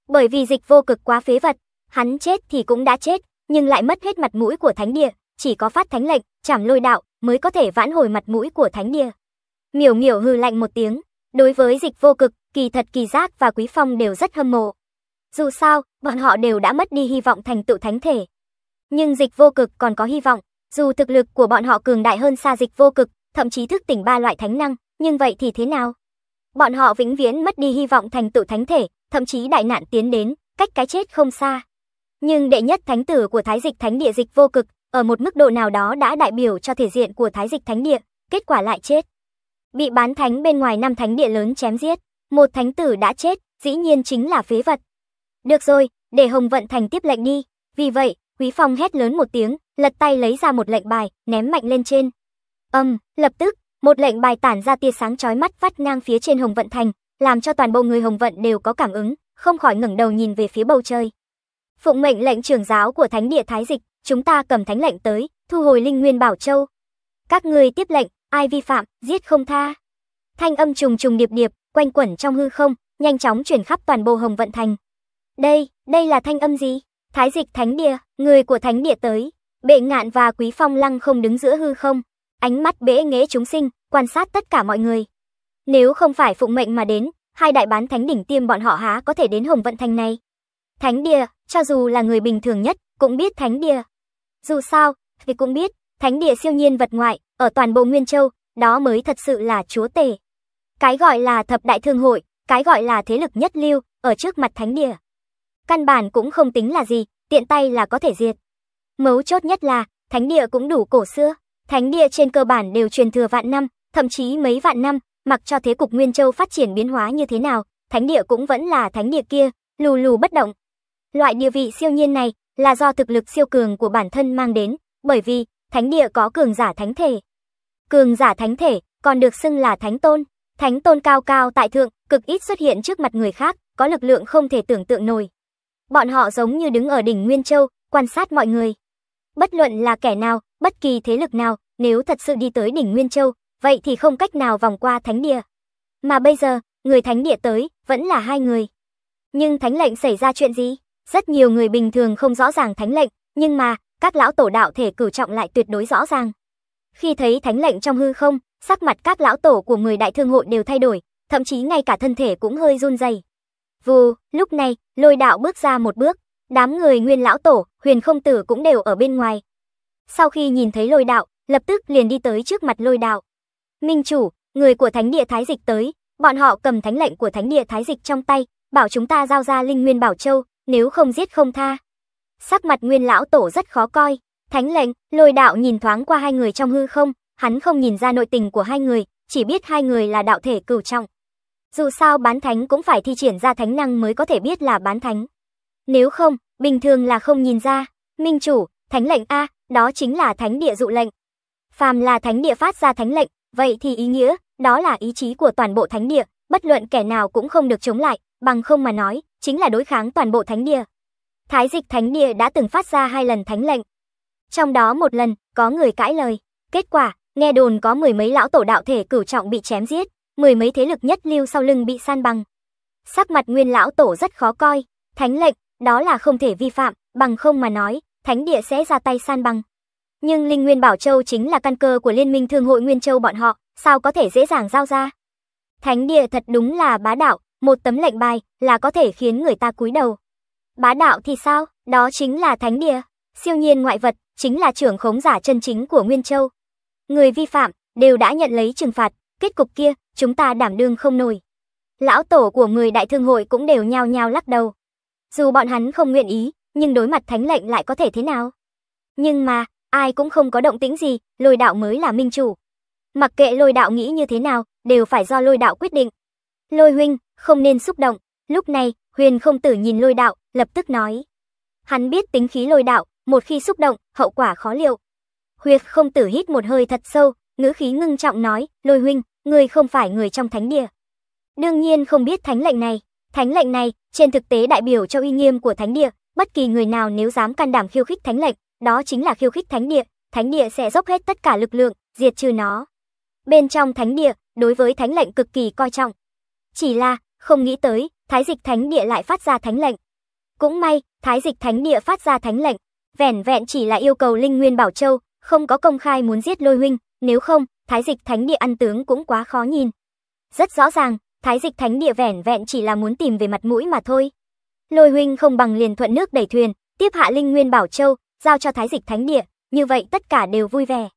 Bởi vì dịch vô cực quá phế vật, hắn chết thì cũng đã chết, nhưng lại mất hết mặt mũi của thánh địa, chỉ có phát thánh lệnh, chảm lôi đạo mới có thể vãn hồi mặt mũi của thánh địa. Miểu miểu hư lạnh một tiếng, đối với dịch vô cực, kỳ thật kỳ giác và quý phong đều rất hâm mộ. Dù sao, bọn họ đều đã mất đi hy vọng thành tựu thánh thể. Nhưng dịch vô cực còn có hy vọng, dù thực lực của bọn họ cường đại hơn xa dịch vô cực, thậm chí thức tỉnh ba loại thánh năng, nhưng vậy thì thế nào? Bọn họ vĩnh viễn mất đi hy vọng thành tựu thánh thể, thậm chí đại nạn tiến đến, cách cái chết không xa. Nhưng đệ nhất thánh tử của thái dịch thánh địa dịch vô cực, ở một mức độ nào đó đã đại biểu cho thể diện của thái dịch thánh địa, kết quả lại chết. Bị bán thánh bên ngoài năm thánh địa lớn chém giết. Một thánh tử đã chết, dĩ nhiên chính là phế vật. Được rồi, để Hồng Vận Thành tiếp lệnh đi. Vì vậy, Quý Phong hét lớn một tiếng, lật tay lấy ra một lệnh bài, ném mạnh lên trên. Âm, lập tức, một lệnh bài tản ra tia sáng chói mắt vắt ngang phía trên Hồng Vận Thành, làm cho toàn bộ người Hồng Vận đều có cảm ứng, không khỏi ngẩng đầu nhìn về phía bầu trời. Phụng mệnh lệnh trưởng giáo của Thánh địa Thái Dịch, chúng ta cầm thánh lệnh tới, thu hồi Linh Nguyên Bảo Châu. Các ngươi tiếp lệnh, ai vi phạm, giết không tha. Thanh âm trùng trùng điệp điệp, quanh quẩn trong hư không, nhanh chóng chuyển khắp toàn bộ Hồng Vận Thành. Đây, đây là thanh âm gì? Thái dịch thánh địa, người của thánh địa tới. Bệ ngạn và quý phong lăng không đứng giữa hư không. Ánh mắt bế nghế chúng sinh, quan sát tất cả mọi người. Nếu không phải phụng mệnh mà đến, hai đại bán thánh đỉnh tiêm bọn họ há có thể đến Hồng Vận Thành này. Thánh địa, cho dù là người bình thường nhất, cũng biết thánh địa. Dù sao, vì cũng biết, thánh địa siêu nhiên vật ngoại, ở toàn bộ Nguyên Châu, đó mới thật sự là chúa tể. Cái gọi là thập đại thương hội, cái gọi là thế lực nhất lưu, ở trước mặt thánh địa. Căn bản cũng không tính là gì, tiện tay là có thể diệt. Mấu chốt nhất là, thánh địa cũng đủ cổ xưa, thánh địa trên cơ bản đều truyền thừa vạn năm, thậm chí mấy vạn năm, mặc cho thế cục Nguyên Châu phát triển biến hóa như thế nào, thánh địa cũng vẫn là thánh địa kia, lù lù bất động. Loại địa vị siêu nhiên này là do thực lực siêu cường của bản thân mang đến, bởi vì thánh địa có cường giả thánh thể. Cường giả thánh thể còn được xưng là thánh tôn, Thánh tôn cao cao tại thượng, cực ít xuất hiện trước mặt người khác, có lực lượng không thể tưởng tượng nổi. Bọn họ giống như đứng ở đỉnh Nguyên Châu, quan sát mọi người. Bất luận là kẻ nào, bất kỳ thế lực nào, nếu thật sự đi tới đỉnh Nguyên Châu, vậy thì không cách nào vòng qua thánh địa. Mà bây giờ, người thánh địa tới, vẫn là hai người. Nhưng thánh lệnh xảy ra chuyện gì? Rất nhiều người bình thường không rõ ràng thánh lệnh, nhưng mà, các lão tổ đạo thể cử trọng lại tuyệt đối rõ ràng. Khi thấy thánh lệnh trong hư không, sắc mặt các lão tổ của người đại thương hội đều thay đổi, thậm chí ngay cả thân thể cũng hơi run rẩy. Vù, lúc này, lôi đạo bước ra một bước, đám người nguyên lão tổ, huyền không tử cũng đều ở bên ngoài. Sau khi nhìn thấy lôi đạo, lập tức liền đi tới trước mặt lôi đạo. Minh chủ, người của thánh địa thái dịch tới, bọn họ cầm thánh lệnh của thánh địa thái dịch trong tay, bảo chúng ta giao ra linh nguyên bảo châu, nếu không giết không tha. Sắc mặt nguyên lão tổ rất khó coi, thánh lệnh, lôi đạo nhìn thoáng qua hai người trong hư không, Hắn không nhìn ra nội tình của hai người, chỉ biết hai người là đạo thể cửu trọng. Dù sao bán thánh cũng phải thi triển ra thánh năng mới có thể biết là bán thánh. Nếu không, bình thường là không nhìn ra. Minh chủ, thánh lệnh A, đó chính là thánh địa dụ lệnh. Phàm là thánh địa phát ra thánh lệnh, vậy thì ý nghĩa, đó là ý chí của toàn bộ thánh địa, bất luận kẻ nào cũng không được chống lại, bằng không mà nói, chính là đối kháng toàn bộ thánh địa. Thái dịch thánh địa đã từng phát ra hai lần thánh lệnh. Trong đó một lần, có người cãi lời. Kết quả, Nghe đồn có mười mấy lão tổ đạo thể cửu trọng bị chém giết, mười mấy thế lực nhất lưu sau lưng bị san bằng. Sắc mặt nguyên lão tổ rất khó coi, thánh lệnh, đó là không thể vi phạm, bằng không mà nói, thánh địa sẽ ra tay san bằng. Nhưng Linh Nguyên Bảo Châu chính là căn cơ của Liên minh Thương hội Nguyên Châu bọn họ, sao có thể dễ dàng giao ra. Thánh địa thật đúng là bá đạo, một tấm lệnh bài là có thể khiến người ta cúi đầu. Bá đạo thì sao, đó chính là thánh địa, siêu nhiên ngoại vật, chính là trưởng khống giả chân chính của Nguyên Châu, người vi phạm đều đã nhận lấy trừng phạt, kết cục kia chúng ta đảm đương không nổi. Lão tổ của người đại thương hội cũng đều nhao nhao lắc đầu. Dù bọn hắn không nguyện ý, nhưng đối mặt thánh lệnh lại có thể thế nào? Nhưng mà, ai cũng không có động tĩnh gì, lôi đạo mới là minh chủ. Mặc kệ lôi đạo nghĩ như thế nào, đều phải do lôi đạo quyết định. Lôi huynh, không nên xúc động. Lúc này, huyền không tử nhìn lôi đạo, lập tức nói. Hắn biết tính khí lôi đạo, một khi xúc động, hậu quả khó liệu. Huyệt không tử hít một hơi thật sâu, ngữ khí ngưng trọng nói, lôi huynh, người không phải người trong thánh địa. Đương nhiên không biết thánh lệnh này, thánh lệnh này trên thực tế đại biểu cho uy nghiêm của thánh địa, bất kỳ người nào nếu dám can đảm khiêu khích thánh lệnh, đó chính là khiêu khích thánh địa, thánh địa sẽ dốc hết tất cả lực lượng, diệt trừ nó. Bên trong thánh địa, đối với thánh lệnh cực kỳ coi trọng. Chỉ là, không nghĩ tới, thái dịch thánh địa lại phát ra thánh lệnh. Cũng may, thái dịch thánh địa phát ra thánh lệnh, vẻn vẹn chỉ là yêu cầu Linh Nguyên Bảo Châu, không có công khai muốn giết lôi huynh, nếu không, thái dịch thánh địa ăn tướng cũng quá khó nhìn. Rất rõ ràng, thái dịch thánh địa vẻn vẹn chỉ là muốn tìm về mặt mũi mà thôi. Lôi huynh không bằng liền thuận nước đẩy thuyền, tiếp hạ linh nguyên bảo châu, giao cho thái dịch thánh địa, như vậy tất cả đều vui vẻ.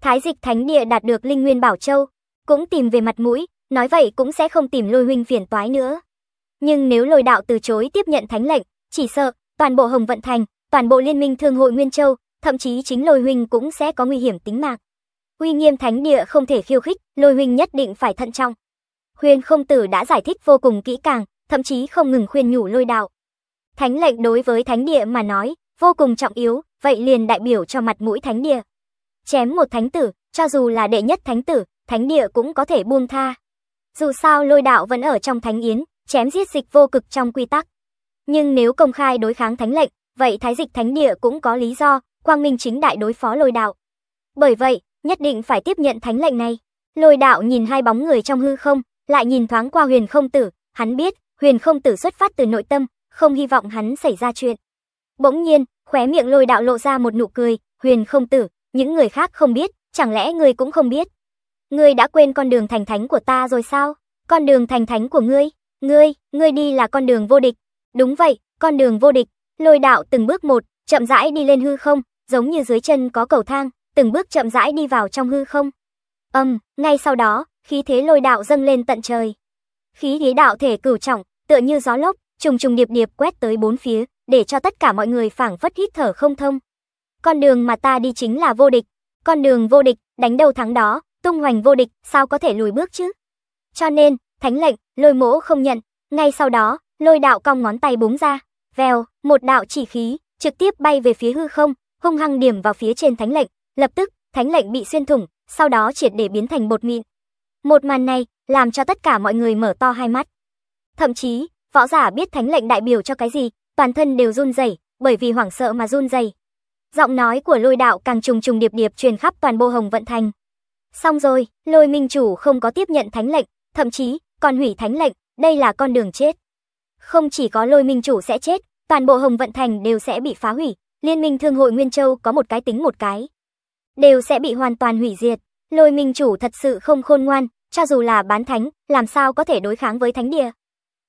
Thái dịch thánh địa đạt được linh nguyên bảo châu, cũng tìm về mặt mũi, nói vậy cũng sẽ không tìm lôi huynh phiền toái nữa. Nhưng nếu lôi đạo từ chối tiếp nhận thánh lệnh, chỉ sợ, toàn bộ Hồng Vận Thành, toàn bộ Liên minh Thương hội Nguyên Châu, thậm chí chính lôi huynh cũng sẽ có nguy hiểm tính mạng. Uy nghiêm thánh địa không thể khiêu khích, lôi huynh nhất định phải thận trọng. Huyền không tử đã giải thích vô cùng kỹ càng, thậm chí không ngừng khuyên nhủ lôi đạo. Thánh lệnh đối với thánh địa mà nói, vô cùng trọng yếu, vậy liền đại biểu cho mặt mũi thánh địa. Chém một thánh tử, cho dù là đệ nhất thánh tử, thánh địa cũng có thể buông tha. Dù sao lôi đạo vẫn ở trong thánh yến, chém giết dịch vô cực trong quy tắc. Nhưng nếu công khai đối kháng thánh lệnh, vậy thái dịch thánh địa cũng có lý do, quang minh chính đại đối phó lôi đạo. Bởi vậy, nhất định phải tiếp nhận thánh lệnh này. Lôi đạo nhìn hai bóng người trong hư không, lại nhìn thoáng qua huyền không tử, hắn biết, huyền không tử xuất phát từ nội tâm, không hy vọng hắn xảy ra chuyện. Bỗng nhiên, khóe miệng lôi đạo lộ ra một nụ cười, huyền không tử, những người khác không biết, chẳng lẽ ngươi cũng không biết. Ngươi đã quên con đường thành thánh của ta rồi sao? Con đường thành thánh của ngươi, ngươi, ngươi đi là con đường vô địch. Đúng vậy, con đường vô địch, lôi đạo từng bước một, chậm rãi đi lên hư không, giống như dưới chân có cầu thang, từng bước chậm rãi đi vào trong hư không. Âm, um, ngay sau đó, khí thế lôi đạo dâng lên tận trời. Khí thế đạo thể cửu trọng, tựa như gió lốc, trùng trùng điệp điệp quét tới bốn phía, để cho tất cả mọi người phảng phất hít thở không thông. Con đường mà ta đi chính là vô địch, con đường vô địch, đánh đầu thắng đó, tung hoành vô địch, sao có thể lùi bước chứ? Cho nên, thánh lệnh, lôi mỗ không nhận, ngay sau đó, lôi đạo cong ngón tay búng ra, vèo, một đạo chỉ khí, trực tiếp bay về phía hư không, hung hăng điểm vào phía trên thánh lệnh, lập tức, thánh lệnh bị xuyên thủng, sau đó triệt để biến thành bột mịn. Một màn này làm cho tất cả mọi người mở to hai mắt. Thậm chí, võ giả biết thánh lệnh đại biểu cho cái gì, toàn thân đều run rẩy, bởi vì hoảng sợ mà run rẩy. Giọng nói của Lôi đạo càng trùng trùng điệp điệp truyền khắp toàn bộ Hồng Vận Thành. Xong rồi, Lôi Minh chủ không có tiếp nhận thánh lệnh, thậm chí còn hủy thánh lệnh, đây là con đường chết. Không chỉ có Lôi Minh chủ sẽ chết, toàn bộ Hồng Vận Thành đều sẽ bị phá hủy, Liên minh Thương hội Nguyên Châu có một cái tính một cái, đều sẽ bị hoàn toàn hủy diệt. Lôi minh chủ thật sự không khôn ngoan, cho dù là bán thánh, làm sao có thể đối kháng với thánh địa.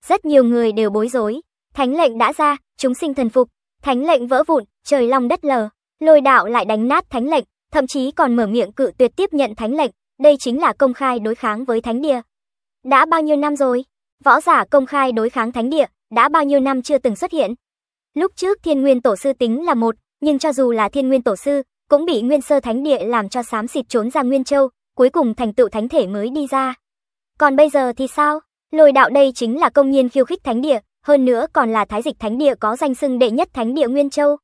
Rất nhiều người đều bối rối, thánh lệnh đã ra, chúng sinh thần phục, thánh lệnh vỡ vụn, trời long đất lờ, lôi đạo lại đánh nát thánh lệnh, thậm chí còn mở miệng cự tuyệt tiếp nhận thánh lệnh, đây chính là công khai đối kháng với thánh địa. Đã bao nhiêu năm rồi? Võ giả công khai đối kháng thánh địa, đã bao nhiêu năm chưa từng xuất hiện? Lúc trước Thiên Nguyên Tổ sư tính là một, nhưng cho dù là Thiên Nguyên Tổ sư, cũng bị Nguyên Sơ Thánh Địa làm cho xám xịt trốn ra Nguyên Châu, cuối cùng thành tựu thánh thể mới đi ra. Còn bây giờ thì sao? Lôi đạo đây chính là công nhiên khiêu khích thánh địa, hơn nữa còn là thái dịch thánh địa có danh xưng đệ nhất thánh địa Nguyên Châu.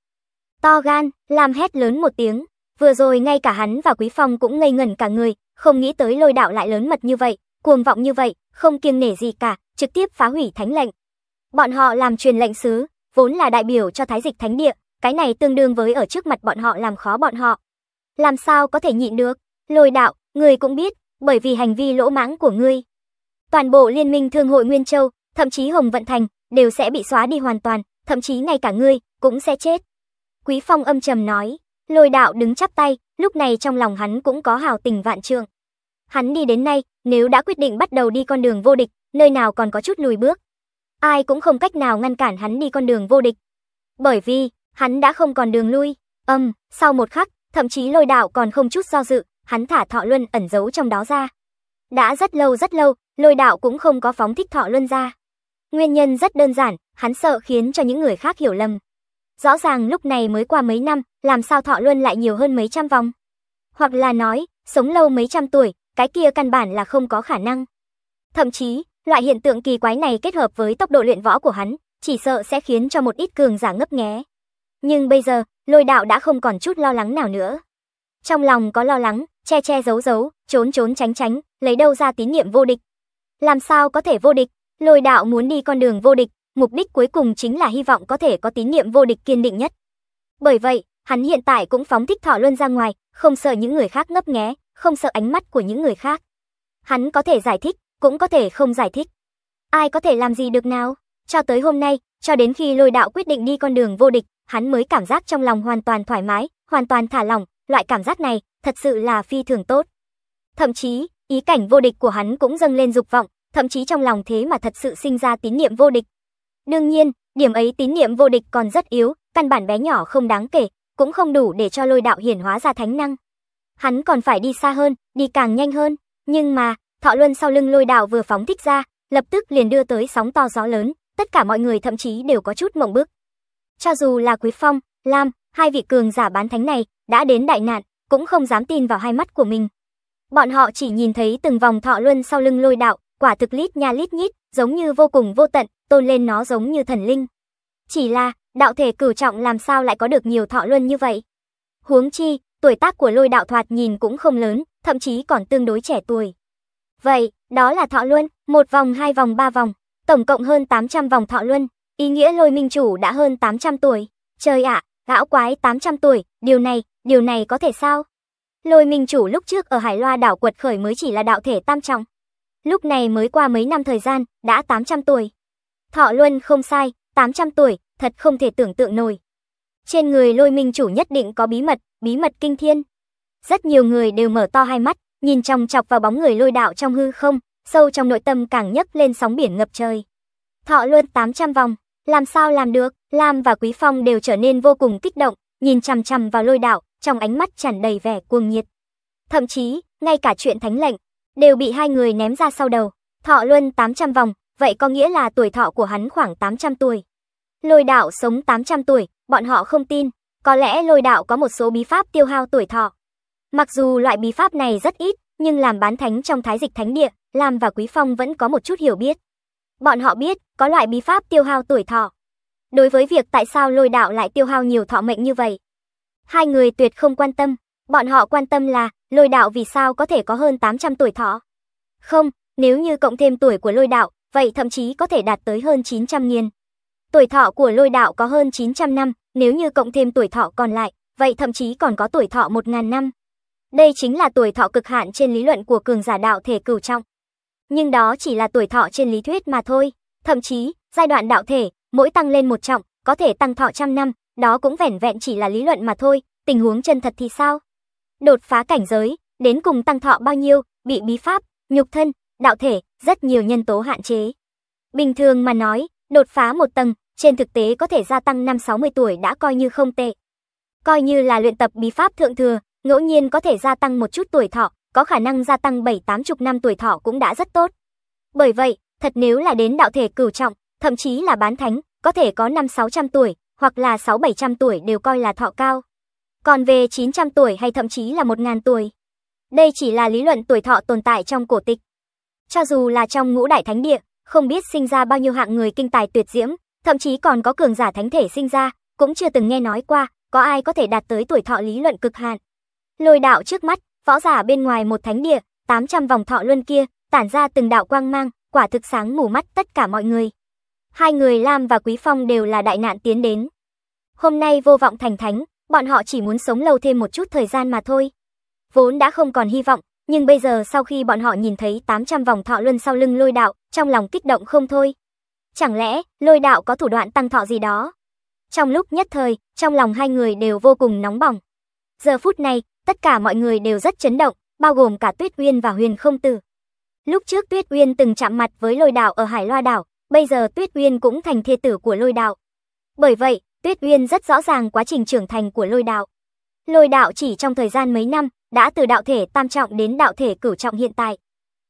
To gan, làm hét lớn một tiếng, vừa rồi ngay cả hắn và Quý Phong cũng ngây ngẩn cả người, không nghĩ tới lôi đạo lại lớn mật như vậy, cuồng vọng như vậy, không kiêng nể gì cả, trực tiếp phá hủy thánh lệnh. Bọn họ làm truyền lệnh sứ, vốn là đại biểu cho thái dịch thánh địa, cái này tương đương với ở trước mặt bọn họ làm khó bọn họ. Làm sao có thể nhịn được? Lôi đạo, người cũng biết, bởi vì hành vi lỗ mãng của ngươi. Toàn bộ liên minh thương hội Nguyên Châu, thậm chí Hồng Vận Thành, đều sẽ bị xóa đi hoàn toàn, thậm chí ngay cả ngươi, cũng sẽ chết. Quý Phong âm trầm nói, lôi đạo đứng chắp tay, lúc này trong lòng hắn cũng có hào tình vạn trường Hắn đi đến nay, nếu đã quyết định bắt đầu đi con đường vô địch, nơi nào còn có chút lùi bước ai cũng không cách nào ngăn cản hắn đi con đường vô địch. Bởi vì, hắn đã không còn đường lui. Âm, sau một khắc, thậm chí lôi đạo còn không chút do dự, hắn thả thọ luân ẩn giấu trong đó ra. Đã rất lâu rất lâu, lôi đạo cũng không có phóng thích thọ luân ra. Nguyên nhân rất đơn giản, hắn sợ khiến cho những người khác hiểu lầm. Rõ ràng lúc này mới qua mấy năm, làm sao thọ luân lại nhiều hơn mấy trăm vòng. Hoặc là nói, sống lâu mấy trăm tuổi, cái kia căn bản là không có khả năng. Thậm chí, Loại hiện tượng kỳ quái này kết hợp với tốc độ luyện võ của hắn, chỉ sợ sẽ khiến cho một ít cường giả ngấp nghé. Nhưng bây giờ, lôi đạo đã không còn chút lo lắng nào nữa. Trong lòng có lo lắng, che che giấu giấu, trốn trốn tránh tránh, lấy đâu ra tín nhiệm vô địch. Làm sao có thể vô địch, lôi đạo muốn đi con đường vô địch, mục đích cuối cùng chính là hy vọng có thể có tín nhiệm vô địch kiên định nhất. Bởi vậy, hắn hiện tại cũng phóng thích thọ luân ra ngoài, không sợ những người khác ngấp nghé, không sợ ánh mắt của những người khác. Hắn có thể giải thích, cũng có thể không giải thích. Ai có thể làm gì được nào? Cho tới hôm nay, cho đến khi lôi đạo quyết định đi con đường vô địch, hắn mới cảm giác trong lòng hoàn toàn thoải mái, hoàn toàn thả lỏng, loại cảm giác này thật sự là phi thường tốt. Thậm chí, ý cảnh vô địch của hắn cũng dâng lên dục vọng, thậm chí trong lòng thế mà thật sự sinh ra tín niệm vô địch. Đương nhiên, điểm ấy tín niệm vô địch còn rất yếu, căn bản bé nhỏ không đáng kể, cũng không đủ để cho lôi đạo hiển hóa ra thánh năng. Hắn còn phải đi xa hơn, đi càng nhanh hơn, nhưng mà, Thọ Luân sau lưng lôi đạo vừa phóng thích ra, lập tức liền đưa tới sóng to gió lớn, tất cả mọi người thậm chí đều có chút mộng bức. Cho dù là Quý Phong, Lam, hai vị cường giả bán thánh này đã đến đại nạn, cũng không dám tin vào hai mắt của mình. Bọn họ chỉ nhìn thấy từng vòng Thọ Luân sau lưng lôi đạo, quả thực lít nha lít nhít, giống như vô cùng vô tận, tôn lên nó giống như thần linh. Chỉ là, đạo thể cửu trọng làm sao lại có được nhiều Thọ Luân như vậy? Huống chi, tuổi tác của lôi đạo thoạt nhìn cũng không lớn, thậm chí còn tương đối trẻ tuổi. Vậy, đó là thọ luân, một vòng, hai vòng, ba vòng, tổng cộng hơn 800 vòng thọ luân, ý nghĩa lôi minh chủ đã hơn 800 tuổi. Trời ạ, à, lão quái 800 tuổi, điều này, điều này có thể sao? Lôi minh chủ lúc trước ở Hải Loa đảo quật khởi mới chỉ là đạo thể tam trọng. Lúc này mới qua mấy năm thời gian, đã 800 tuổi. Thọ luân không sai, 800 tuổi, thật không thể tưởng tượng nổi. Trên người lôi minh chủ nhất định có bí mật, bí mật kinh thiên. Rất nhiều người đều mở to hai mắt, nhìn chòng chọc vào bóng người lôi đạo trong hư không, sâu trong nội tâm càng nhấc lên sóng biển ngập trời. Thọ luôn 800 vòng, làm sao làm được, Lam và Quý Phong đều trở nên vô cùng kích động, nhìn chằm chằm vào lôi đạo, trong ánh mắt tràn đầy vẻ cuồng nhiệt. Thậm chí, ngay cả chuyện thánh lệnh, đều bị hai người ném ra sau đầu. Thọ luân 800 vòng, vậy có nghĩa là tuổi thọ của hắn khoảng 800 tuổi. Lôi đạo sống 800 tuổi, bọn họ không tin, có lẽ lôi đạo có một số bí pháp tiêu hao tuổi thọ. Mặc dù loại bí pháp này rất ít, nhưng làm bán thánh trong thái dịch thánh địa, Lam và Quý Phong vẫn có một chút hiểu biết. Bọn họ biết, có loại bí pháp tiêu hao tuổi thọ. Đối với việc tại sao lôi đạo lại tiêu hao nhiều thọ mệnh như vậy, hai người tuyệt không quan tâm. Bọn họ quan tâm là, lôi đạo vì sao có thể có hơn 800 tuổi thọ. Không, nếu như cộng thêm tuổi của lôi đạo, vậy thậm chí có thể đạt tới hơn 900 nghiên. Tuổi thọ của lôi đạo có hơn 900 năm, nếu như cộng thêm tuổi thọ còn lại, vậy thậm chí còn có tuổi thọ 1.000 năm. Đây chính là tuổi thọ cực hạn trên lý luận của cường giả đạo thể cửu trọng. Nhưng đó chỉ là tuổi thọ trên lý thuyết mà thôi. Thậm chí, giai đoạn đạo thể, mỗi tăng lên một trọng, có thể tăng thọ trăm năm, đó cũng vẻn vẹn chỉ là lý luận mà thôi, tình huống chân thật thì sao? Đột phá cảnh giới, đến cùng tăng thọ bao nhiêu, bị bí pháp, nhục thân, đạo thể, rất nhiều nhân tố hạn chế. Bình thường mà nói, đột phá một tầng, trên thực tế có thể gia tăng năm 60 tuổi đã coi như không tệ. Coi như là luyện tập bí pháp thượng thừa, ngẫu nhiên có thể gia tăng một chút tuổi thọ, có khả năng gia tăng 7-80 năm tuổi thọ cũng đã rất tốt. Bởi vậy, thật nếu là đến đạo thể cửu trọng, thậm chí là bán thánh, có thể có 5-600 tuổi, hoặc là 6-700 tuổi đều coi là thọ cao. Còn về 900 tuổi hay thậm chí là 1.000 tuổi. Đây chỉ là lý luận tuổi thọ tồn tại trong cổ tịch. Cho dù là trong ngũ đại thánh địa, không biết sinh ra bao nhiêu hạng người kinh tài tuyệt diễm, thậm chí còn có cường giả thánh thể sinh ra, cũng chưa từng nghe nói qua, có ai có thể đạt tới tuổi thọ lý luận cực hạn. Lôi đạo trước mắt, võ giả bên ngoài một thánh địa, 800 vòng thọ luân kia, tản ra từng đạo quang mang, quả thực sáng mù mắt tất cả mọi người. Hai người Lam và Quý Phong đều là đại nạn tiến đến. Hôm nay vô vọng thành thánh, bọn họ chỉ muốn sống lâu thêm một chút thời gian mà thôi. Vốn đã không còn hy vọng, nhưng bây giờ sau khi bọn họ nhìn thấy 800 vòng thọ luân sau lưng lôi đạo, trong lòng kích động không thôi. Chẳng lẽ, lôi đạo có thủ đoạn tăng thọ gì đó? Trong lúc nhất thời, trong lòng hai người đều vô cùng nóng bỏng. Giờ phút này, tất cả mọi người đều rất chấn động, bao gồm cả Tuyết Uyên và Huyền Không Tử. Lúc trước Tuyết Uyên từng chạm mặt với lôi đạo ở Hải Loa đảo, bây giờ Tuyết Uyên cũng thành thê tử của lôi đạo. Bởi vậy, Tuyết Uyên rất rõ ràng quá trình trưởng thành của lôi đạo. Lôi đạo chỉ trong thời gian mấy năm, đã từ đạo thể tam trọng đến đạo thể cửu trọng hiện tại.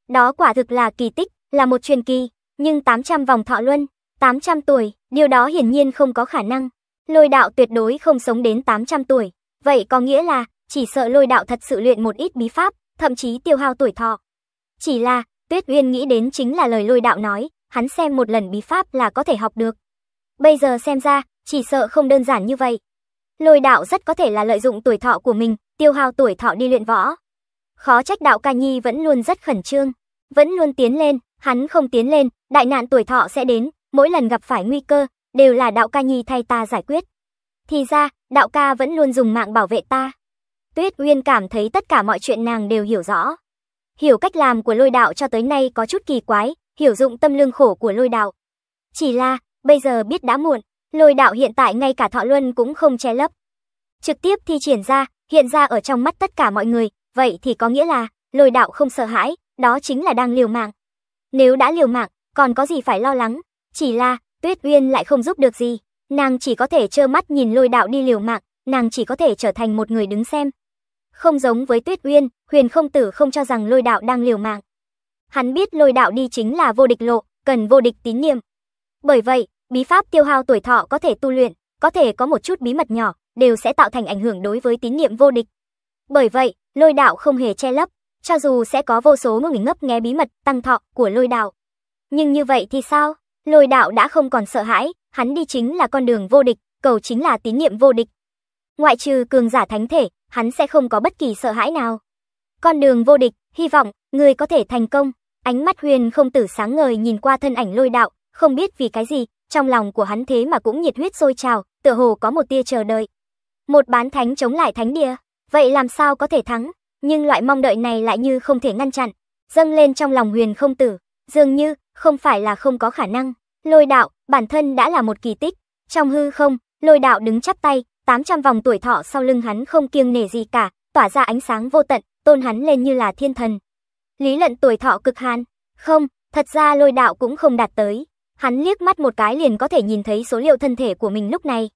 Đó quả thực là kỳ tích, là một truyền kỳ, nhưng 800 vòng thọ luân, 800 tuổi, điều đó hiển nhiên không có khả năng. Lôi đạo tuyệt đối không sống đến 800 tuổi, vậy có nghĩa là chỉ sợ lôi đạo thật sự luyện một ít bí pháp, thậm chí tiêu hao tuổi thọ. Chỉ là, Tuyết Uyên nghĩ đến chính là lời lôi đạo nói, hắn xem một lần bí pháp là có thể học được. Bây giờ xem ra, chỉ sợ không đơn giản như vậy. Lôi đạo rất có thể là lợi dụng tuổi thọ của mình, tiêu hao tuổi thọ đi luyện võ. Khó trách đạo ca nhi vẫn luôn rất khẩn trương, vẫn luôn tiến lên, hắn không tiến lên, đại nạn tuổi thọ sẽ đến, mỗi lần gặp phải nguy cơ, đều là đạo ca nhi thay ta giải quyết. Thì ra, đạo ca vẫn luôn dùng mạng bảo vệ ta. Tuyết Uyên cảm thấy tất cả mọi chuyện nàng đều hiểu rõ. Hiểu cách làm của lôi đạo cho tới nay có chút kỳ quái, hiểu dụng tâm lương khổ của lôi đạo. Chỉ là, bây giờ biết đã muộn, lôi đạo hiện tại ngay cả thọ luân cũng không che lấp. Trực tiếp thi triển ra, hiện ra ở trong mắt tất cả mọi người, vậy thì có nghĩa là, lôi đạo không sợ hãi, đó chính là đang liều mạng. Nếu đã liều mạng, còn có gì phải lo lắng, chỉ là, Tuyết Uyên lại không giúp được gì, nàng chỉ có thể trơ mắt nhìn lôi đạo đi liều mạng, nàng chỉ có thể trở thành một người đứng xem, không giống với Tuyết Uyên, Huyền Không Tử không cho rằng lôi đạo đang liều mạng. Hắn biết lôi đạo đi chính là vô địch lộ, cần vô địch tín niệm. Bởi vậy, bí pháp tiêu hao tuổi thọ có thể tu luyện, có thể có một chút bí mật nhỏ, đều sẽ tạo thành ảnh hưởng đối với tín niệm vô địch. Bởi vậy, lôi đạo không hề che lấp, cho dù sẽ có vô số người ngấp nghé bí mật tăng thọ của lôi đạo. Nhưng như vậy thì sao? Lôi đạo đã không còn sợ hãi, hắn đi chính là con đường vô địch, cầu chính là tín niệm vô địch. Ngoại trừ cường giả thánh thể, hắn sẽ không có bất kỳ sợ hãi nào. Con đường vô địch, hy vọng, người có thể thành công. Ánh mắt huyền không tử sáng ngời nhìn qua thân ảnh lôi đạo, không biết vì cái gì, trong lòng của hắn thế mà cũng nhiệt huyết sôi trào, tựa hồ có một tia chờ đợi. Một bán thánh chống lại thánh địa, vậy làm sao có thể thắng, nhưng loại mong đợi này lại như không thể ngăn chặn, dâng lên trong lòng huyền không tử, dường như không phải là không có khả năng. Lôi đạo, bản thân đã là một kỳ tích, trong hư không, lôi đạo đứng chắp tay, 800 vòng tuổi thọ sau lưng hắn không kiêng nể gì cả, tỏa ra ánh sáng vô tận, tôn hắn lên như là thiên thần. Lý luận tuổi thọ cực hạn, không, thật ra lôi đạo cũng không đạt tới. Hắn liếc mắt một cái liền có thể nhìn thấy số liệu thân thể của mình lúc này.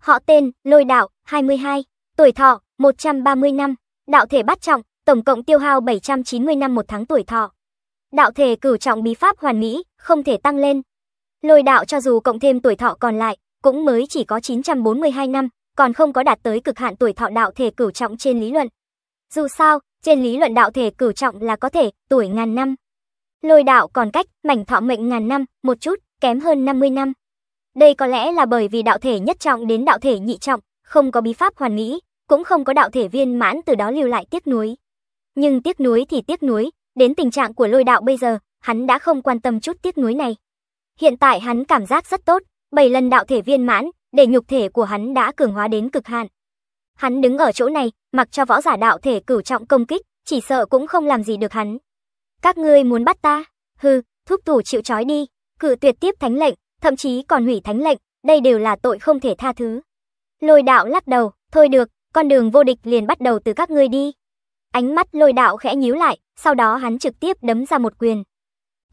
Họ tên, lôi đạo, 22, tuổi thọ, 130 năm, đạo thể bát trọng, tổng cộng tiêu hao 790 năm một tháng tuổi thọ. Đạo thể cử trọng bí pháp hoàn mỹ, không thể tăng lên. Lôi đạo cho dù cộng thêm tuổi thọ còn lại, cũng mới chỉ có 942 năm còn không có đạt tới cực hạn tuổi thọ đạo thể cửu trọng trên lý luận. Dù sao, trên lý luận đạo thể cửu trọng là có thể tuổi ngàn năm. Lôi đạo còn cách mảnh thọ mệnh ngàn năm một chút, kém hơn 50 năm. Đây có lẽ là bởi vì đạo thể nhất trọng đến đạo thể nhị trọng, không có bí pháp hoàn mỹ, cũng không có đạo thể viên mãn từ đó lưu lại tiếc nuối. Nhưng tiếc nuối thì tiếc nuối, đến tình trạng của lôi đạo bây giờ, hắn đã không quan tâm chút tiếc nuối này. Hiện tại hắn cảm giác rất tốt, 7 lần đạo thể viên mãn, để nhục thể của hắn đã cường hóa đến cực hạn. Hắn đứng ở chỗ này, mặc cho võ giả đạo thể cửu trọng công kích, chỉ sợ cũng không làm gì được hắn. Các ngươi muốn bắt ta? Hừ, thúc thủ chịu trói đi, cự tuyệt tiếp thánh lệnh, thậm chí còn hủy thánh lệnh, đây đều là tội không thể tha thứ. Lôi đạo lắc đầu, thôi được, con đường vô địch liền bắt đầu từ các ngươi đi. Ánh mắt lôi đạo khẽ nhíu lại, sau đó hắn trực tiếp đấm ra một quyền.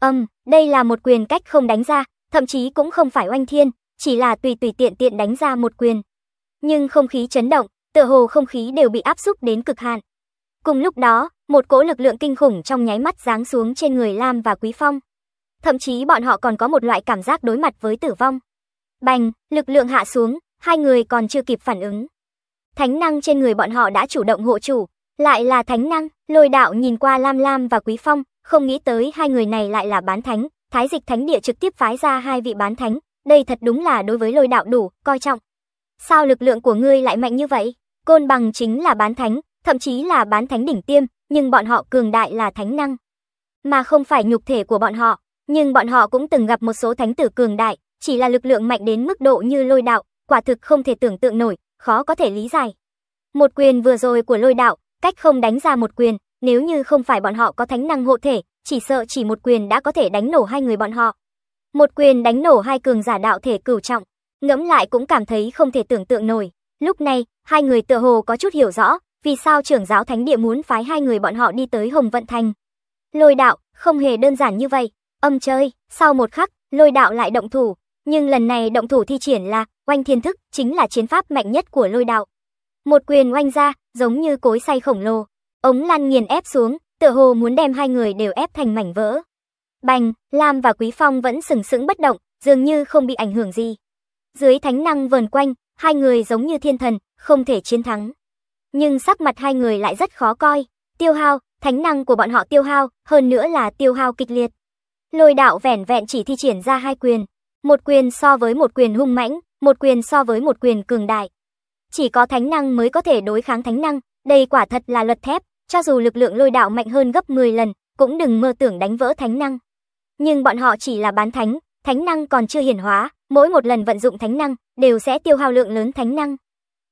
Âm, um, đây là một quyền cách không đánh ra, thậm chí cũng không phải oanh thiên, chỉ là tùy tùy tiện tiện đánh ra một quyền. Nhưng không khí chấn động, tựa hồ không khí đều bị áp xúc đến cực hạn. Cùng lúc đó, một cỗ lực lượng kinh khủng trong nháy mắt giáng xuống trên người Lam và Quý Phong. Thậm chí bọn họ còn có một loại cảm giác đối mặt với tử vong. Bành, lực lượng hạ xuống, hai người còn chưa kịp phản ứng. Thánh năng trên người bọn họ đã chủ động hộ chủ, lại là thánh năng, lôi đạo nhìn qua Lam Lam và Quý Phong, không nghĩ tới hai người này lại là bán thánh, thái dịch thánh địa trực tiếp phái ra hai vị bán thánh, đây thật đúng là đối với lôi đạo đủ, coi trọng. Sao lực lượng của ngươi lại mạnh như vậy? Côn bằng chính là bán thánh, thậm chí là bán thánh đỉnh tiêm, nhưng bọn họ cường đại là thánh năng. Mà không phải nhục thể của bọn họ, nhưng bọn họ cũng từng gặp một số thánh tử cường đại, chỉ là lực lượng mạnh đến mức độ như lôi đạo, quả thực không thể tưởng tượng nổi, khó có thể lý giải. Một quyền vừa rồi của lôi đạo, cách không đánh ra một quyền, nếu như không phải bọn họ có thánh năng hộ thể, chỉ sợ chỉ một quyền đã có thể đánh nổ hai người bọn họ. Một quyền đánh nổ hai cường giả đạo thể cửu trọng, ngẫm lại cũng cảm thấy không thể tưởng tượng nổi. Lúc này, hai người tựa hồ có chút hiểu rõ, vì sao trưởng giáo thánh địa muốn phái hai người bọn họ đi tới Hồng Vận Thành. Lôi đạo, không hề đơn giản như vậy. Âm chơi, sau một khắc, lôi đạo lại động thủ, nhưng lần này động thủ thi triển là oanh thiên thức, chính là chiến pháp mạnh nhất của lôi đạo. Một quyền oanh ra, giống như cối xay khổng lồ, ống lan nghiền ép xuống, tựa hồ muốn đem hai người đều ép thành mảnh vỡ. Bành, Lam và Quý Phong vẫn sừng sững bất động, dường như không bị ảnh hưởng gì. Dưới thánh năng vờn quanh, hai người giống như thiên thần, không thể chiến thắng. Nhưng sắc mặt hai người lại rất khó coi, tiêu hao, thánh năng của bọn họ tiêu hao, hơn nữa là tiêu hao kịch liệt. Lôi đạo vẻn vẹn chỉ thi triển ra hai quyền, một quyền so với một quyền hung mãnh, một quyền so với một quyền cường đại. Chỉ có thánh năng mới có thể đối kháng thánh năng, đây quả thật là luật thép, cho dù lực lượng lôi đạo mạnh hơn gấp 10 lần, cũng đừng mơ tưởng đánh vỡ thánh năng nhưng bọn họ chỉ là bán thánh, thánh năng còn chưa hiển hóa, mỗi một lần vận dụng thánh năng đều sẽ tiêu hao lượng lớn thánh năng.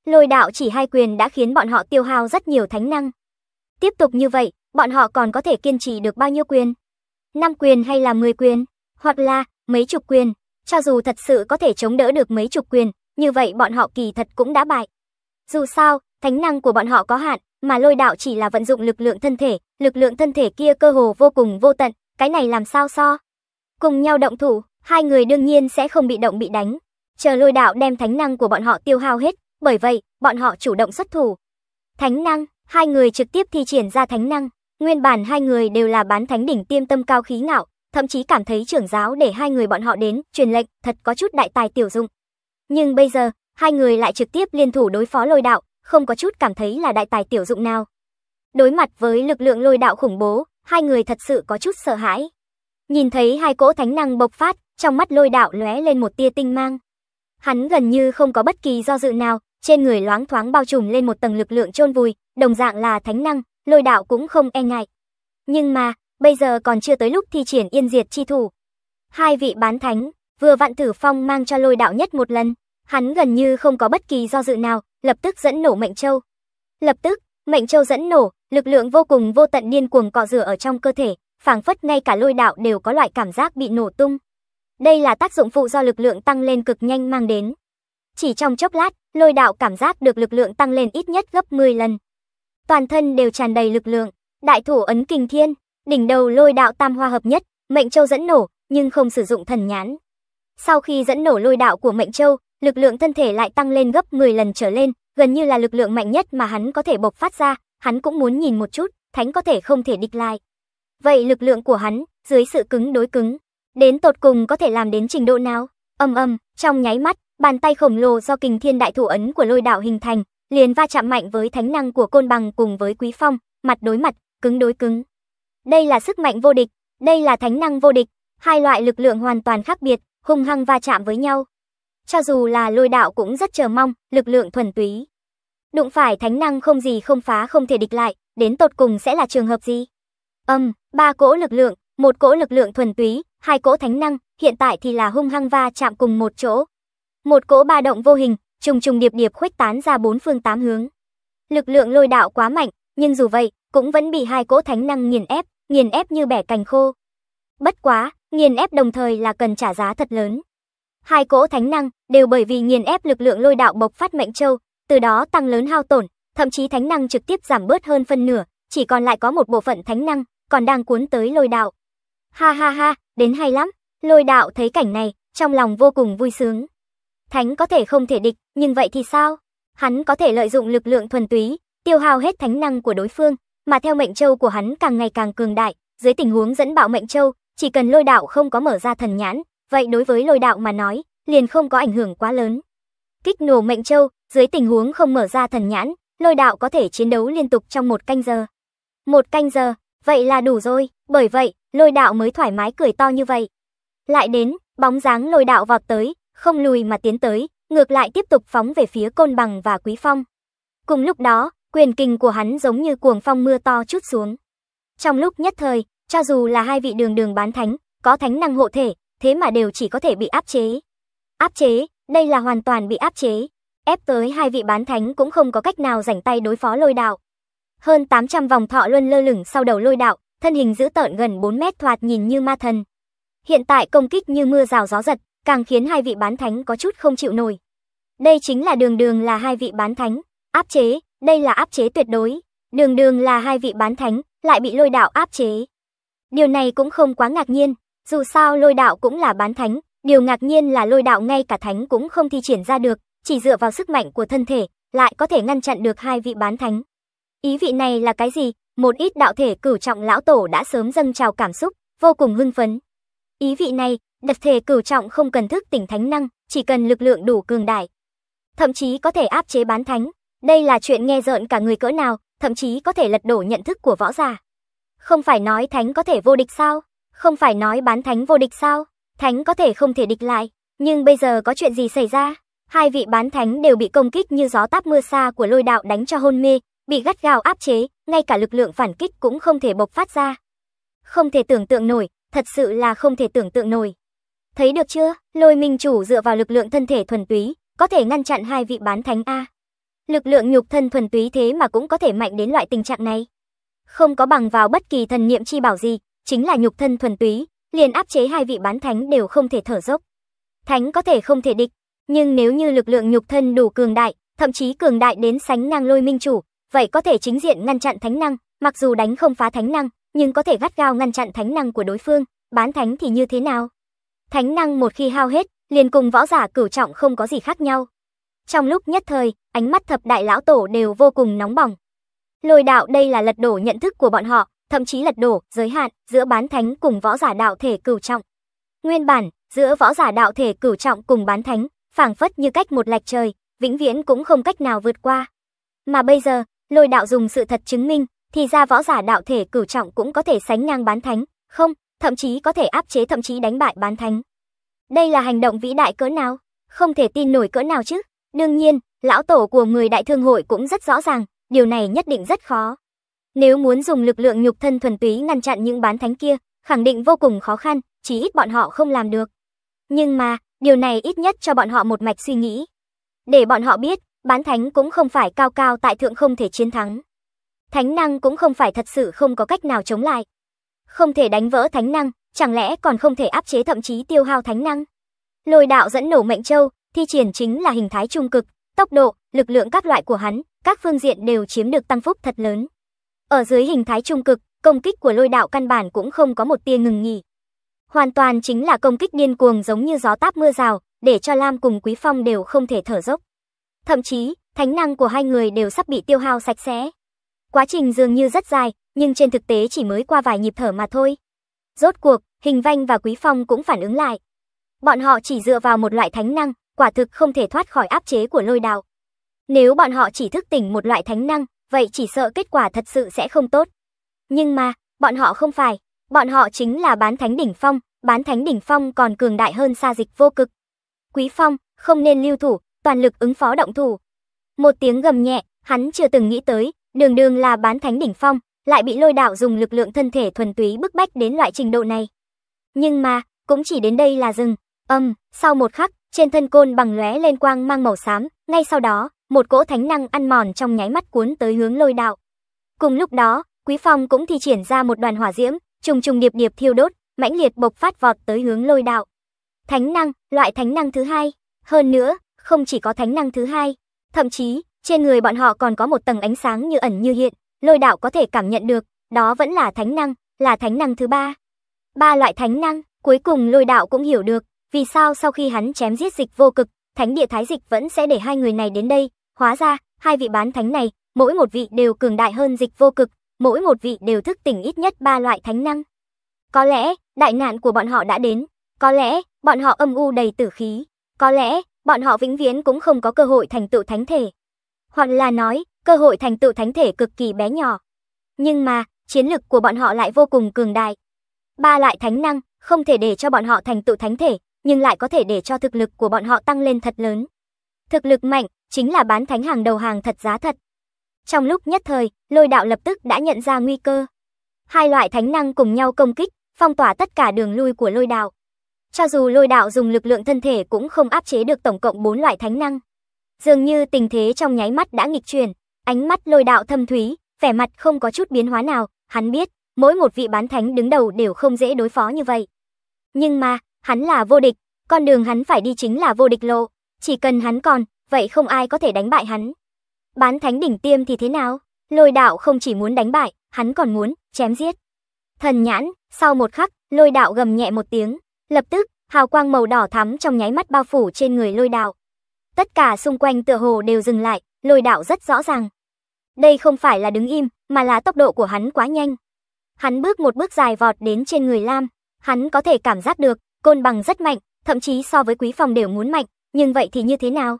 Lôi đạo chỉ hai quyền đã khiến bọn họ tiêu hao rất nhiều thánh năng. Tiếp tục như vậy, bọn họ còn có thể kiên trì được bao nhiêu quyền? 5 quyền hay là 10 quyền, hoặc là mấy chục quyền, cho dù thật sự có thể chống đỡ được mấy chục quyền, như vậy bọn họ kỳ thật cũng đã bại. Dù sao, thánh năng của bọn họ có hạn, mà lôi đạo chỉ là vận dụng lực lượng thân thể, lực lượng thân thể kia cơ hồ vô cùng vô tận, cái này làm sao so? Cùng nhau động thủ, hai người đương nhiên sẽ không bị động bị đánh. Chờ lôi đạo đem thánh năng của bọn họ tiêu hao hết, bởi vậy, bọn họ chủ động xuất thủ. Thánh năng, hai người trực tiếp thi triển ra thánh năng. Nguyên bản hai người đều là bán thánh đỉnh tiêm tâm cao khí ngạo, thậm chí cảm thấy trưởng giáo để hai người bọn họ đến, truyền lệnh, thật có chút đại tài tiểu dụng. Nhưng bây giờ, hai người lại trực tiếp liên thủ đối phó lôi đạo, không có chút cảm thấy là đại tài tiểu dụng nào. Đối mặt với lực lượng lôi đạo khủng bố, hai người thật sự có chút sợ hãi. Nhìn thấy hai cỗ thánh năng bộc phát, trong mắt lôi đạo lóe lên một tia tinh mang. Hắn gần như không có bất kỳ do dự nào, trên người loáng thoáng bao trùm lên một tầng lực lượng chôn vùi, đồng dạng là thánh năng, lôi đạo cũng không e ngại. Nhưng mà, bây giờ còn chưa tới lúc thi triển yên diệt chi thủ. Hai vị bán thánh, vừa vạn thử phong mang cho lôi đạo nhất một lần, hắn gần như không có bất kỳ do dự nào, lập tức dẫn nổ mệnh châu. Lập tức, mệnh châu dẫn nổ, Lực lượng vô cùng vô tận điên cuồng cọ rửa ở trong cơ thể, phảng phất ngay cả lôi đạo đều có loại cảm giác bị nổ tung. Đây là tác dụng phụ do lực lượng tăng lên cực nhanh mang đến. Chỉ trong chốc lát, lôi đạo cảm giác được lực lượng tăng lên ít nhất gấp 10 lần. Toàn thân đều tràn đầy lực lượng, đại thủ ấn kinh thiên, đỉnh đầu lôi đạo tam hoa hợp nhất, mệnh châu dẫn nổ, nhưng không sử dụng thần nhãn. Sau khi dẫn nổ lôi đạo của mệnh châu, lực lượng thân thể lại tăng lên gấp 10 lần trở lên, gần như là lực lượng mạnh nhất mà hắn có thể bộc phát ra, hắn cũng muốn nhìn một chút, thánh có thể không thể địch lại. Vậy lực lượng của hắn, dưới sự cứng đối cứng, đến tột cùng có thể làm đến trình độ nào? Âm âm, trong nháy mắt, bàn tay khổng lồ do kình thiên đại thủ ấn của lôi đạo hình thành, liền va chạm mạnh với thánh năng của côn bằng cùng với quý phong, mặt đối mặt, cứng đối cứng. Đây là sức mạnh vô địch, đây là thánh năng vô địch, hai loại lực lượng hoàn toàn khác biệt, hung hăng va chạm với nhau. Cho dù là lôi đạo cũng rất chờ mong, lực lượng thuần túy, Đụng phải thánh năng không gì không phá không thể địch lại, đến tột cùng sẽ là trường hợp gì? Âm, ba cỗ lực lượng, một cỗ lực lượng thuần túy, hai cỗ thánh năng, hiện tại thì là hung hăng va chạm cùng một chỗ. Một cỗ ba động vô hình, trùng trùng điệp điệp khuếch tán ra bốn phương tám hướng. Lực lượng lôi đạo quá mạnh, nhưng dù vậy, cũng vẫn bị hai cỗ thánh năng nghiền ép, nghiền ép như bẻ cành khô. Bất quá, nghiền ép đồng thời là cần trả giá thật lớn. Hai cỗ thánh năng đều bởi vì nghiền ép lực lượng lôi đạo bộc phát mệnh châu, từ đó tăng lớn hao tổn, thậm chí thánh năng trực tiếp giảm bớt hơn phân nửa, chỉ còn lại có một bộ phận thánh năng, còn đang cuốn tới lôi đạo. Ha ha ha, đến hay lắm, lôi đạo thấy cảnh này, trong lòng vô cùng vui sướng. Thánh có thể không thể địch, nhưng vậy thì sao? Hắn có thể lợi dụng lực lượng thuần túy, tiêu hao hết thánh năng của đối phương, mà theo mệnh châu của hắn càng ngày càng cường đại, dưới tình huống dẫn bạo mệnh châu, chỉ cần lôi đạo không có mở ra thần nhãn, vậy đối với lôi đạo mà nói, liền không có ảnh hưởng quá lớn. Kích nổ mệnh châu, dưới tình huống không mở ra thần nhãn, lôi đạo có thể chiến đấu liên tục trong một canh giờ. Một canh giờ, vậy là đủ rồi, bởi vậy, lôi đạo mới thoải mái cười to như vậy. Lại đến, bóng dáng lôi đạo vọt tới, không lùi mà tiến tới, ngược lại tiếp tục phóng về phía côn bằng và quý phong. Cùng lúc đó, quyền kinh của hắn giống như cuồng phong mưa to chút xuống. Trong lúc nhất thời, cho dù là hai vị đường đường bán thánh, có thánh năng hộ thể, thế mà đều chỉ có thể bị áp chế. Áp chế, đây là hoàn toàn bị áp chế ép tới hai vị bán thánh cũng không có cách nào rảnh tay đối phó lôi đạo. Hơn 800 vòng thọ luân lơ lửng sau đầu lôi đạo, thân hình dữ tợn gần 4 mét thoạt nhìn như ma thần. Hiện tại công kích như mưa rào gió giật, càng khiến hai vị bán thánh có chút không chịu nổi. Đây chính là đường đường là hai vị bán thánh, áp chế, đây là áp chế tuyệt đối. Đường đường là hai vị bán thánh, lại bị lôi đạo áp chế. Điều này cũng không quá ngạc nhiên, dù sao lôi đạo cũng là bán thánh, điều ngạc nhiên là lôi đạo ngay cả thánh cũng không thi triển ra được, chỉ dựa vào sức mạnh của thân thể, lại có thể ngăn chặn được hai vị bán thánh. Ý vị này là cái gì? Một ít đạo thể cửu trọng lão tổ đã sớm dâng trào cảm xúc, vô cùng hưng phấn. Ý vị này, đập thể cửu trọng không cần thức tỉnh thánh năng, chỉ cần lực lượng đủ cường đại. Thậm chí có thể áp chế bán thánh, đây là chuyện nghe rợn cả người cỡ nào, thậm chí có thể lật đổ nhận thức của võ giả. Không phải nói thánh có thể vô địch sao? Không phải nói bán thánh vô địch sao? Thánh có thể không thể địch lại, nhưng bây giờ có chuyện gì xảy ra? Hai vị bán thánh đều bị công kích như gió táp mưa xa của lôi đạo đánh cho hôn mê, bị gắt gao áp chế, ngay cả lực lượng phản kích cũng không thể bộc phát ra. Không thể tưởng tượng nổi, thật sự là không thể tưởng tượng nổi. Thấy được chưa, lôi minh chủ dựa vào lực lượng thân thể thuần túy, có thể ngăn chặn hai vị bán thánh A. Lực lượng nhục thân thuần túy thế mà cũng có thể mạnh đến loại tình trạng này. Không có bằng vào bất kỳ thần niệm chi bảo gì, chính là nhục thân thuần túy, liền áp chế hai vị bán thánh đều không thể thở dốc. Thánh có thể không thể địch, nhưng nếu như lực lượng nhục thân đủ cường đại, thậm chí cường đại đến sánh ngang lôi minh chủ, vậy có thể chính diện ngăn chặn thánh năng, mặc dù đánh không phá thánh năng, nhưng có thể gắt gao ngăn chặn thánh năng của đối phương, bán thánh thì như thế nào? Thánh năng một khi hao hết, liền cùng võ giả cửu trọng không có gì khác nhau. Trong lúc nhất thời, ánh mắt thập đại lão tổ đều vô cùng nóng bỏng. Lôi đạo đây là lật đổ nhận thức của bọn họ, thậm chí lật đổ giới hạn giữa bán thánh cùng võ giả đạo thể cửu trọng. Nguyên bản, giữa võ giả đạo thể cửu trọng cùng bán thánh phảng phất như cách một lạch trời, vĩnh viễn cũng không cách nào vượt qua. Mà bây giờ, lôi đạo dùng sự thật chứng minh, thì ra võ giả đạo thể cửu trọng cũng có thể sánh ngang bán thánh, không, thậm chí có thể áp chế thậm chí đánh bại bán thánh. Đây là hành động vĩ đại cỡ nào, không thể tin nổi cỡ nào chứ. Đương nhiên, lão tổ của người đại thương hội cũng rất rõ ràng, điều này nhất định rất khó. Nếu muốn dùng lực lượng nhục thân thuần túy ngăn chặn những bán thánh kia, khẳng định vô cùng khó khăn, chỉ ít bọn họ không làm được. Nhưng mà, Điều này ít nhất cho bọn họ một mạch suy nghĩ. Để bọn họ biết, bán thánh cũng không phải cao cao tại thượng không thể chiến thắng. Thánh năng cũng không phải thật sự không có cách nào chống lại. Không thể đánh vỡ thánh năng, chẳng lẽ còn không thể áp chế thậm chí tiêu hao thánh năng. Lôi đạo dẫn nổ mệnh châu, thi triển chính là hình thái trung cực, tốc độ, lực lượng các loại của hắn, các phương diện đều chiếm được tăng phúc thật lớn. Ở dưới hình thái trung cực, công kích của lôi đạo căn bản cũng không có một tia ngừng nghỉ. Hoàn toàn chính là công kích điên cuồng giống như gió táp mưa rào, để cho Lam cùng Quý Phong đều không thể thở dốc. Thậm chí, thánh năng của hai người đều sắp bị tiêu hao sạch sẽ. Quá trình dường như rất dài, nhưng trên thực tế chỉ mới qua vài nhịp thở mà thôi. Rốt cuộc, Hình Vanh và Quý Phong cũng phản ứng lại. Bọn họ chỉ dựa vào một loại thánh năng, quả thực không thể thoát khỏi áp chế của lôi đào. Nếu bọn họ chỉ thức tỉnh một loại thánh năng, vậy chỉ sợ kết quả thật sự sẽ không tốt. Nhưng mà, bọn họ không phải. Bọn họ chính là bán thánh đỉnh phong, bán thánh đỉnh phong còn cường đại hơn xa dịch vô cực. Quý Phong, không nên lưu thủ, toàn lực ứng phó động thủ. Một tiếng gầm nhẹ, hắn chưa từng nghĩ tới, đường đường là bán thánh đỉnh phong, lại bị lôi đạo dùng lực lượng thân thể thuần túy bức bách đến loại trình độ này. Nhưng mà, cũng chỉ đến đây là dừng. Âm, sau một khắc, trên thân côn bằng lóe lên quang mang màu xám, ngay sau đó, một cỗ thánh năng ăn mòn trong nháy mắt cuốn tới hướng lôi đạo. Cùng lúc đó, Quý Phong cũng thi triển ra một đoàn hỏa diễm, trùng trùng điệp điệp thiêu đốt, mãnh liệt bộc phát vọt tới hướng lôi đạo. Thánh năng, loại thánh năng thứ hai, hơn nữa, không chỉ có thánh năng thứ hai, thậm chí, trên người bọn họ còn có một tầng ánh sáng như ẩn như hiện, lôi đạo có thể cảm nhận được, đó vẫn là thánh năng, là thánh năng thứ ba. Ba loại thánh năng, cuối cùng lôi đạo cũng hiểu được, vì sao sau khi hắn chém giết dịch vô cực, thánh địa thái dịch vẫn sẽ để hai người này đến đây, hóa ra, hai vị bán thánh này, mỗi một vị đều cường đại hơn dịch vô cực, mỗi một vị đều thức tỉnh ít nhất ba loại thánh năng. Có lẽ, đại nạn của bọn họ đã đến, có lẽ, bọn họ âm u đầy tử khí, có lẽ, bọn họ vĩnh viễn cũng không có cơ hội thành tựu thánh thể. Hoặc là nói, cơ hội thành tựu thánh thể cực kỳ bé nhỏ. Nhưng mà, chiến lực của bọn họ lại vô cùng cường đại. Ba loại thánh năng không thể để cho bọn họ thành tựu thánh thể, nhưng lại có thể để cho thực lực của bọn họ tăng lên thật lớn. Thực lực mạnh chính là bán thánh hàng đầu hàng thật giá thật. Trong lúc nhất thời, lôi đạo lập tức đã nhận ra nguy cơ. Hai loại thánh năng cùng nhau công kích, phong tỏa tất cả đường lui của lôi đạo. Cho dù lôi đạo dùng lực lượng thân thể cũng không áp chế được tổng cộng 4 loại thánh năng. Dường như tình thế trong nháy mắt đã nghịch chuyển, ánh mắt lôi đạo thâm thúy, vẻ mặt không có chút biến hóa nào, hắn biết, mỗi một vị bán thánh đứng đầu đều không dễ đối phó như vậy. Nhưng mà, hắn là vô địch, con đường hắn phải đi chính là vô địch lộ, chỉ cần hắn còn, vậy không ai có thể đánh bại hắn. Bán thánh đỉnh tiêm thì thế nào? Lôi đạo không chỉ muốn đánh bại, hắn còn muốn chém giết. Thần nhãn, sau một khắc, lôi đạo gầm nhẹ một tiếng. Lập tức, hào quang màu đỏ thắm trong nháy mắt bao phủ trên người lôi đạo. Tất cả xung quanh tựa hồ đều dừng lại, lôi đạo rất rõ ràng. Đây không phải là đứng im, mà là tốc độ của hắn quá nhanh. Hắn bước một bước dài vọt đến trên người Lam. Hắn có thể cảm giác được, côn bằng rất mạnh, thậm chí so với quý phòng đều muốn mạnh, nhưng vậy thì như thế nào?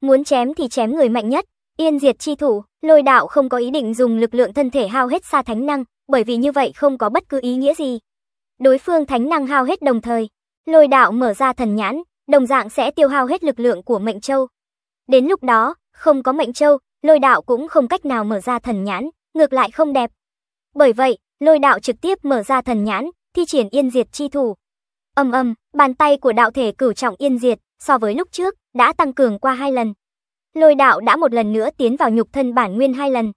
Muốn chém thì chém người mạnh nhất, Yên diệt chi thủ, lôi đạo không có ý định dùng lực lượng thân thể hao hết xa thánh năng, bởi vì như vậy không có bất cứ ý nghĩa gì. Đối phương thánh năng hao hết đồng thời, lôi đạo mở ra thần nhãn, đồng dạng sẽ tiêu hao hết lực lượng của mệnh châu. Đến lúc đó, không có mệnh châu, lôi đạo cũng không cách nào mở ra thần nhãn, ngược lại không đẹp. Bởi vậy, lôi đạo trực tiếp mở ra thần nhãn, thi triển yên diệt chi thủ. Âm âm, bàn tay của đạo thể cửu trọng yên diệt, so với lúc trước, đã tăng cường qua hai lần. Lôi đạo đã một lần nữa tiến vào nhục thân bản nguyên hai lần.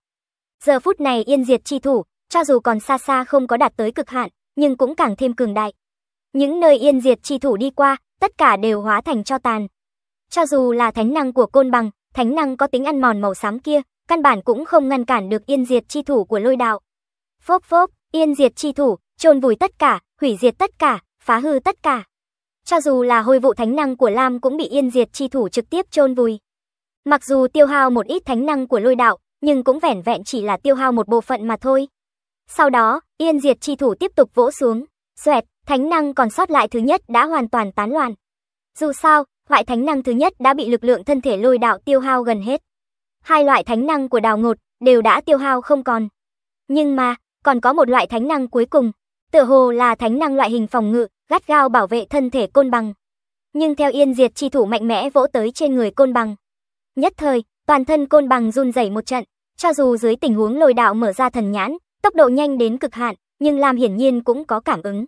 Giờ phút này yên diệt chi thủ, cho dù còn xa xa không có đạt tới cực hạn, nhưng cũng càng thêm cường đại. Những nơi yên diệt chi thủ đi qua, tất cả đều hóa thành cho tàn. Cho dù là thánh năng của côn bằng, thánh năng có tính ăn mòn màu xám kia, căn bản cũng không ngăn cản được yên diệt chi thủ của lôi đạo. Phốp phốp, yên diệt chi thủ, trôn vùi tất cả, hủy diệt tất cả, phá hư tất cả. Cho dù là hôi vụ thánh năng của Lam cũng bị yên diệt chi thủ trực tiếp trôn vùi. Mặc dù tiêu hao một ít thánh năng của lôi đạo, nhưng cũng vẻn vẹn chỉ là tiêu hao một bộ phận mà thôi. Sau đó, Yên Diệt chi thủ tiếp tục vỗ xuống, xoẹt, thánh năng còn sót lại thứ nhất đã hoàn toàn tán loạn. Dù sao, loại thánh năng thứ nhất đã bị lực lượng thân thể lôi đạo tiêu hao gần hết. Hai loại thánh năng của đào ngột đều đã tiêu hao không còn. Nhưng mà, còn có một loại thánh năng cuối cùng, tựa hồ là thánh năng loại hình phòng ngự, gắt gao bảo vệ thân thể côn bằng. Nhưng theo Yên Diệt chi thủ mạnh mẽ vỗ tới trên người côn bằng, Nhất thời, toàn thân côn bằng run rẩy một trận, cho dù dưới tình huống lôi đạo mở ra thần nhãn, tốc độ nhanh đến cực hạn, nhưng Lam hiển nhiên cũng có cảm ứng.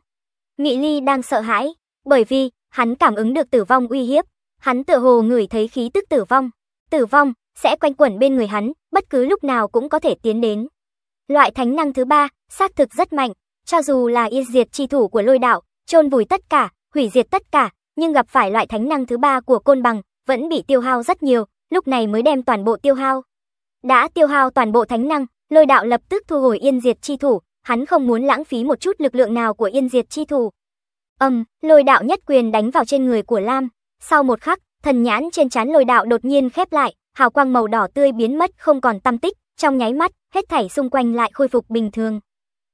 Ngụy Ly đang sợ hãi, bởi vì hắn cảm ứng được tử vong uy hiếp, hắn tựa hồ ngửi thấy khí tức tử vong. Tử vong sẽ quanh quẩn bên người hắn, bất cứ lúc nào cũng có thể tiến đến. Loại thánh năng thứ ba, xác thực rất mạnh, cho dù là yên diệt chi thủ của lôi đạo, chôn vùi tất cả, hủy diệt tất cả, nhưng gặp phải loại thánh năng thứ ba của côn bằng, vẫn bị tiêu hao rất nhiều, lúc này mới đem toàn bộ tiêu hao. Đã tiêu hao toàn bộ thánh năng, lôi đạo lập tức thu hồi yên diệt chi thủ, hắn không muốn lãng phí một chút lực lượng nào của yên diệt chi thủ. Ầm, um, lôi đạo nhất quyền đánh vào trên người của Lam, sau một khắc, thần nhãn trên trán lôi đạo đột nhiên khép lại, hào quang màu đỏ tươi biến mất không còn tăm tích, trong nháy mắt, hết thảy xung quanh lại khôi phục bình thường.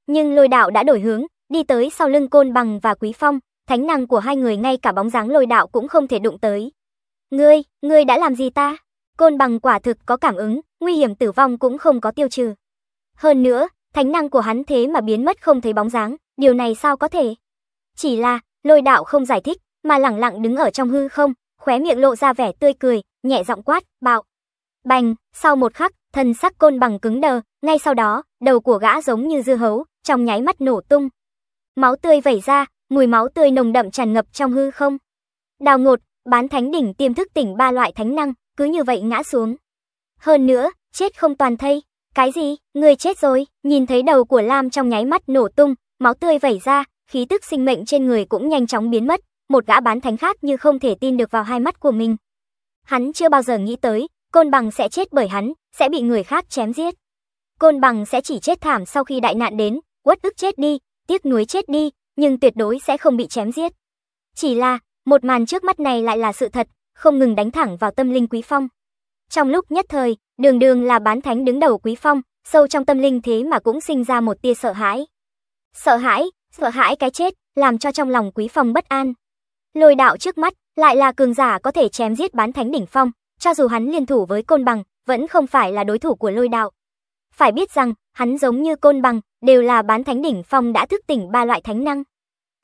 Nhưng lôi đạo đã đổi hướng, đi tới sau lưng côn bằng và quý phong, thánh năng của hai người ngay cả bóng dáng lôi đạo cũng không thể đụng tới. Ngươi, ngươi đã làm gì ta? Côn bằng quả thực có cảm ứng, nguy hiểm tử vong cũng không có tiêu trừ. Hơn nữa, thánh năng của hắn thế mà biến mất không thấy bóng dáng, điều này sao có thể? Chỉ là, lôi đạo không giải thích, mà lẳng lặng đứng ở trong hư không, khóe miệng lộ ra vẻ tươi cười, nhẹ giọng quát, bạo. Bành, sau một khắc, thân sắc côn bằng cứng đờ, ngay sau đó, đầu của gã giống như dưa hấu, trong nháy mắt nổ tung. Máu tươi vẩy ra, mùi máu tươi nồng đậm tràn ngập trong hư không. Đào ngột, Bán thánh đỉnh tiêm thức tỉnh ba loại thánh năng, cứ như vậy ngã xuống. Hơn nữa, chết không toàn thây. Cái gì? Người chết rồi. Nhìn thấy đầu của Lam trong nháy mắt nổ tung, máu tươi vẩy ra, khí tức sinh mệnh trên người cũng nhanh chóng biến mất. Một gã bán thánh khác như không thể tin được vào hai mắt của mình. Hắn chưa bao giờ nghĩ tới, côn bằng sẽ chết bởi hắn, sẽ bị người khác chém giết. Côn bằng sẽ chỉ chết thảm sau khi đại nạn đến, uất ức chết đi, tiếc nuối chết đi, nhưng tuyệt đối sẽ không bị chém giết. Chỉ là, một màn trước mắt này lại là sự thật, không ngừng đánh thẳng vào tâm linh Quý Phong. Trong lúc nhất thời, đường đường là bán thánh đứng đầu Quý Phong, sâu trong tâm linh thế mà cũng sinh ra một tia sợ hãi. Sợ hãi, sợ hãi cái chết, làm cho trong lòng Quý Phong bất an. Lôi đạo trước mắt, lại là cường giả có thể chém giết bán thánh đỉnh phong, cho dù hắn liên thủ với côn bằng, vẫn không phải là đối thủ của lôi đạo. Phải biết rằng, hắn giống như côn bằng, đều là bán thánh đỉnh phong đã thức tỉnh ba loại thánh năng.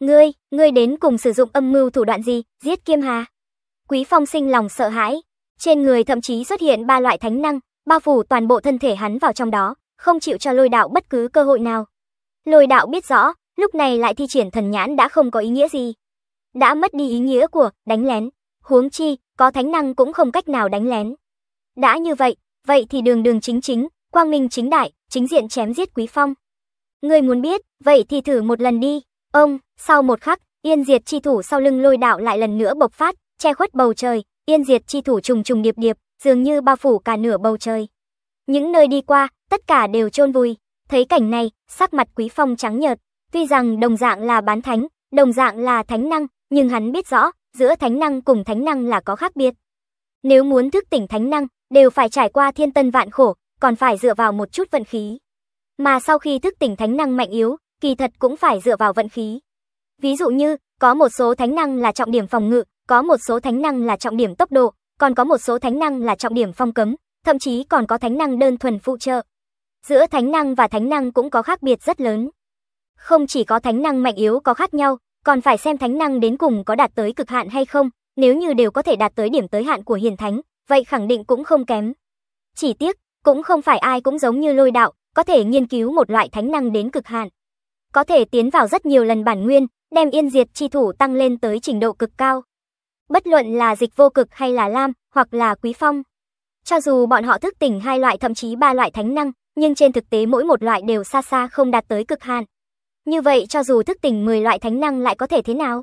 Ngươi, ngươi đến cùng sử dụng âm mưu thủ đoạn gì, giết Kiêm Hà? Quý Phong sinh lòng sợ hãi, trên người thậm chí xuất hiện ba loại thánh năng, bao phủ toàn bộ thân thể hắn vào trong đó, không chịu cho lôi đạo bất cứ cơ hội nào. Lôi đạo biết rõ, lúc này lại thi triển thần nhãn đã không có ý nghĩa gì. Đã mất đi ý nghĩa của đánh lén, huống chi, có thánh năng cũng không cách nào đánh lén. Đã như vậy, vậy thì đường đường chính chính, quang minh chính đại, chính diện chém giết Quý Phong. Ngươi muốn biết, vậy thì thử một lần đi. Ông, sau một khắc, Yên Diệt chi thủ sau lưng lôi đạo lại lần nữa bộc phát, che khuất bầu trời, Yên Diệt chi thủ trùng trùng điệp điệp, dường như bao phủ cả nửa bầu trời. Những nơi đi qua, tất cả đều chôn vùi. Thấy cảnh này, sắc mặt Quý Phong trắng nhợt, tuy rằng đồng dạng là bán thánh, đồng dạng là thánh năng, nhưng hắn biết rõ, giữa thánh năng cùng thánh năng là có khác biệt. Nếu muốn thức tỉnh thánh năng, đều phải trải qua thiên tân vạn khổ, còn phải dựa vào một chút vận khí. Mà sau khi thức tỉnh thánh năng mạnh yếu, kỳ thật cũng phải dựa vào vận khí. Ví dụ như, có một số thánh năng là trọng điểm phòng ngự, có một số thánh năng là trọng điểm tốc độ, còn có một số thánh năng là trọng điểm phong cấm, thậm chí còn có thánh năng đơn thuần phụ trợ. Giữa thánh năng và thánh năng cũng có khác biệt rất lớn. Không chỉ có thánh năng mạnh yếu có khác nhau, còn phải xem thánh năng đến cùng có đạt tới cực hạn hay không, nếu như đều có thể đạt tới điểm tới hạn của hiền thánh, vậy khẳng định cũng không kém. Chỉ tiếc, cũng không phải ai cũng giống như lôi đạo, có thể nghiên cứu một loại thánh năng đến cực hạn có thể tiến vào rất nhiều lần bản nguyên, đem yên diệt chi thủ tăng lên tới trình độ cực cao. Bất luận là dịch vô cực hay là lam, hoặc là quý phong. Cho dù bọn họ thức tỉnh hai loại thậm chí ba loại thánh năng, nhưng trên thực tế mỗi một loại đều xa xa không đạt tới cực hạn. Như vậy cho dù thức tỉnh 10 loại thánh năng lại có thể thế nào?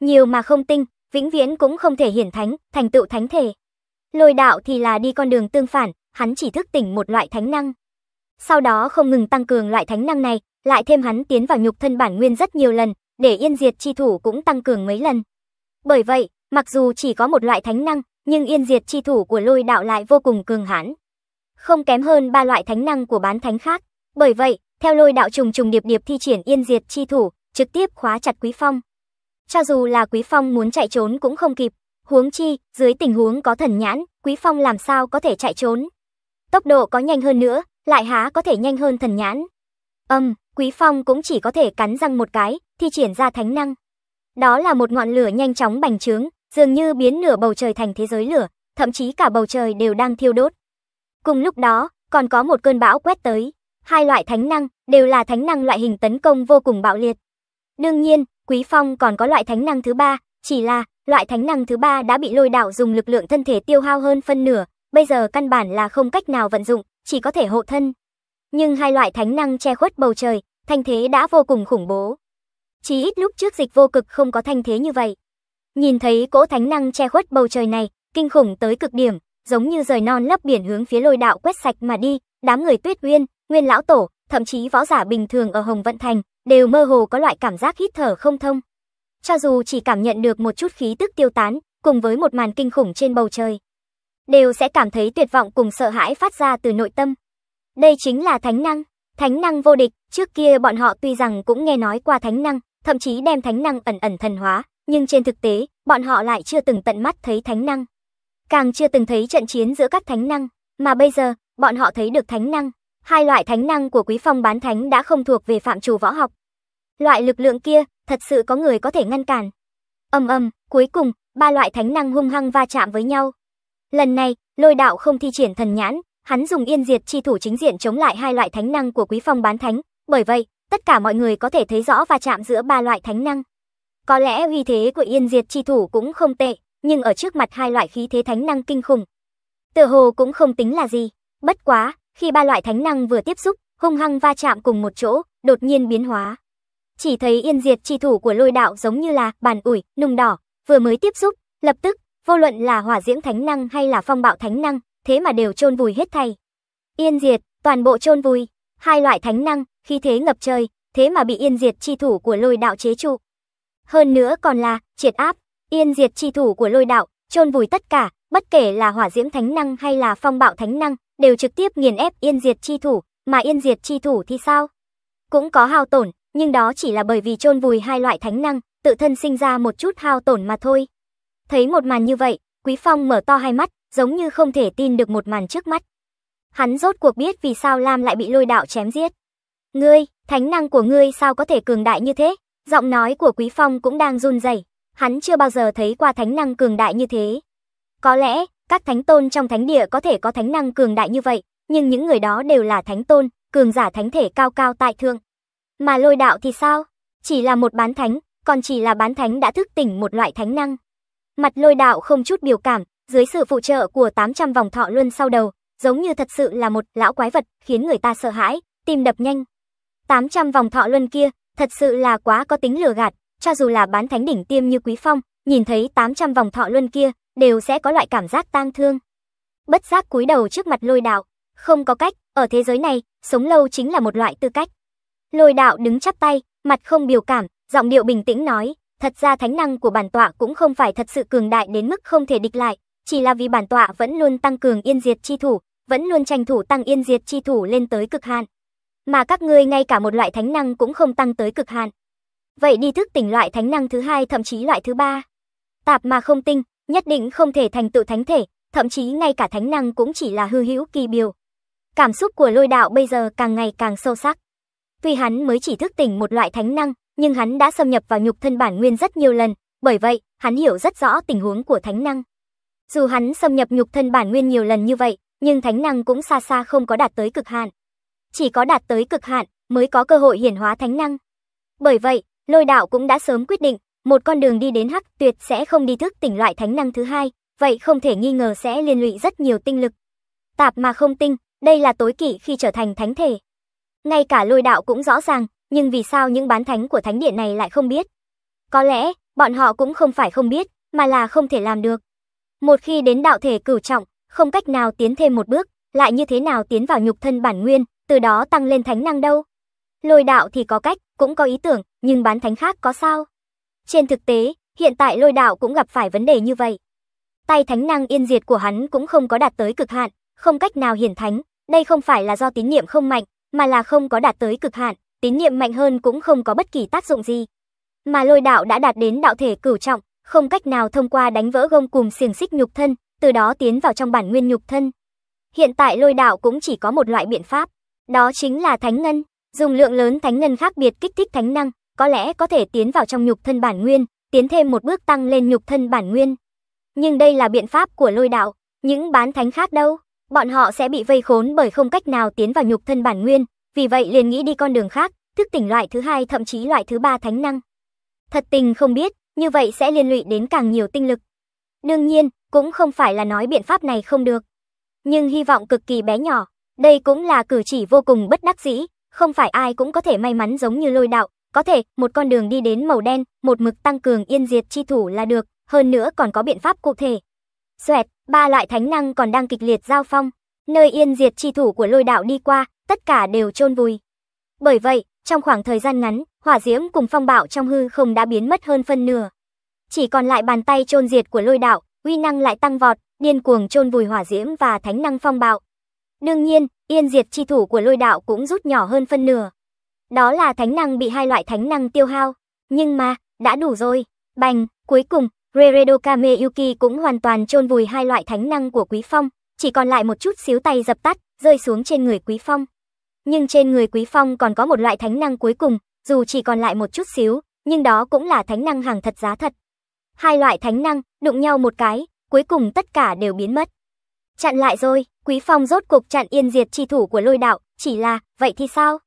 Nhiều mà không tinh, vĩnh viễn cũng không thể hiển thánh, thành tựu thánh thể. Lôi đạo thì là đi con đường tương phản, hắn chỉ thức tỉnh một loại thánh năng sau đó không ngừng tăng cường loại thánh năng này, lại thêm hắn tiến vào nhục thân bản nguyên rất nhiều lần, để Yên Diệt chi thủ cũng tăng cường mấy lần. Bởi vậy, mặc dù chỉ có một loại thánh năng, nhưng Yên Diệt chi thủ của Lôi Đạo lại vô cùng cường hãn, không kém hơn ba loại thánh năng của bán thánh khác. Bởi vậy, theo Lôi Đạo trùng trùng điệp điệp thi triển Yên Diệt chi thủ, trực tiếp khóa chặt Quý Phong. Cho dù là Quý Phong muốn chạy trốn cũng không kịp, huống chi, dưới tình huống có thần nhãn, Quý Phong làm sao có thể chạy trốn. Tốc độ có nhanh hơn nữa, lại há có thể nhanh hơn thần nhãn. Âm, Quý Phong cũng chỉ có thể cắn răng một cái, thi triển ra thánh năng. Đó là một ngọn lửa nhanh chóng bành trướng, dường như biến nửa bầu trời thành thế giới lửa, thậm chí cả bầu trời đều đang thiêu đốt. Cùng lúc đó, còn có một cơn bão quét tới. Hai loại thánh năng đều là thánh năng loại hình tấn công vô cùng bạo liệt. Đương nhiên, Quý Phong còn có loại thánh năng thứ ba, chỉ là loại thánh năng thứ ba đã bị lôi đảo dùng lực lượng thân thể tiêu hao hơn phân nửa, bây giờ căn bản là không cách nào vận dụng, chỉ có thể hộ thân. Nhưng hai loại thánh năng che khuất bầu trời, thanh thế đã vô cùng khủng bố. Chỉ ít lúc trước dịch vô cực không có thanh thế như vậy. Nhìn thấy cỗ thánh năng che khuất bầu trời này, kinh khủng tới cực điểm, giống như rời non lấp biển hướng phía lôi đạo quét sạch mà đi, đám người tuyết uyên, nguyên lão tổ, thậm chí võ giả bình thường ở Hồng Vận Thành, đều mơ hồ có loại cảm giác hít thở không thông. Cho dù chỉ cảm nhận được một chút khí tức tiêu tán, cùng với một màn kinh khủng trên bầu trời đều sẽ cảm thấy tuyệt vọng cùng sợ hãi phát ra từ nội tâm. Đây chính là thánh năng, thánh năng vô địch, trước kia bọn họ tuy rằng cũng nghe nói qua thánh năng, thậm chí đem thánh năng ẩn ẩn thần hóa, nhưng trên thực tế, bọn họ lại chưa từng tận mắt thấy thánh năng. Càng chưa từng thấy trận chiến giữa các thánh năng, mà bây giờ, bọn họ thấy được thánh năng. Hai loại thánh năng của Quý Phong bán thánh đã không thuộc về phạm trù võ học. Loại lực lượng kia, thật sự có người có thể ngăn cản. Âm âm, cuối cùng, ba loại thánh năng hung hăng va chạm với nhau, Lần này, lôi đạo không thi triển thần nhãn, hắn dùng yên diệt chi thủ chính diện chống lại hai loại thánh năng của quý phong bán thánh, bởi vậy, tất cả mọi người có thể thấy rõ và chạm giữa ba loại thánh năng. Có lẽ uy thế của yên diệt chi thủ cũng không tệ, nhưng ở trước mặt hai loại khí thế thánh năng kinh khủng. Tựa hồ cũng không tính là gì, bất quá, khi ba loại thánh năng vừa tiếp xúc, hung hăng va chạm cùng một chỗ, đột nhiên biến hóa. Chỉ thấy yên diệt chi thủ của lôi đạo giống như là bàn ủi, nung đỏ, vừa mới tiếp xúc, lập tức vô luận là hỏa diễm thánh năng hay là phong bạo thánh năng, thế mà đều chôn vùi hết thay. Yên diệt, toàn bộ chôn vùi, hai loại thánh năng, khi thế ngập trời, thế mà bị yên diệt chi thủ của lôi đạo chế trụ. Hơn nữa còn là triệt áp, yên diệt chi thủ của lôi đạo, chôn vùi tất cả, bất kể là hỏa diễm thánh năng hay là phong bạo thánh năng, đều trực tiếp nghiền ép yên diệt chi thủ, mà yên diệt chi thủ thì sao? Cũng có hao tổn, nhưng đó chỉ là bởi vì chôn vùi hai loại thánh năng, tự thân sinh ra một chút hao tổn mà thôi. Thấy một màn như vậy, Quý Phong mở to hai mắt, giống như không thể tin được một màn trước mắt. Hắn rốt cuộc biết vì sao Lam lại bị lôi đạo chém giết. Ngươi, thánh năng của ngươi sao có thể cường đại như thế? Giọng nói của Quý Phong cũng đang run rẩy. Hắn chưa bao giờ thấy qua thánh năng cường đại như thế. Có lẽ, các thánh tôn trong thánh địa có thể có thánh năng cường đại như vậy, nhưng những người đó đều là thánh tôn, cường giả thánh thể cao cao tại thượng. Mà lôi đạo thì sao? Chỉ là một bán thánh, còn chỉ là bán thánh đã thức tỉnh một loại thánh năng. Mặt lôi đạo không chút biểu cảm, dưới sự phụ trợ của 800 vòng thọ luân sau đầu, giống như thật sự là một lão quái vật khiến người ta sợ hãi, tim đập nhanh. 800 vòng thọ luân kia, thật sự là quá có tính lừa gạt, cho dù là bán thánh đỉnh tiêm như Quý Phong, nhìn thấy 800 vòng thọ luân kia, đều sẽ có loại cảm giác tang thương. Bất giác cúi đầu trước mặt lôi đạo, không có cách, ở thế giới này, sống lâu chính là một loại tư cách. Lôi đạo đứng chắp tay, mặt không biểu cảm, giọng điệu bình tĩnh nói, Thật ra thánh năng của bản tọa cũng không phải thật sự cường đại đến mức không thể địch lại, chỉ là vì bản tọa vẫn luôn tăng cường yên diệt chi thủ, vẫn luôn tranh thủ tăng yên diệt chi thủ lên tới cực hạn. Mà các ngươi ngay cả một loại thánh năng cũng không tăng tới cực hạn. Vậy đi thức tỉnh loại thánh năng thứ hai thậm chí loại thứ ba. Tạp mà không tinh, nhất định không thể thành tựu thánh thể, thậm chí ngay cả thánh năng cũng chỉ là hư hữu kỳ biểu. Cảm xúc của lôi đạo bây giờ càng ngày càng sâu sắc. Tuy hắn mới chỉ thức tỉnh một loại thánh năng, nhưng hắn đã xâm nhập vào nhục thân bản nguyên rất nhiều lần, bởi vậy, hắn hiểu rất rõ tình huống của thánh năng. Dù hắn xâm nhập nhục thân bản nguyên nhiều lần như vậy, nhưng thánh năng cũng xa xa không có đạt tới cực hạn. Chỉ có đạt tới cực hạn mới có cơ hội hiển hóa thánh năng. Bởi vậy, Lôi Đạo cũng đã sớm quyết định, một con đường đi đến hắc tuyệt sẽ không đi thức tỉnh loại thánh năng thứ hai, vậy không thể nghi ngờ sẽ liên lụy rất nhiều tinh lực. Tạp mà không tinh, đây là tối kỵ khi trở thành thánh thể. Ngay cả Lôi Đạo cũng rõ ràng, nhưng vì sao những bán thánh của thánh điện này lại không biết? Có lẽ, bọn họ cũng không phải không biết, mà là không thể làm được. Một khi đến đạo thể cửu trọng, không cách nào tiến thêm một bước, lại như thế nào tiến vào nhục thân bản nguyên, từ đó tăng lên thánh năng đâu. Lôi đạo thì có cách, cũng có ý tưởng, nhưng bán thánh khác có sao? Trên thực tế, hiện tại lôi đạo cũng gặp phải vấn đề như vậy. Tay thánh năng yên diệt của hắn cũng không có đạt tới cực hạn, không cách nào hiển thánh, đây không phải là do tín niệm không mạnh, mà là không có đạt tới cực hạn tín niệm mạnh hơn cũng không có bất kỳ tác dụng gì. Mà lôi đạo đã đạt đến đạo thể cửu trọng, không cách nào thông qua đánh vỡ gông cùng xiềng xích nhục thân, từ đó tiến vào trong bản nguyên nhục thân. Hiện tại lôi đạo cũng chỉ có một loại biện pháp, đó chính là thánh ngân, dùng lượng lớn thánh ngân khác biệt kích thích thánh năng, có lẽ có thể tiến vào trong nhục thân bản nguyên, tiến thêm một bước tăng lên nhục thân bản nguyên. Nhưng đây là biện pháp của lôi đạo, những bán thánh khác đâu, bọn họ sẽ bị vây khốn bởi không cách nào tiến vào nhục thân bản nguyên, vì vậy liền nghĩ đi con đường khác, thức tỉnh loại thứ hai thậm chí loại thứ ba thánh năng. Thật tình không biết, như vậy sẽ liên lụy đến càng nhiều tinh lực. Đương nhiên, cũng không phải là nói biện pháp này không được. Nhưng hy vọng cực kỳ bé nhỏ, đây cũng là cử chỉ vô cùng bất đắc dĩ, không phải ai cũng có thể may mắn giống như lôi đạo, có thể một con đường đi đến màu đen, một mực tăng cường yên diệt chi thủ là được, hơn nữa còn có biện pháp cụ thể. Xoẹt, ba loại thánh năng còn đang kịch liệt giao phong, nơi yên diệt chi thủ của lôi đạo đi qua, tất cả đều chôn vùi. Bởi vậy, trong khoảng thời gian ngắn, hỏa diễm cùng phong bạo trong hư không đã biến mất hơn phân nửa. Chỉ còn lại bàn tay chôn diệt của lôi đạo, uy năng lại tăng vọt, điên cuồng chôn vùi hỏa diễm và thánh năng phong bạo. Đương nhiên, yên diệt chi thủ của lôi đạo cũng rút nhỏ hơn phân nửa. Đó là thánh năng bị hai loại thánh năng tiêu hao. Nhưng mà, đã đủ rồi. Bành, cuối cùng, Reredo Kameyuki cũng hoàn toàn chôn vùi hai loại thánh năng của Quý Phong. Chỉ còn lại một chút xíu tay dập tắt, rơi xuống trên người Quý Phong. Nhưng trên người Quý Phong còn có một loại thánh năng cuối cùng, dù chỉ còn lại một chút xíu, nhưng đó cũng là thánh năng hàng thật giá thật. Hai loại thánh năng, đụng nhau một cái, cuối cùng tất cả đều biến mất. Chặn lại rồi, Quý Phong rốt cục chặn yên diệt chi thủ của lôi đạo, chỉ là, vậy thì sao?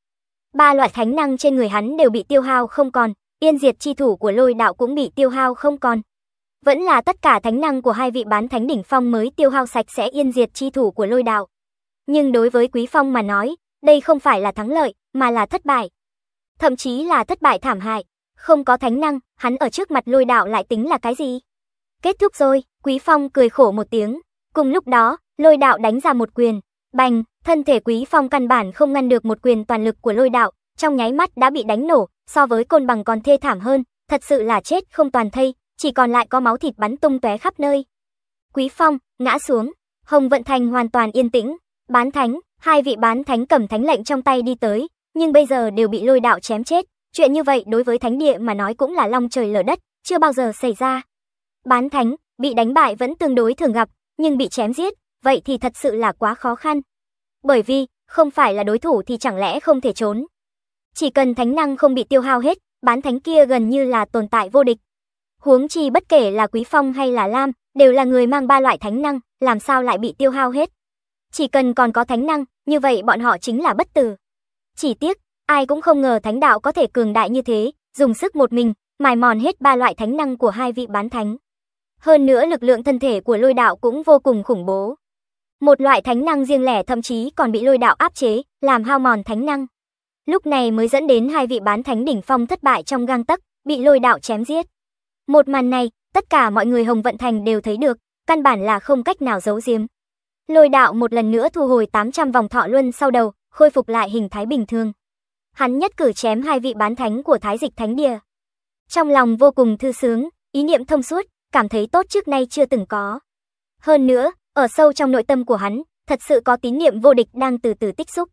Ba loại thánh năng trên người hắn đều bị tiêu hao không còn, yên diệt chi thủ của lôi đạo cũng bị tiêu hao không còn. Vẫn là tất cả thánh năng của hai vị bán thánh đỉnh phong mới tiêu hao sạch sẽ yên diệt chi thủ của lôi đạo. Nhưng đối với Quý Phong mà nói, đây không phải là thắng lợi, mà là thất bại. Thậm chí là thất bại thảm hại. Không có thánh năng, hắn ở trước mặt lôi đạo lại tính là cái gì? Kết thúc rồi, Quý Phong cười khổ một tiếng. Cùng lúc đó, lôi đạo đánh ra một quyền. Bành, thân thể Quý Phong căn bản không ngăn được một quyền toàn lực của lôi đạo, trong nháy mắt đã bị đánh nổ, so với côn bằng còn thê thảm hơn, thật sự là chết không toàn thây, chỉ còn lại có máu thịt bắn tung tóe khắp nơi. Quý Phong, ngã xuống, Hồng Vận Thành hoàn toàn yên tĩnh, bán thánh, Hai vị bán thánh cầm thánh lệnh trong tay đi tới, nhưng bây giờ đều bị lôi đạo chém chết. Chuyện như vậy đối với thánh địa mà nói cũng là long trời lở đất, chưa bao giờ xảy ra. Bán thánh, bị đánh bại vẫn tương đối thường gặp, nhưng bị chém giết, vậy thì thật sự là quá khó khăn. Bởi vì, không phải là đối thủ thì chẳng lẽ không thể trốn. Chỉ cần thánh năng không bị tiêu hao hết, bán thánh kia gần như là tồn tại vô địch. Huống chi bất kể là Quý Phong hay là Lam, đều là người mang ba loại thánh năng, làm sao lại bị tiêu hao hết. Chỉ cần còn có thánh năng, như vậy bọn họ chính là bất tử. Chỉ tiếc, ai cũng không ngờ thánh đạo có thể cường đại như thế, dùng sức một mình, mài mòn hết ba loại thánh năng của hai vị bán thánh. Hơn nữa lực lượng thân thể của lôi đạo cũng vô cùng khủng bố. Một loại thánh năng riêng lẻ thậm chí còn bị lôi đạo áp chế, làm hao mòn thánh năng. Lúc này mới dẫn đến hai vị bán thánh đỉnh phong thất bại trong gang tấc, bị lôi đạo chém giết. Một màn này, tất cả mọi người Hồng Vận Thành đều thấy được, căn bản là không cách nào giấu giếm. Lôi đạo một lần nữa thu hồi 800 vòng thọ luân sau đầu, khôi phục lại hình thái bình thường. Hắn nhất cử chém hai vị bán thánh của thái dịch thánh địa. Trong lòng vô cùng thư sướng, ý niệm thông suốt, cảm thấy tốt trước nay chưa từng có. Hơn nữa, ở sâu trong nội tâm của hắn, thật sự có tín niệm vô địch đang từ từ tích xúc.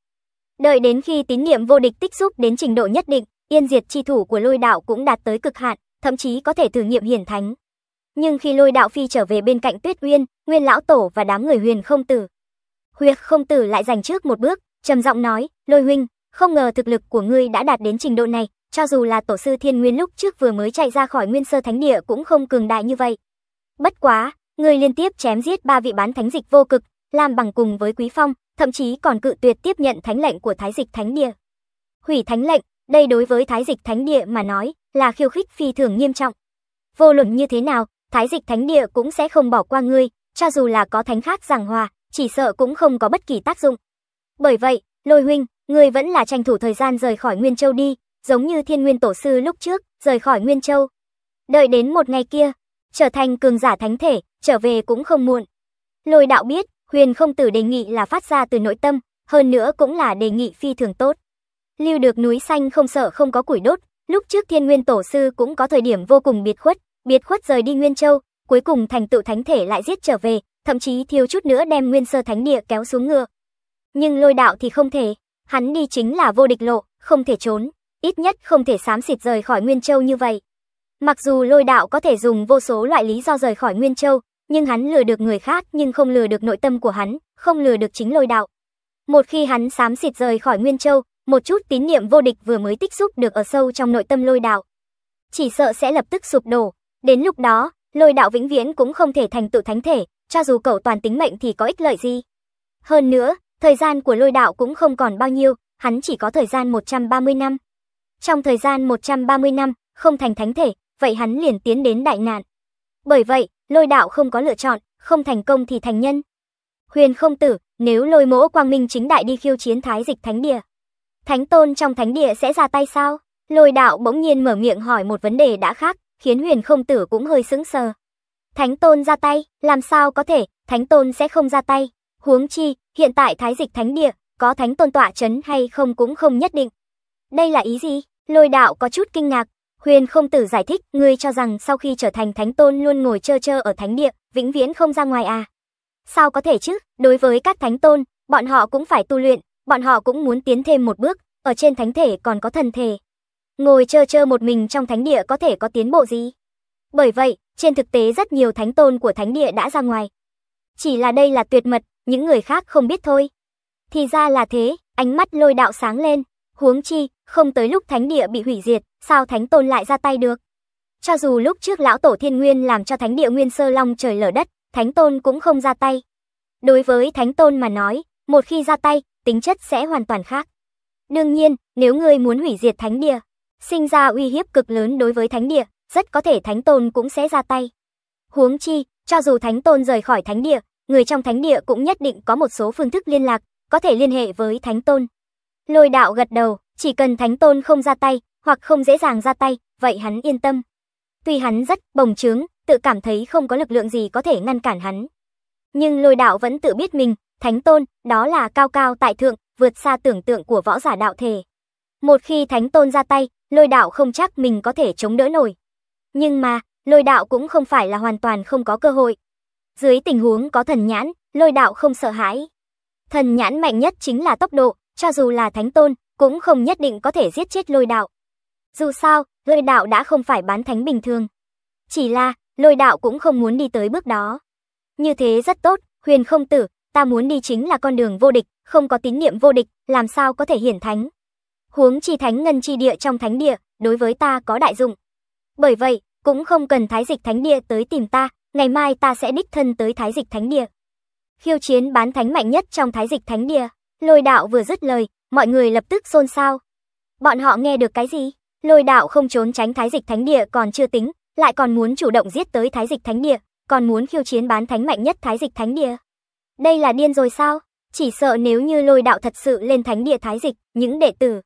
Đợi đến khi tín niệm vô địch tích xúc đến trình độ nhất định, yên diệt chi thủ của lôi đạo cũng đạt tới cực hạn, thậm chí có thể thử nghiệm hiển thánh. Nhưng khi lôi đạo phi trở về bên cạnh Tuyết Uyên, Nguyên Lão Tổ và đám người huyền không tử. Huyệt không tử lại giành trước một bước, trầm giọng nói, lôi huynh, không ngờ thực lực của ngươi đã đạt đến trình độ này, cho dù là tổ sư thiên nguyên lúc trước vừa mới chạy ra khỏi nguyên sơ thánh địa cũng không cường đại như vậy. Bất quá, ngươi liên tiếp chém giết ba vị bán thánh dịch vô cực, làm bằng cùng với Quý Phong, thậm chí còn cự tuyệt tiếp nhận thánh lệnh của thái dịch thánh địa. Hủy thánh lệnh, đây đối với thái dịch thánh địa mà nói là khiêu khích phi thường nghiêm trọng. Vô luận như thế nào, thái dịch thánh địa cũng sẽ không bỏ qua ngươi, cho dù là có thánh khác giảng hòa, chỉ sợ cũng không có bất kỳ tác dụng. Bởi vậy, lôi huynh, ngươi vẫn là tranh thủ thời gian rời khỏi Nguyên Châu đi, giống như thiên nguyên tổ sư lúc trước, rời khỏi Nguyên Châu. Đợi đến một ngày kia, trở thành cường giả thánh thể, trở về cũng không muộn. Lôi đạo biết, huyền không tử đề nghị là phát ra từ nội tâm, hơn nữa cũng là đề nghị phi thường tốt. Lưu được núi xanh không sợ không có củi đốt, lúc trước thiên nguyên tổ sư cũng có thời điểm vô cùng biệt khuất, biệt khuất rời đi Nguyên Châu, cuối cùng thành tựu thánh thể lại giết trở về, thậm chí thiếu chút nữa đem Nguyên Sơ Thánh Địa kéo xuống ngựa. Nhưng lôi đạo thì không thể, hắn đi chính là vô địch lộ, không thể trốn, ít nhất không thể xám xịt rời khỏi Nguyên Châu như vậy. Mặc dù lôi đạo có thể dùng vô số loại lý do rời khỏi Nguyên Châu, nhưng hắn lừa được người khác nhưng không lừa được nội tâm của hắn, không lừa được chính lôi đạo. Một khi hắn xám xịt rời khỏi Nguyên Châu, một chút tín niệm vô địch vừa mới tích xúc được ở sâu trong nội tâm lôi đạo. Chỉ sợ sẽ lập tức sụp đổ, Đến lúc đó, lôi đạo vĩnh viễn cũng không thể thành tựu thánh thể, cho dù cậu toàn tính mệnh thì có ích lợi gì. Hơn nữa, thời gian của lôi đạo cũng không còn bao nhiêu, hắn chỉ có thời gian 130 năm. Trong thời gian 130 năm, không thành thánh thể, vậy hắn liền tiến đến đại nạn. Bởi vậy, lôi đạo không có lựa chọn, không thành công thì thành nhân. Huyền không tử, nếu lôi mỗ quang minh chính đại đi khiêu chiến thái dịch thánh địa. Thánh tôn trong thánh địa sẽ ra tay sao? Lôi đạo bỗng nhiên mở miệng hỏi một vấn đề đã khác, khiến huyền không tử cũng hơi sững sờ. Thánh tôn ra tay, làm sao có thể, thánh tôn sẽ không ra tay. Huống chi, hiện tại thái dịch thánh địa, có thánh tôn tọa chấn hay không cũng không nhất định. Đây là ý gì? Lôi đạo có chút kinh ngạc. Huyền không tử giải thích, ngươi cho rằng sau khi trở thành thánh tôn luôn ngồi chơ chơ ở thánh địa, vĩnh viễn không ra ngoài à? Sao có thể chứ, đối với các thánh tôn, bọn họ cũng phải tu luyện, bọn họ cũng muốn tiến thêm một bước, ở trên thánh thể còn có thần thể ngồi chơ chơ một mình trong thánh địa có thể có tiến bộ gì. Bởi vậy, trên thực tế rất nhiều thánh tôn của thánh địa đã ra ngoài. Chỉ là đây là tuyệt mật, những người khác không biết thôi. Thì ra là thế, ánh mắt lôi đạo sáng lên, huống chi, không tới lúc thánh địa bị hủy diệt, sao thánh tôn lại ra tay được. Cho dù lúc trước lão tổ thiên nguyên làm cho thánh địa nguyên sơ long trời lở đất, thánh tôn cũng không ra tay. Đối với thánh tôn mà nói, một khi ra tay, tính chất sẽ hoàn toàn khác. Đương nhiên, nếu ngươi muốn hủy diệt thánh địa, sinh ra uy hiếp cực lớn đối với thánh địa, rất có thể thánh tôn cũng sẽ ra tay. Huống chi, cho dù thánh tôn rời khỏi thánh địa, người trong thánh địa cũng nhất định có một số phương thức liên lạc, có thể liên hệ với thánh tôn. Lôi đạo gật đầu, chỉ cần thánh tôn không ra tay, hoặc không dễ dàng ra tay, vậy hắn yên tâm. Tuy hắn rất bồng trướng, tự cảm thấy không có lực lượng gì có thể ngăn cản hắn. Nhưng lôi đạo vẫn tự biết mình, thánh tôn, đó là cao cao tại thượng, vượt xa tưởng tượng của võ giả đạo thể. Một khi thánh tôn ra tay, lôi đạo không chắc mình có thể chống đỡ nổi. Nhưng mà, lôi đạo cũng không phải là hoàn toàn không có cơ hội. Dưới tình huống có thần nhãn, lôi đạo không sợ hãi. Thần nhãn mạnh nhất chính là tốc độ, cho dù là thánh tôn, cũng không nhất định có thể giết chết lôi đạo. Dù sao, lôi đạo đã không phải bán thánh bình thường. Chỉ là, lôi đạo cũng không muốn đi tới bước đó. Như thế rất tốt, huyền không tử, ta muốn đi chính là con đường vô địch, không có tín niệm vô địch, làm sao có thể hiển thánh huống chi thánh ngân chi địa trong thánh địa, đối với ta có đại dụng. Bởi vậy, cũng không cần thái dịch thánh địa tới tìm ta, ngày mai ta sẽ đích thân tới thái dịch thánh địa. Khiêu chiến bán thánh mạnh nhất trong thái dịch thánh địa, lôi đạo vừa dứt lời, mọi người lập tức xôn xao. Bọn họ nghe được cái gì? Lôi đạo không trốn tránh thái dịch thánh địa còn chưa tính, lại còn muốn chủ động giết tới thái dịch thánh địa, còn muốn khiêu chiến bán thánh mạnh nhất thái dịch thánh địa. Đây là điên rồi sao? Chỉ sợ nếu như lôi đạo thật sự lên thánh địa thái dịch, những đệ tử,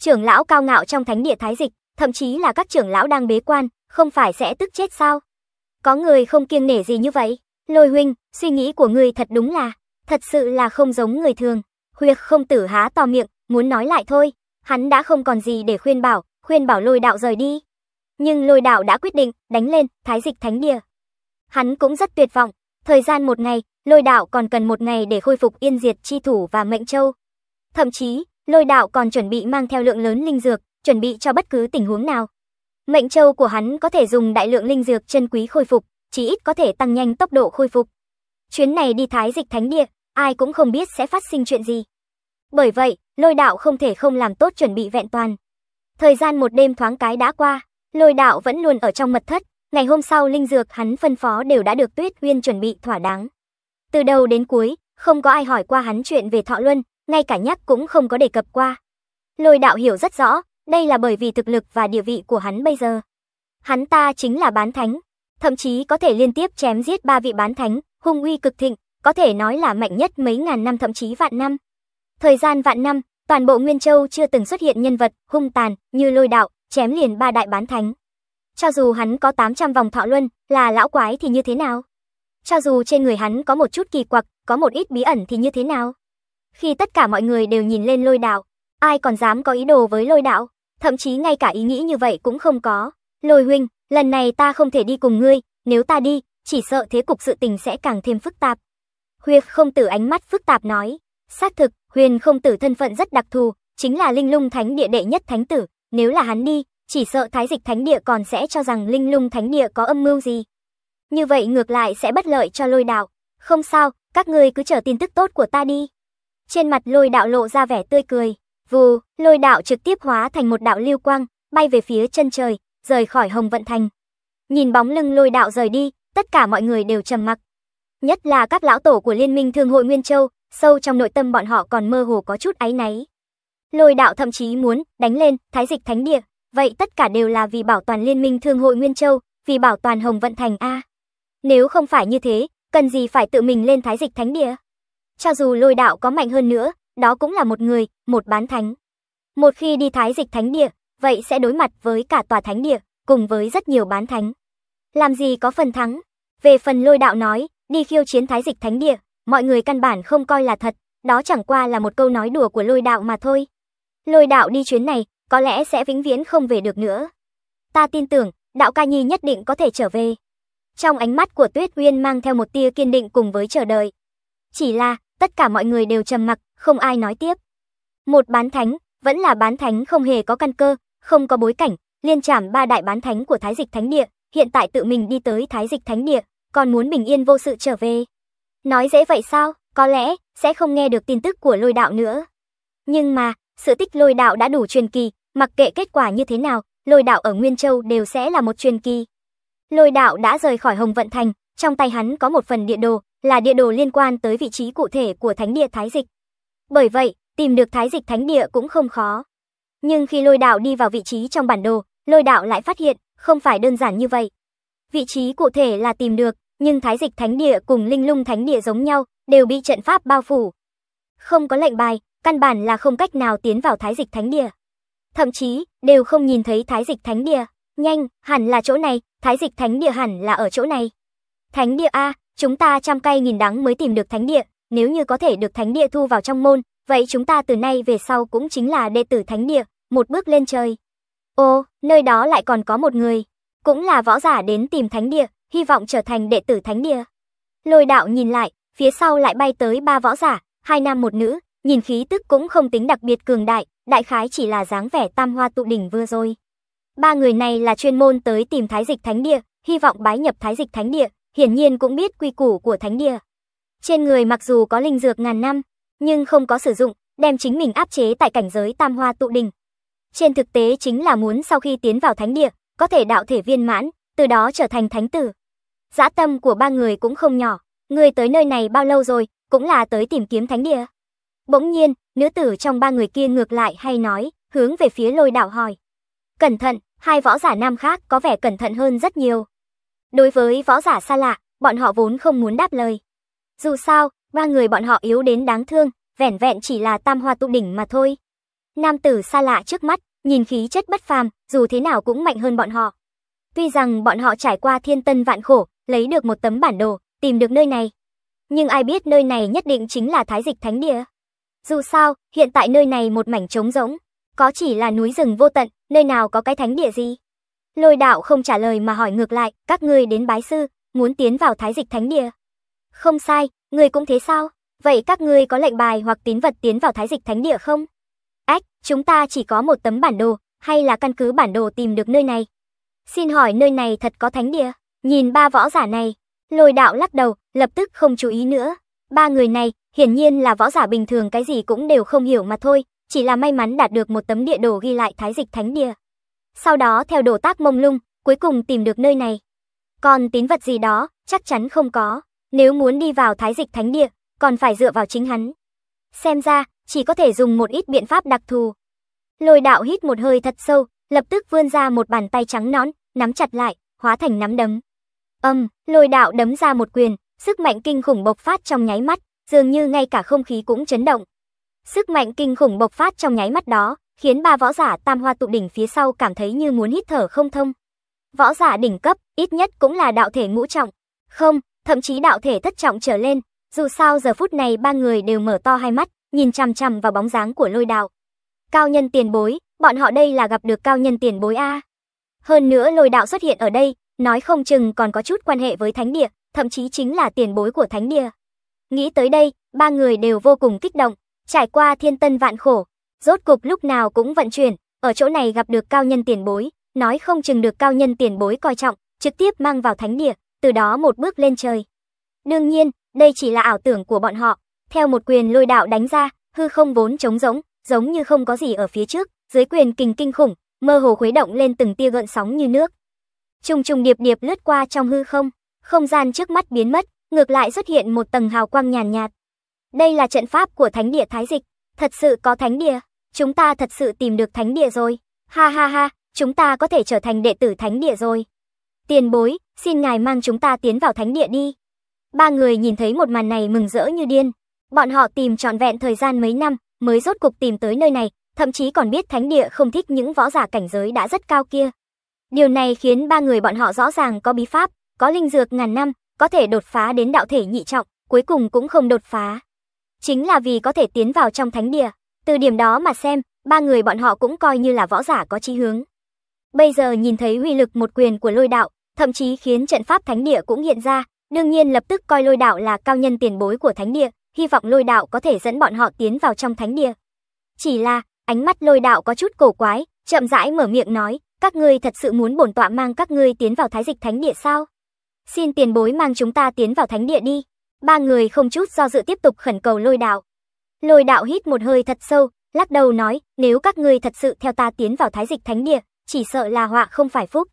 Trưởng lão cao ngạo trong thánh địa thái dịch, thậm chí là các trưởng lão đang bế quan, không phải sẽ tức chết sao? Có người không kiêng nể gì như vậy. Lôi huynh, suy nghĩ của người thật đúng là, thật sự là không giống người thường. Huyệt không tử há to miệng, muốn nói lại thôi. Hắn đã không còn gì để khuyên bảo, khuyên bảo lôi đạo rời đi. Nhưng lôi đạo đã quyết định, đánh lên, thái dịch thánh địa. Hắn cũng rất tuyệt vọng. Thời gian một ngày, lôi đạo còn cần một ngày để khôi phục yên diệt chi thủ và mệnh châu. Thậm chí, Lôi đạo còn chuẩn bị mang theo lượng lớn linh dược, chuẩn bị cho bất cứ tình huống nào. Mệnh châu của hắn có thể dùng đại lượng linh dược chân quý khôi phục, chí ít có thể tăng nhanh tốc độ khôi phục. Chuyến này đi thái dịch thánh địa, ai cũng không biết sẽ phát sinh chuyện gì. Bởi vậy, lôi đạo không thể không làm tốt chuẩn bị vẹn toàn. Thời gian một đêm thoáng cái đã qua, lôi đạo vẫn luôn ở trong mật thất, ngày hôm sau linh dược hắn phân phó đều đã được Tuyết Huyên chuẩn bị thỏa đáng. Từ đầu đến cuối, không có ai hỏi qua hắn chuyện về Thọ Luân, ngay cả nhắc cũng không có đề cập qua. Lôi đạo hiểu rất rõ, đây là bởi vì thực lực và địa vị của hắn bây giờ. Hắn ta chính là bán thánh, thậm chí có thể liên tiếp chém giết ba vị bán thánh, hung uy cực thịnh, có thể nói là mạnh nhất mấy ngàn năm thậm chí vạn năm. Thời gian vạn năm, toàn bộ Nguyên Châu chưa từng xuất hiện nhân vật hung tàn như lôi đạo, chém liền ba đại bán thánh. Cho dù hắn có 800 vòng thọ luân, là lão quái thì như thế nào? Cho dù trên người hắn có một chút kỳ quặc, có một ít bí ẩn thì như thế nào? Khi tất cả mọi người đều nhìn lên lôi đạo, ai còn dám có ý đồ với lôi đạo, thậm chí ngay cả ý nghĩ như vậy cũng không có. Lôi huynh, lần này ta không thể đi cùng ngươi, nếu ta đi, chỉ sợ thế cục sự tình sẽ càng thêm phức tạp. Huyệt không tử ánh mắt phức tạp nói, xác thực, huyền không tử thân phận rất đặc thù, chính là linh lung thánh địa đệ nhất thánh tử, nếu là hắn đi, chỉ sợ thái dịch thánh địa còn sẽ cho rằng linh lung thánh địa có âm mưu gì. Như vậy ngược lại sẽ bất lợi cho lôi đạo. Không sao, các ngươi cứ chờ tin tức tốt của ta đi. Trên mặt lôi đạo lộ ra vẻ tươi cười, vù, lôi đạo trực tiếp hóa thành một đạo lưu quang, bay về phía chân trời, rời khỏi Hồng Vận Thành. Nhìn bóng lưng lôi đạo rời đi, tất cả mọi người đều trầm mặc. Nhất là các lão tổ của Liên minh Thương hội Nguyên Châu, sâu trong nội tâm bọn họ còn mơ hồ có chút áy náy. Lôi đạo thậm chí muốn đánh lên Thái Dịch Thánh Địa, vậy tất cả đều là vì bảo toàn Liên minh Thương hội Nguyên Châu, vì bảo toàn Hồng Vận Thành a. Nếu không phải như thế, cần gì phải tự mình lên Thái Dịch Thánh Địa? Cho dù lôi đạo có mạnh hơn nữa, đó cũng là một người, một bán thánh. Một khi đi thái dịch thánh địa, vậy sẽ đối mặt với cả tòa thánh địa, cùng với rất nhiều bán thánh. Làm gì có phần thắng? Về phần lôi đạo nói, đi khiêu chiến thái dịch thánh địa, mọi người căn bản không coi là thật, đó chẳng qua là một câu nói đùa của lôi đạo mà thôi. Lôi đạo đi chuyến này, có lẽ sẽ vĩnh viễn không về được nữa. Ta tin tưởng, đạo ca nhi nhất định có thể trở về. Trong ánh mắt của Tuyết Uyên mang theo một tia kiên định cùng với chờ đợi. Chỉ là, tất cả mọi người đều trầm mặc, không ai nói tiếp. Một bán thánh, vẫn là bán thánh không hề có căn cơ, không có bối cảnh, liên trảm ba đại bán thánh của Thái Dịch Thánh Địa, hiện tại tự mình đi tới Thái Dịch Thánh Địa, còn muốn bình yên vô sự trở về. Nói dễ vậy sao, có lẽ sẽ không nghe được tin tức của lôi đạo nữa. Nhưng mà, sự tích lôi đạo đã đủ truyền kỳ, mặc kệ kết quả như thế nào, lôi đạo ở Nguyên Châu đều sẽ là một truyền kỳ. Lôi đạo đã rời khỏi Hồng Vận Thành, trong tay hắn có một phần địa đồ, là địa đồ liên quan tới vị trí cụ thể của thánh địa Thái Dịch. Bởi vậy, tìm được Thái Dịch thánh địa cũng không khó. Nhưng khi lôi đạo đi vào vị trí trong bản đồ, lôi đạo lại phát hiện, không phải đơn giản như vậy. Vị trí cụ thể là tìm được, nhưng Thái Dịch thánh địa cùng Linh Lung thánh địa giống nhau, đều bị trận pháp bao phủ. Không có lệnh bài, căn bản là không cách nào tiến vào Thái Dịch thánh địa. Thậm chí, đều không nhìn thấy Thái Dịch thánh địa. Nhanh, hẳn là chỗ này, Thái Dịch thánh địa hẳn là ở chỗ này. Thánh địa a, Chúng ta trăm cay nghìn đắng mới tìm được thánh địa, nếu như có thể được thánh địa thu vào trong môn, vậy chúng ta từ nay về sau cũng chính là đệ tử thánh địa, một bước lên trời. Ô, nơi đó lại còn có một người, cũng là võ giả đến tìm thánh địa, hy vọng trở thành đệ tử thánh địa. Lôi đạo nhìn lại, phía sau lại bay tới ba võ giả, hai nam một nữ, nhìn khí tức cũng không tính đặc biệt cường đại, đại khái chỉ là dáng vẻ tam hoa tụ đỉnh vừa rồi. Ba người này là chuyên môn tới tìm thái dịch thánh địa, hy vọng bái nhập thái dịch thánh địa, hiển nhiên cũng biết quy củ của thánh địa. Trên người mặc dù có linh dược ngàn năm, nhưng không có sử dụng, đem chính mình áp chế tại cảnh giới tam hoa tụ đình. Trên thực tế chính là muốn sau khi tiến vào thánh địa, có thể đạo thể viên mãn, từ đó trở thành thánh tử. Dã tâm của ba người cũng không nhỏ, người tới nơi này bao lâu rồi, cũng là tới tìm kiếm thánh địa. Bỗng nhiên, nữ tử trong ba người kia ngược lại hay nói, hướng về phía lôi đạo hỏi. Cẩn thận, hai võ giả nam khác có vẻ cẩn thận hơn rất nhiều. Đối với võ giả xa lạ, bọn họ vốn không muốn đáp lời. Dù sao, ba người bọn họ yếu đến đáng thương, vẻn vẹn chỉ là tam hoa tụ đỉnh mà thôi. Nam tử xa lạ trước mắt, nhìn khí chất bất phàm, dù thế nào cũng mạnh hơn bọn họ. Tuy rằng bọn họ trải qua thiên tân vạn khổ, lấy được một tấm bản đồ, tìm được nơi này. Nhưng ai biết nơi này nhất định chính là thái dịch thánh địa. Dù sao, hiện tại nơi này một mảnh trống rỗng, có chỉ là núi rừng vô tận, nơi nào có cái thánh địa gì. Lôi đạo không trả lời mà hỏi ngược lại, các ngươi đến bái sư, muốn tiến vào thái dịch thánh địa. Không sai, ngươi cũng thế sao? Vậy các ngươi có lệnh bài hoặc tín vật tiến vào thái dịch thánh địa không? Ách, chúng ta chỉ có một tấm bản đồ, hay là căn cứ bản đồ tìm được nơi này? Xin hỏi nơi này thật có thánh địa? Nhìn ba võ giả này, lôi đạo lắc đầu, lập tức không chú ý nữa. Ba người này, hiển nhiên là võ giả bình thường cái gì cũng đều không hiểu mà thôi, chỉ là may mắn đạt được một tấm địa đồ ghi lại thái dịch thánh địa sau đó theo đồ tác mông lung, cuối cùng tìm được nơi này. Còn tín vật gì đó, chắc chắn không có, nếu muốn đi vào thái dịch thánh địa, còn phải dựa vào chính hắn. Xem ra, chỉ có thể dùng một ít biện pháp đặc thù. Lôi đạo hít một hơi thật sâu, lập tức vươn ra một bàn tay trắng nón, nắm chặt lại, hóa thành nắm đấm. Âm, lôi đạo đấm ra một quyền, sức mạnh kinh khủng bộc phát trong nháy mắt, dường như ngay cả không khí cũng chấn động. Sức mạnh kinh khủng bộc phát trong nháy mắt đó, khiến ba võ giả tam hoa tụ đỉnh phía sau cảm thấy như muốn hít thở không thông. Võ giả đỉnh cấp, ít nhất cũng là đạo thể ngũ trọng. Không, thậm chí đạo thể thất trọng trở lên, dù sao giờ phút này ba người đều mở to hai mắt, nhìn chằm chằm vào bóng dáng của lôi đạo. Cao nhân tiền bối, bọn họ đây là gặp được cao nhân tiền bối A. Hơn nữa lôi đạo xuất hiện ở đây, nói không chừng còn có chút quan hệ với thánh địa, thậm chí chính là tiền bối của thánh địa. Nghĩ tới đây, ba người đều vô cùng kích động, trải qua thiên tân vạn khổ, Rốt cục lúc nào cũng vận chuyển, ở chỗ này gặp được cao nhân tiền bối, nói không chừng được cao nhân tiền bối coi trọng, trực tiếp mang vào thánh địa, từ đó một bước lên trời. Đương nhiên, đây chỉ là ảo tưởng của bọn họ. Theo một quyền lôi đạo đánh ra, hư không vốn trống rỗng, giống như không có gì ở phía trước, dưới quyền kình kinh khủng, mơ hồ khuấy động lên từng tia gợn sóng như nước. Trùng trùng điệp điệp lướt qua trong hư không, không gian trước mắt biến mất, ngược lại xuất hiện một tầng hào quang nhàn nhạt. Đây là trận pháp của Thánh địa Thái Dịch, thật sự có thánh địa, chúng ta thật sự tìm được thánh địa rồi. Ha ha ha, chúng ta có thể trở thành đệ tử thánh địa rồi. Tiền bối, xin ngài mang chúng ta tiến vào thánh địa đi. Ba người nhìn thấy một màn này mừng rỡ như điên. Bọn họ tìm trọn vẹn thời gian mấy năm, mới rốt cục tìm tới nơi này, thậm chí còn biết thánh địa không thích những võ giả cảnh giới đã rất cao kia. Điều này khiến ba người bọn họ rõ ràng có bí pháp, có linh dược ngàn năm, có thể đột phá đến đạo thể nhị trọng, cuối cùng cũng không đột phá chính là vì có thể tiến vào trong thánh địa. Từ điểm đó mà xem, ba người bọn họ cũng coi như là võ giả có chí hướng. Bây giờ nhìn thấy uy lực một quyền của lôi đạo, thậm chí khiến trận pháp thánh địa cũng hiện ra, đương nhiên lập tức coi lôi đạo là cao nhân tiền bối của thánh địa, hy vọng lôi đạo có thể dẫn bọn họ tiến vào trong thánh địa. Chỉ là, ánh mắt lôi đạo có chút cổ quái, chậm rãi mở miệng nói, các ngươi thật sự muốn bổn tọa mang các ngươi tiến vào thái dịch thánh địa sao? Xin tiền bối mang chúng ta tiến vào thánh địa đi. Ba người không chút do dự tiếp tục khẩn cầu lôi đạo. Lôi đạo hít một hơi thật sâu, lắc đầu nói, nếu các ngươi thật sự theo ta tiến vào thái dịch thánh địa, chỉ sợ là họa không phải phúc.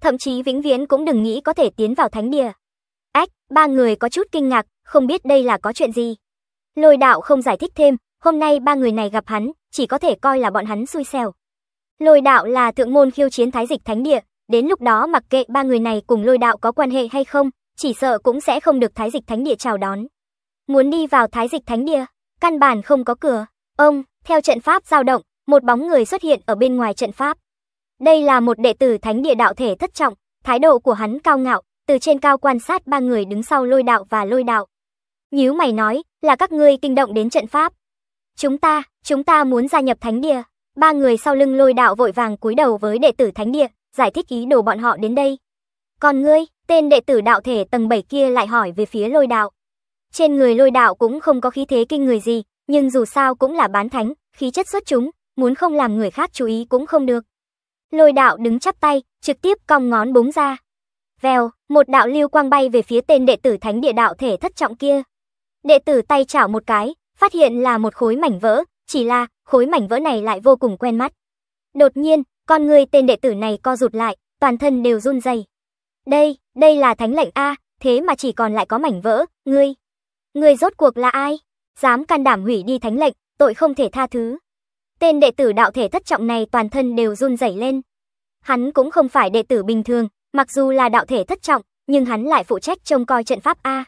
Thậm chí vĩnh viễn cũng đừng nghĩ có thể tiến vào thánh địa. Ách, ba người có chút kinh ngạc, không biết đây là có chuyện gì. Lôi đạo không giải thích thêm, hôm nay ba người này gặp hắn, chỉ có thể coi là bọn hắn xui xẻo. Lôi đạo là thượng môn khiêu chiến thái dịch thánh địa, đến lúc đó mặc kệ ba người này cùng lôi đạo có quan hệ hay không, chỉ sợ cũng sẽ không được Thái Dịch Thánh Địa chào đón. Muốn đi vào Thái Dịch Thánh Địa, căn bản không có cửa. Ông, theo trận pháp dao động, một bóng người xuất hiện ở bên ngoài trận pháp. Đây là một đệ tử Thánh Địa đạo thể thất trọng, thái độ của hắn cao ngạo, từ trên cao quan sát ba người đứng sau lôi đạo và lôi đạo. Nhíu mày nói, là các ngươi kinh động đến trận pháp. Chúng ta, chúng ta muốn gia nhập Thánh Địa. Ba người sau lưng lôi đạo vội vàng cúi đầu với đệ tử Thánh Địa, giải thích ý đồ bọn họ đến đây. Còn ngươi, Tên đệ tử đạo thể tầng 7 kia lại hỏi về phía lôi đạo. Trên người lôi đạo cũng không có khí thế kinh người gì, nhưng dù sao cũng là bán thánh, khí chất xuất chúng, muốn không làm người khác chú ý cũng không được. Lôi đạo đứng chắp tay, trực tiếp cong ngón búng ra. Vèo, một đạo lưu quang bay về phía tên đệ tử thánh địa đạo thể thất trọng kia. Đệ tử tay chảo một cái, phát hiện là một khối mảnh vỡ, chỉ là khối mảnh vỡ này lại vô cùng quen mắt. Đột nhiên, con người tên đệ tử này co rụt lại, toàn thân đều run rẩy. Đây, đây là thánh lệnh A, thế mà chỉ còn lại có mảnh vỡ, ngươi. Ngươi rốt cuộc là ai? Dám can đảm hủy đi thánh lệnh, tội không thể tha thứ. Tên đệ tử đạo thể thất trọng này toàn thân đều run rẩy lên. Hắn cũng không phải đệ tử bình thường, mặc dù là đạo thể thất trọng, nhưng hắn lại phụ trách trông coi trận pháp A.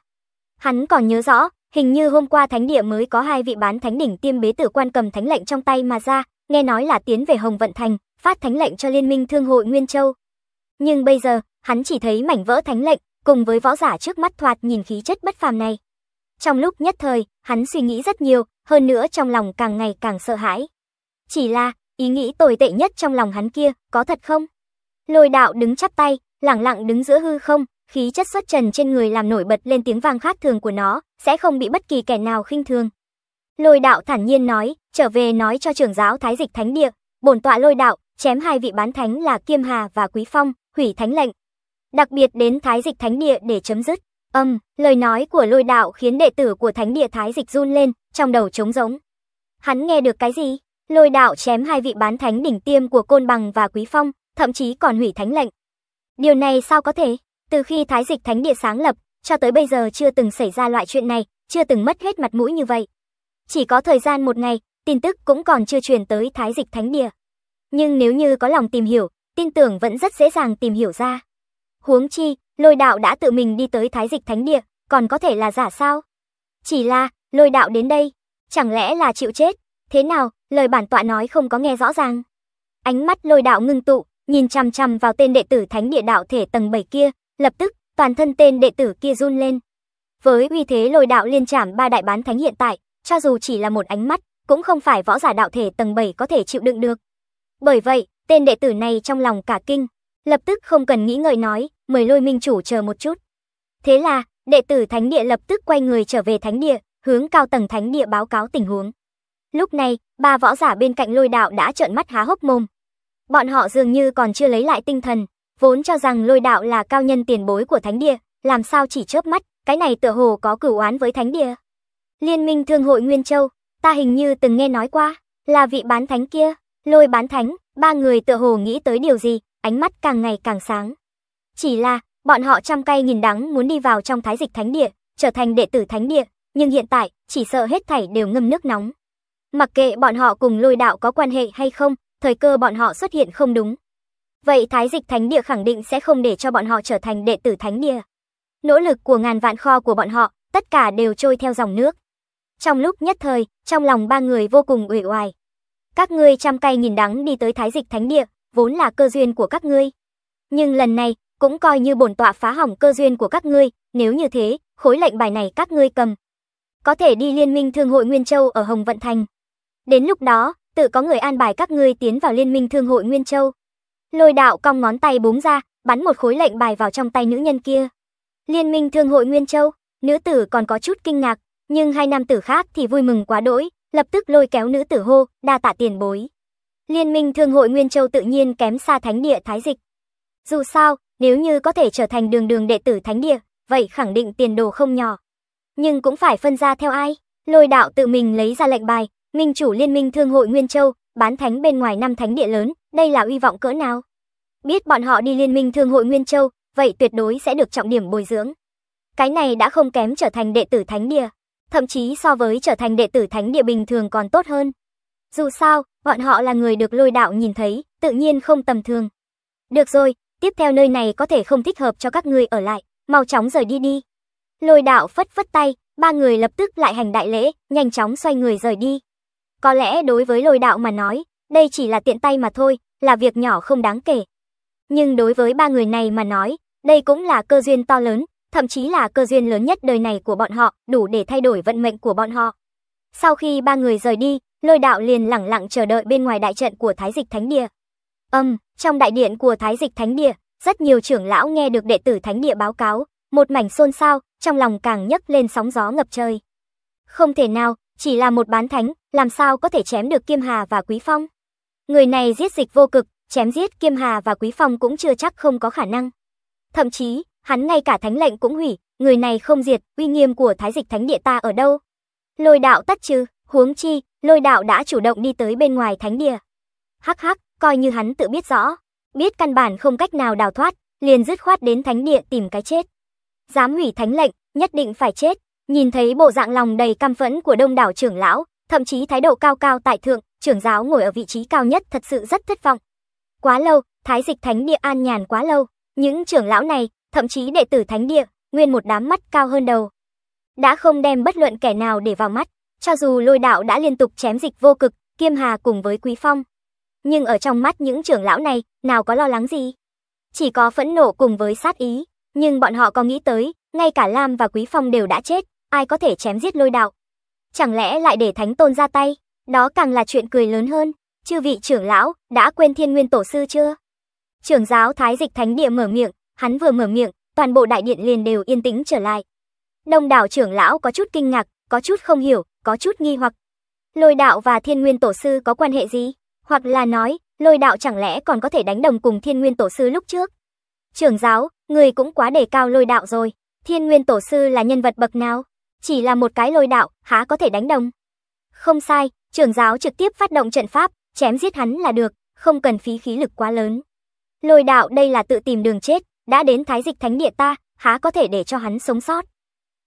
Hắn còn nhớ rõ, hình như hôm qua thánh địa mới có hai vị bán thánh đỉnh tiêm bế tử quan cầm thánh lệnh trong tay mà ra, nghe nói là tiến về Hồng Vận Thành, phát thánh lệnh cho Liên minh Thương hội Nguyên Châu, nhưng bây giờ, hắn chỉ thấy mảnh vỡ thánh lệnh, cùng với võ giả trước mắt thoạt nhìn khí chất bất phàm này. Trong lúc nhất thời, hắn suy nghĩ rất nhiều, hơn nữa trong lòng càng ngày càng sợ hãi. Chỉ là, ý nghĩ tồi tệ nhất trong lòng hắn kia, có thật không? Lôi đạo đứng chắp tay, lẳng lặng đứng giữa hư không, khí chất xuất trần trên người làm nổi bật lên tiếng vang khác thường của nó, sẽ không bị bất kỳ kẻ nào khinh thường. Lôi đạo thản nhiên nói, trở về nói cho trưởng giáo Thái Dịch Thánh Địa, bổn tọa lôi đạo, chém hai vị bán thánh là Kiêm Hà và Quý Phong, hủy thánh lệnh. Đặc biệt đến thái dịch thánh địa để chấm dứt. Âm, lời nói của lôi đạo khiến đệ tử của thánh địa thái dịch run lên, trong đầu trống rỗng. Hắn nghe được cái gì? Lôi đạo chém hai vị bán thánh đỉnh tiêm của Côn Bằng và Quý Phong, thậm chí còn hủy thánh lệnh. Điều này sao có thể? Từ khi thái dịch thánh địa sáng lập, cho tới bây giờ chưa từng xảy ra loại chuyện này, chưa từng mất hết mặt mũi như vậy. Chỉ có thời gian một ngày, tin tức cũng còn chưa truyền tới thái dịch thánh địa. Nhưng nếu như có lòng tìm hiểu, tin tưởng vẫn rất dễ dàng tìm hiểu ra. Huống chi, lôi đạo đã tự mình đi tới thái dịch thánh địa, còn có thể là giả sao? Chỉ là, lôi đạo đến đây, chẳng lẽ là chịu chết? Thế nào, lời bản tọa nói không có nghe rõ ràng. Ánh mắt lôi đạo ngưng tụ, nhìn chằm chằm vào tên đệ tử thánh địa đạo thể tầng 7 kia, lập tức, toàn thân tên đệ tử kia run lên. Với uy thế lôi đạo liên trảm ba đại bán thánh hiện tại, cho dù chỉ là một ánh mắt, cũng không phải võ giả đạo thể tầng 7 có thể chịu đựng được. Bởi vậy, Tên đệ tử này trong lòng cả kinh, lập tức không cần nghĩ ngợi nói, mời lôi minh chủ chờ một chút. Thế là, đệ tử thánh địa lập tức quay người trở về thánh địa, hướng cao tầng thánh địa báo cáo tình huống. Lúc này, ba võ giả bên cạnh lôi đạo đã trợn mắt há hốc mồm. Bọn họ dường như còn chưa lấy lại tinh thần, vốn cho rằng lôi đạo là cao nhân tiền bối của thánh địa, làm sao chỉ chớp mắt, cái này tựa hồ có cửu oán với thánh địa. Liên minh thương hội Nguyên Châu, ta hình như từng nghe nói qua, là vị bán thánh kia, lôi bán thánh, Ba người tựa hồ nghĩ tới điều gì, ánh mắt càng ngày càng sáng. Chỉ là, bọn họ trăm cay nghìn đắng muốn đi vào trong thái dịch thánh địa, trở thành đệ tử thánh địa, nhưng hiện tại, chỉ sợ hết thảy đều ngâm nước nóng. Mặc kệ bọn họ cùng lôi đạo có quan hệ hay không, thời cơ bọn họ xuất hiện không đúng. Vậy thái dịch thánh địa khẳng định sẽ không để cho bọn họ trở thành đệ tử thánh địa. Nỗ lực của ngàn vạn kho của bọn họ, tất cả đều trôi theo dòng nước. Trong lúc nhất thời, trong lòng ba người vô cùng ủy oải. Các ngươi trăm cay nghìn đắng đi tới thái dịch thánh địa, vốn là cơ duyên của các ngươi. Nhưng lần này, cũng coi như bổn tọa phá hỏng cơ duyên của các ngươi, nếu như thế, khối lệnh bài này các ngươi cầm. Có thể đi liên minh thương hội Nguyên Châu ở Hồng Vận Thành. Đến lúc đó, tự có người an bài các ngươi tiến vào liên minh thương hội Nguyên Châu. Lôi đạo cong ngón tay búng ra, bắn một khối lệnh bài vào trong tay nữ nhân kia. Liên minh thương hội Nguyên Châu, nữ tử còn có chút kinh ngạc, nhưng hai nam tử khác thì vui mừng quá đỗi, lập tức lôi kéo nữ tử hô, đa tạ tiền bối. Liên minh Thương hội Nguyên Châu tự nhiên kém xa thánh địa Thái Dịch. Dù sao, nếu như có thể trở thành đường đường đệ tử thánh địa, vậy khẳng định tiền đồ không nhỏ. Nhưng cũng phải phân ra theo ai, lôi đạo tự mình lấy ra lệnh bài, minh chủ liên minh Thương hội Nguyên Châu, bán thánh bên ngoài năm thánh địa lớn, đây là uy vọng cỡ nào. Biết bọn họ đi liên minh Thương hội Nguyên Châu, vậy tuyệt đối sẽ được trọng điểm bồi dưỡng. Cái này đã không kém trở thành đệ tử thánh địa thậm chí so với trở thành đệ tử thánh địa bình thường còn tốt hơn. Dù sao, bọn họ là người được lôi đạo nhìn thấy, tự nhiên không tầm thường. Được rồi, tiếp theo nơi này có thể không thích hợp cho các ngươi ở lại, mau chóng rời đi đi. Lôi đạo phất phất tay, ba người lập tức lại hành đại lễ, nhanh chóng xoay người rời đi. Có lẽ đối với lôi đạo mà nói, đây chỉ là tiện tay mà thôi, là việc nhỏ không đáng kể. Nhưng đối với ba người này mà nói, đây cũng là cơ duyên to lớn, thậm chí là cơ duyên lớn nhất đời này của bọn họ, đủ để thay đổi vận mệnh của bọn họ. Sau khi ba người rời đi, lôi đạo liền lẳng lặng chờ đợi bên ngoài đại trận của Thái Dịch Thánh Địa. Âm, trong đại điện của Thái Dịch Thánh Địa, rất nhiều trưởng lão nghe được đệ tử Thánh Địa báo cáo, một mảnh xôn xao, trong lòng càng nhấc lên sóng gió ngập trời. Không thể nào, chỉ là một bán thánh, làm sao có thể chém được Kim Hà và Quý Phong? Người này giết dịch vô cực, chém giết Kim Hà và Quý Phong cũng chưa chắc không có khả năng. Thậm chí, hắn ngay cả thánh lệnh cũng hủy, người này không diệt, uy nghiêm của thái dịch thánh địa ta ở đâu? Lôi đạo tất chứ huống chi, lôi đạo đã chủ động đi tới bên ngoài thánh địa. Hắc hắc, coi như hắn tự biết rõ, biết căn bản không cách nào đào thoát, liền dứt khoát đến thánh địa tìm cái chết. Dám hủy thánh lệnh, nhất định phải chết. Nhìn thấy bộ dạng lòng đầy căm phẫn của đông đảo trưởng lão, thậm chí thái độ cao cao tại thượng, trưởng giáo ngồi ở vị trí cao nhất thật sự rất thất vọng. Quá lâu, thái dịch thánh địa an nhàn quá lâu, những trưởng lão này thậm chí đệ tử thánh địa, nguyên một đám mắt cao hơn đầu. Đã không đem bất luận kẻ nào để vào mắt, cho dù lôi đạo đã liên tục chém dịch vô cực, kiêm hà cùng với quý phong. Nhưng ở trong mắt những trưởng lão này, nào có lo lắng gì? Chỉ có phẫn nộ cùng với sát ý, nhưng bọn họ có nghĩ tới, ngay cả Lam và Quý Phong đều đã chết, ai có thể chém giết lôi đạo. Chẳng lẽ lại để Thánh Tôn ra tay, đó càng là chuyện cười lớn hơn. Chư vị trưởng lão, đã quên thiên nguyên tổ sư chưa? Trưởng giáo Thái Dịch Thánh Địa mở miệng, Hắn vừa mở miệng, toàn bộ đại điện liền đều yên tĩnh trở lại. Đông đảo trưởng lão có chút kinh ngạc, có chút không hiểu, có chút nghi hoặc. Lôi đạo và thiên nguyên tổ sư có quan hệ gì? Hoặc là nói, lôi đạo chẳng lẽ còn có thể đánh đồng cùng thiên nguyên tổ sư lúc trước? Trưởng giáo, người cũng quá đề cao lôi đạo rồi. Thiên nguyên tổ sư là nhân vật bậc nào? Chỉ là một cái lôi đạo, há có thể đánh đồng? Không sai, trưởng giáo trực tiếp phát động trận pháp, chém giết hắn là được, không cần phí khí lực quá lớn. Lôi đạo đây là tự tìm đường chết, đã đến thái dịch thánh địa ta, há có thể để cho hắn sống sót.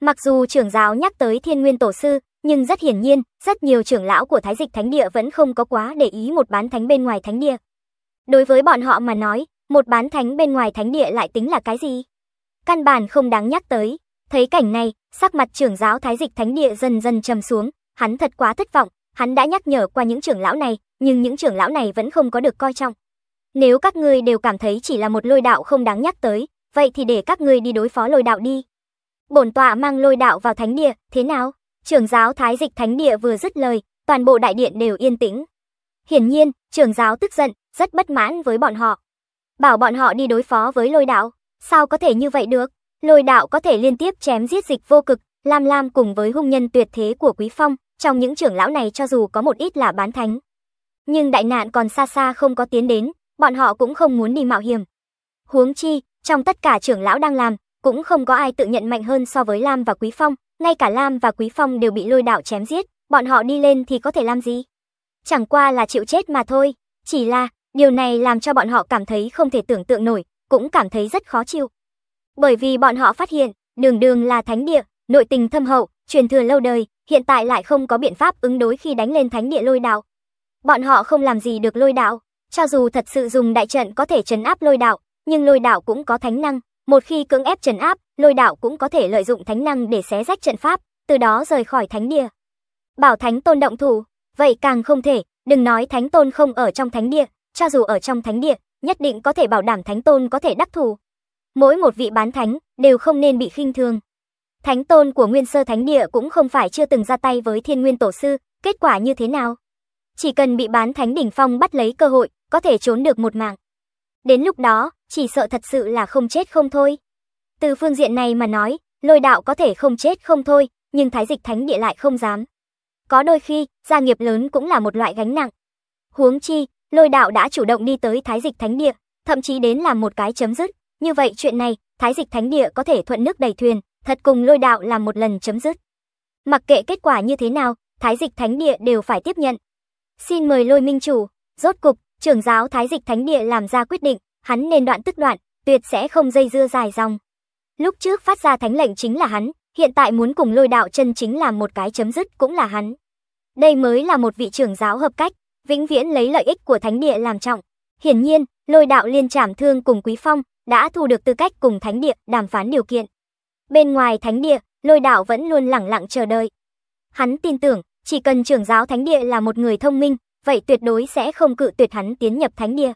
Mặc dù trưởng giáo nhắc tới thiên nguyên tổ sư, nhưng rất hiển nhiên, rất nhiều trưởng lão của thái dịch thánh địa vẫn không có quá để ý một bán thánh bên ngoài thánh địa. Đối với bọn họ mà nói, một bán thánh bên ngoài thánh địa lại tính là cái gì? Căn bản không đáng nhắc tới. Thấy cảnh này, sắc mặt trưởng giáo thái dịch thánh địa dần dần trầm xuống, hắn thật quá thất vọng, hắn đã nhắc nhở qua những trưởng lão này, nhưng những trưởng lão này vẫn không có được coi trọng, nếu các ngươi đều cảm thấy chỉ là một lôi đạo không đáng nhắc tới, vậy thì để các ngươi đi đối phó lôi đạo đi. Bổn tọa mang lôi đạo vào thánh địa, thế nào? Trưởng giáo Thái Dịch thánh địa vừa dứt lời, toàn bộ đại điện đều yên tĩnh. Hiển nhiên, trưởng giáo tức giận, rất bất mãn với bọn họ. Bảo bọn họ đi đối phó với lôi đạo, sao có thể như vậy được? Lôi đạo có thể liên tiếp chém giết dịch vô cực, Lam Lam cùng với hung nhân tuyệt thế của Quý Phong, trong những trưởng lão này cho dù có một ít là bán thánh. Nhưng đại nạn còn xa xa không có tiến đến, bọn họ cũng không muốn đi mạo hiểm. Huống chi, trong tất cả trưởng lão đang làm, cũng không có ai tự nhận mạnh hơn so với Lam và Quý Phong, ngay cả Lam và Quý Phong đều bị lôi đảo chém giết, bọn họ đi lên thì có thể làm gì? Chẳng qua là chịu chết mà thôi, chỉ là điều này làm cho bọn họ cảm thấy không thể tưởng tượng nổi, cũng cảm thấy rất khó chịu. Bởi vì bọn họ phát hiện, đường đường là thánh địa, nội tình thâm hậu, truyền thừa lâu đời, hiện tại lại không có biện pháp ứng đối khi đánh lên thánh địa lôi đảo. Bọn họ không làm gì được lôi đảo, cho dù thật sự dùng đại trận có thể trấn áp lôi đạo, nhưng lôi đạo cũng có thánh năng, một khi cưỡng ép trấn áp, lôi đạo cũng có thể lợi dụng thánh năng để xé rách trận pháp, từ đó rời khỏi thánh địa. Bảo thánh tôn động thủ, vậy càng không thể, đừng nói thánh tôn không ở trong thánh địa, cho dù ở trong thánh địa, nhất định có thể bảo đảm thánh tôn có thể đắc thủ. Mỗi một vị bán thánh đều không nên bị khinh thường. Thánh tôn của Nguyên Sơ Thánh Địa cũng không phải chưa từng ra tay với Thiên Nguyên Tổ sư, kết quả như thế nào? chỉ cần bị bán thánh đỉnh phong bắt lấy cơ hội, có thể trốn được một mạng. Đến lúc đó, chỉ sợ thật sự là không chết không thôi. Từ phương diện này mà nói, lôi đạo có thể không chết không thôi, nhưng thái dịch thánh địa lại không dám. Có đôi khi, gia nghiệp lớn cũng là một loại gánh nặng. Huống chi, lôi đạo đã chủ động đi tới thái dịch thánh địa, thậm chí đến làm một cái chấm dứt. Như vậy chuyện này, thái dịch thánh địa có thể thuận nước đẩy thuyền, thật cùng lôi đạo làm một lần chấm dứt. Mặc kệ kết quả như thế nào, thái dịch thánh địa đều phải tiếp nhận, Xin mời lôi minh chủ, rốt cục, trưởng giáo Thái Dịch Thánh Địa làm ra quyết định, hắn nên đoạn tức đoạn, tuyệt sẽ không dây dưa dài dòng. Lúc trước phát ra thánh lệnh chính là hắn, hiện tại muốn cùng lôi đạo chân chính làm một cái chấm dứt cũng là hắn. Đây mới là một vị trưởng giáo hợp cách, vĩnh viễn lấy lợi ích của thánh địa làm trọng. Hiển nhiên, lôi đạo liên trảm thương cùng Quý Phong đã thu được tư cách cùng thánh địa đàm phán điều kiện. Bên ngoài thánh địa, lôi đạo vẫn luôn lẳng lặng chờ đợi. Hắn tin tưởng, chỉ cần trưởng giáo thánh địa là một người thông minh, vậy tuyệt đối sẽ không cự tuyệt hắn tiến nhập thánh địa.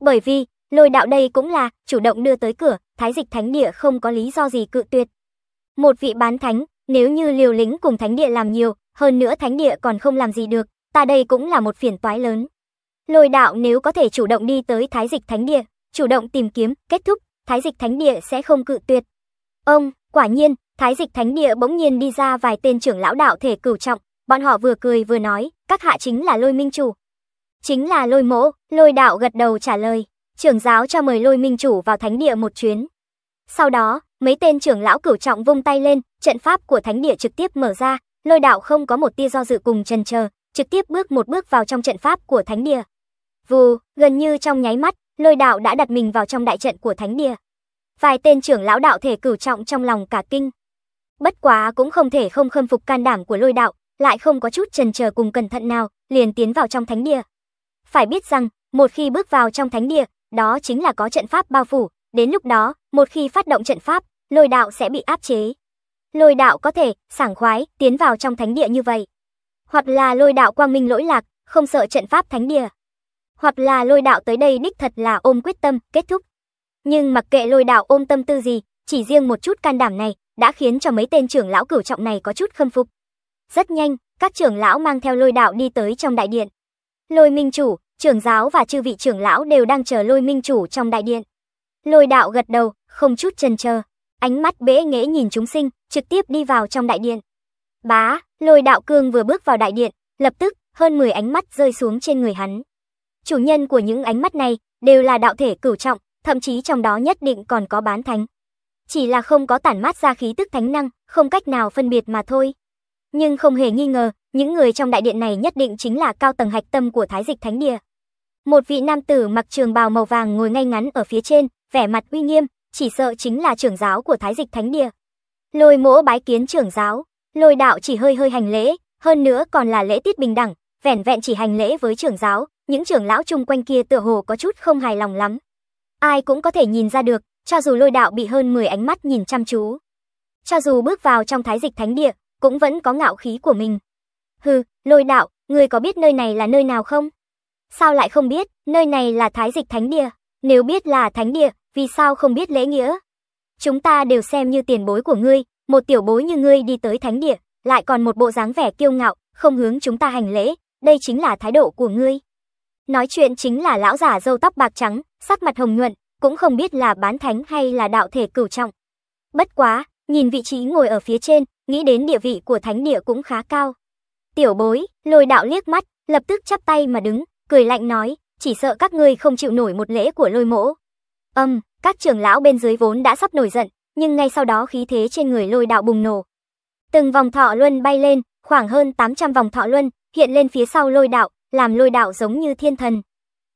Bởi vì, lôi đạo đây cũng là chủ động đưa tới cửa, thái dịch thánh địa không có lý do gì cự tuyệt. Một vị bán thánh, nếu như liều lĩnh cùng thánh địa làm nhiều, hơn nữa thánh địa còn không làm gì được, ta đây cũng là một phiền toái lớn. Lôi đạo nếu có thể chủ động đi tới thái dịch thánh địa, chủ động tìm kiếm, kết thúc, thái dịch thánh địa sẽ không cự tuyệt. Ông, quả nhiên, thái dịch thánh địa bỗng nhiên đi ra vài tên trưởng lão đạo thể cửu trọng, Bọn họ vừa cười vừa nói, các hạ chính là lôi minh chủ. Chính là lôi mỗ, lôi đạo gật đầu trả lời. Trưởng giáo cho mời lôi minh chủ vào thánh địa một chuyến. Sau đó, mấy tên trưởng lão cửu trọng vung tay lên, trận pháp của thánh địa trực tiếp mở ra, lôi đạo không có một tia do dự cùng chần chờ, trực tiếp bước một bước vào trong trận pháp của thánh địa. Vù, gần như trong nháy mắt, lôi đạo đã đặt mình vào trong đại trận của thánh địa. Vài tên trưởng lão đạo thể cửu trọng trong lòng cả kinh. Bất quá cũng không thể không khâm phục can đảm của lôi đạo, lại không có chút trần chờ cùng cẩn thận nào, liền tiến vào trong thánh địa. Phải biết rằng, một khi bước vào trong thánh địa, đó chính là có trận pháp bao phủ, đến lúc đó, một khi phát động trận pháp, lôi đạo sẽ bị áp chế. Lôi đạo có thể sảng khoái tiến vào trong thánh địa như vậy, hoặc là lôi đạo quang minh lỗi lạc, không sợ trận pháp thánh địa, hoặc là lôi đạo tới đây đích thật là ôm quyết tâm kết thúc. Nhưng mặc kệ lôi đạo ôm tâm tư gì, chỉ riêng một chút can đảm này đã khiến cho mấy tên trưởng lão cửu trọng này có chút khâm phục. Rất nhanh, các trưởng lão mang theo lôi đạo đi tới trong đại điện. Lôi minh chủ, trưởng giáo và chư vị trưởng lão đều đang chờ lôi minh chủ trong đại điện. Lôi đạo gật đầu, không chút chần chờ, ánh mắt bế nghễ nhìn chúng sinh, trực tiếp đi vào trong đại điện. Bá, lôi đạo cương vừa bước vào đại điện, lập tức, hơn 10 ánh mắt rơi xuống trên người hắn. Chủ nhân của những ánh mắt này đều là đạo thể cửu trọng, thậm chí trong đó nhất định còn có bán thánh. Chỉ là không có tản mát ra khí tức thánh năng, không cách nào phân biệt mà thôi nhưng không hề nghi ngờ, những người trong đại điện này nhất định chính là cao tầng hạch tâm của Thái Dịch Thánh Địa. Một vị nam tử mặc trường bào màu vàng ngồi ngay ngắn ở phía trên, vẻ mặt uy nghiêm, chỉ sợ chính là trưởng giáo của Thái Dịch Thánh Địa. Lôi Mỗ bái kiến trưởng giáo, Lôi Đạo chỉ hơi hơi hành lễ, hơn nữa còn là lễ tiết bình đẳng, vẻn vẹn chỉ hành lễ với trưởng giáo, những trưởng lão chung quanh kia tựa hồ có chút không hài lòng lắm. Ai cũng có thể nhìn ra được, cho dù Lôi Đạo bị hơn 10 ánh mắt nhìn chăm chú, cho dù bước vào trong Thái Dịch Thánh Địa, cũng vẫn có ngạo khí của mình. Hừ, lôi đạo, ngươi có biết nơi này là nơi nào không? Sao lại không biết, nơi này là thái dịch thánh địa. Nếu biết là thánh địa, vì sao không biết lễ nghĩa? Chúng ta đều xem như tiền bối của ngươi, một tiểu bối như ngươi đi tới thánh địa, lại còn một bộ dáng vẻ kiêu ngạo, không hướng chúng ta hành lễ, đây chính là thái độ của ngươi. Nói chuyện chính là lão giả râu tóc bạc trắng, sắc mặt hồng nhuận, cũng không biết là bán thánh hay là đạo thể cửu trọng. Bất quá, nhìn vị trí ngồi ở phía trên, nghĩ đến địa vị của thánh địa cũng khá cao. Tiểu bối, lôi đạo liếc mắt, lập tức chắp tay mà đứng, cười lạnh nói, chỉ sợ các ngươi không chịu nổi một lễ của lôi mỗ. Âm, các trưởng lão bên dưới vốn đã sắp nổi giận, nhưng ngay sau đó khí thế trên người lôi đạo bùng nổ. Từng vòng thọ luân bay lên, khoảng hơn 800 vòng thọ luân, hiện lên phía sau lôi đạo, làm lôi đạo giống như thiên thần.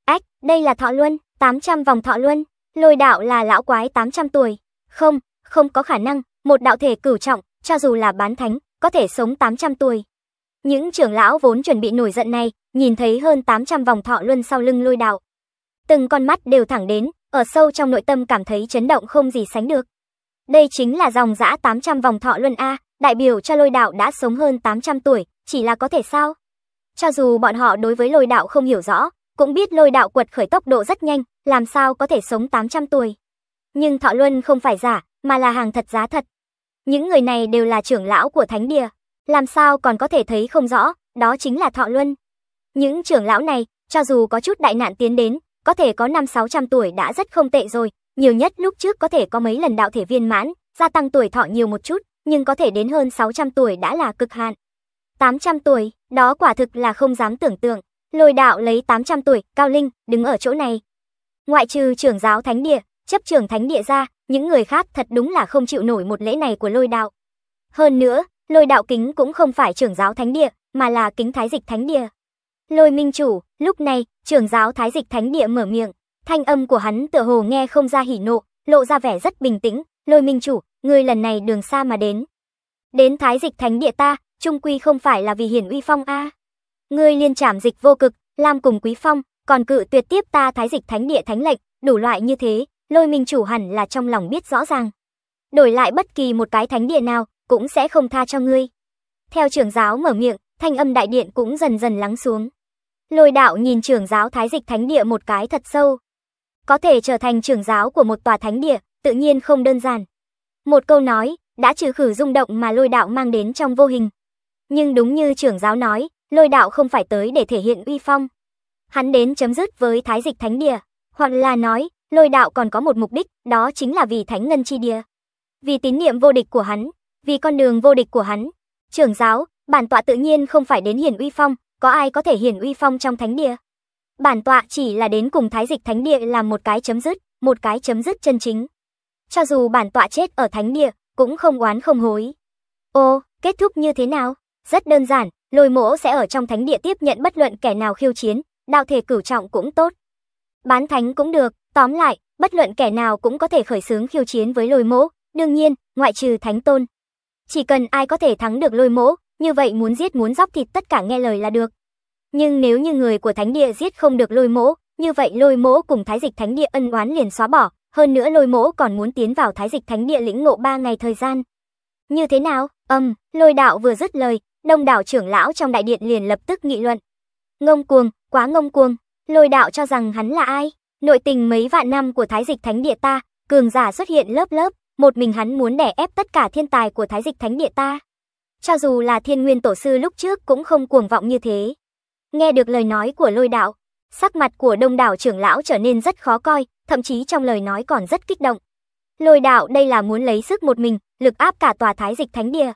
Ách, đây là thọ luân, 800 vòng thọ luân, lôi đạo là lão quái 800 tuổi. Không, không có khả năng, một đạo thể cửu trọng, cho dù là bán thánh, có thể sống 800 tuổi. Những trưởng lão vốn chuẩn bị nổi giận này, nhìn thấy hơn 800 vòng thọ luân sau lưng lôi đạo. Từng con mắt đều thẳng đến, ở sâu trong nội tâm cảm thấy chấn động không gì sánh được. Đây chính là dòng dã 800 vòng thọ luân A, đại biểu cho lôi đạo đã sống hơn 800 tuổi, chỉ là có thể sao? Cho dù bọn họ đối với lôi đạo không hiểu rõ, cũng biết lôi đạo quật khởi tốc độ rất nhanh, làm sao có thể sống 800 tuổi. Nhưng thọ luân không phải giả, mà là hàng thật giá thật, những người này đều là trưởng lão của thánh địa, làm sao còn có thể thấy không rõ, đó chính là Thọ Luân. Những trưởng lão này, cho dù có chút đại nạn tiến đến, có thể có năm sáu trăm tuổi đã rất không tệ rồi, nhiều nhất lúc trước có thể có mấy lần đạo thể viên mãn, gia tăng tuổi thọ nhiều một chút, nhưng có thể đến hơn sáu trăm tuổi đã là cực hạn. tám trăm tuổi, đó quả thực là không dám tưởng tượng. Lôi đạo lấy tám trăm tuổi, Cao Linh, đứng ở chỗ này. Ngoại trừ trưởng giáo thánh địa, chấp trưởng thánh địa ra, những người khác thật đúng là không chịu nổi một lễ này của lôi đạo. Hơn nữa, lôi đạo kính cũng không phải trưởng giáo thánh địa, mà là kính thái dịch thánh địa. Lôi minh chủ, lúc này, trưởng giáo thái dịch thánh địa mở miệng, thanh âm của hắn tựa hồ nghe không ra hỉ nộ, lộ ra vẻ rất bình tĩnh, lôi minh chủ, ngươi lần này đường xa mà đến. Đến thái dịch thánh địa ta, trung quy không phải là vì hiển uy phong a à. Ngươi liên trảm dịch vô cực, làm cùng quý phong, còn cự tuyệt tiếp ta thái dịch thánh địa thánh lệnh, đủ loại như thế, lôi minh chủ hẳn là trong lòng biết rõ ràng. Đổi lại bất kỳ một cái thánh địa nào, cũng sẽ không tha cho ngươi. Theo trưởng giáo mở miệng, thanh âm đại điện cũng dần dần lắng xuống. Lôi đạo nhìn trưởng giáo thái dịch thánh địa một cái thật sâu. Có thể trở thành trưởng giáo của một tòa thánh địa, tự nhiên không đơn giản. Một câu nói, đã trừ khử rung động mà lôi đạo mang đến trong vô hình. Nhưng đúng như trưởng giáo nói, lôi đạo không phải tới để thể hiện uy phong. Hắn đến chấm dứt với thái dịch thánh địa, hoặc là nói, Lôi đạo còn có một mục đích, đó chính là vì Thánh Ngân Chi Địa. Vì tín niệm vô địch của hắn, vì con đường vô địch của hắn. Trưởng giáo, bản tọa tự nhiên không phải đến hiển uy phong, có ai có thể hiển uy phong trong thánh địa. Bản tọa chỉ là đến cùng thái dịch thánh địa làm một cái chấm dứt, một cái chấm dứt chân chính. Cho dù bản tọa chết ở thánh địa, cũng không oán không hối. Ô, kết thúc như thế nào? Rất đơn giản, lôi mỗ sẽ ở trong thánh địa tiếp nhận bất luận kẻ nào khiêu chiến, đạo thể cửu trọng cũng tốt, bán thánh cũng được, tóm lại, bất luận kẻ nào cũng có thể khởi xướng khiêu chiến với lôi mỗ, đương nhiên, ngoại trừ thánh tôn. Chỉ cần ai có thể thắng được lôi mỗ, như vậy muốn giết muốn dóc thịt tất cả nghe lời là được. Nhưng nếu như người của thánh địa giết không được lôi mỗ, như vậy lôi mỗ cùng thái dịch thánh địa ân oán liền xóa bỏ, hơn nữa lôi mỗ còn muốn tiến vào thái dịch thánh địa lĩnh ngộ 3 ngày thời gian. Như thế nào? Âm, um, lôi đạo vừa dứt lời, đông đảo trưởng lão trong đại điện liền lập tức nghị luận. Ngông cuồng, quá ngông cuồng. Lôi đạo cho rằng hắn là ai? Nội tình mấy vạn năm của thái dịch thánh địa ta, cường giả xuất hiện lớp lớp, một mình hắn muốn đẻ ép tất cả thiên tài của thái dịch thánh địa ta. Cho dù là thiên nguyên tổ sư lúc trước cũng không cuồng vọng như thế. Nghe được lời nói của lôi đạo, sắc mặt của đông đảo trưởng lão trở nên rất khó coi, thậm chí trong lời nói còn rất kích động. Lôi đạo đây là muốn lấy sức một mình, lực áp cả tòa thái dịch thánh địa.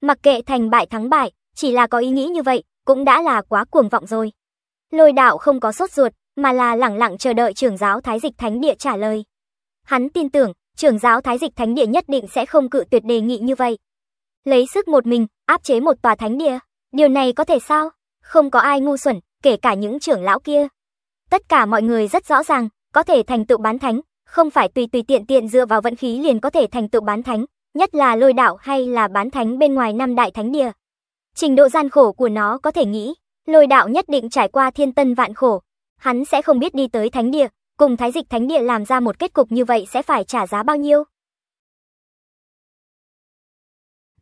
Mặc kệ thành bại thắng bại, chỉ là có ý nghĩ như vậy, cũng đã là quá cuồng vọng rồi. Lôi đạo không có sốt ruột, mà là lẳng lặng chờ đợi trưởng giáo Thái Dịch Thánh Địa trả lời. Hắn tin tưởng, trưởng giáo Thái Dịch Thánh Địa nhất định sẽ không cự tuyệt đề nghị như vậy. Lấy sức một mình, áp chế một tòa thánh địa, điều này có thể sao? Không có ai ngu xuẩn, kể cả những trưởng lão kia. Tất cả mọi người rất rõ ràng, có thể thành tựu bán thánh, không phải tùy tùy tiện tiện dựa vào vận khí liền có thể thành tựu bán thánh, nhất là lôi đạo hay là bán thánh bên ngoài năm đại thánh địa. Trình độ gian khổ của nó có thể nghĩ, Lôi đạo nhất định trải qua thiên tân vạn khổ, hắn sẽ không biết đi tới thánh địa, cùng thái dịch thánh địa làm ra một kết cục như vậy sẽ phải trả giá bao nhiêu.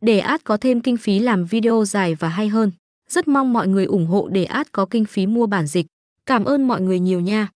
Để át có thêm kinh phí làm video dài và hay hơn. Rất mong mọi người ủng hộ để át có kinh phí mua bản dịch. Cảm ơn mọi người nhiều nha.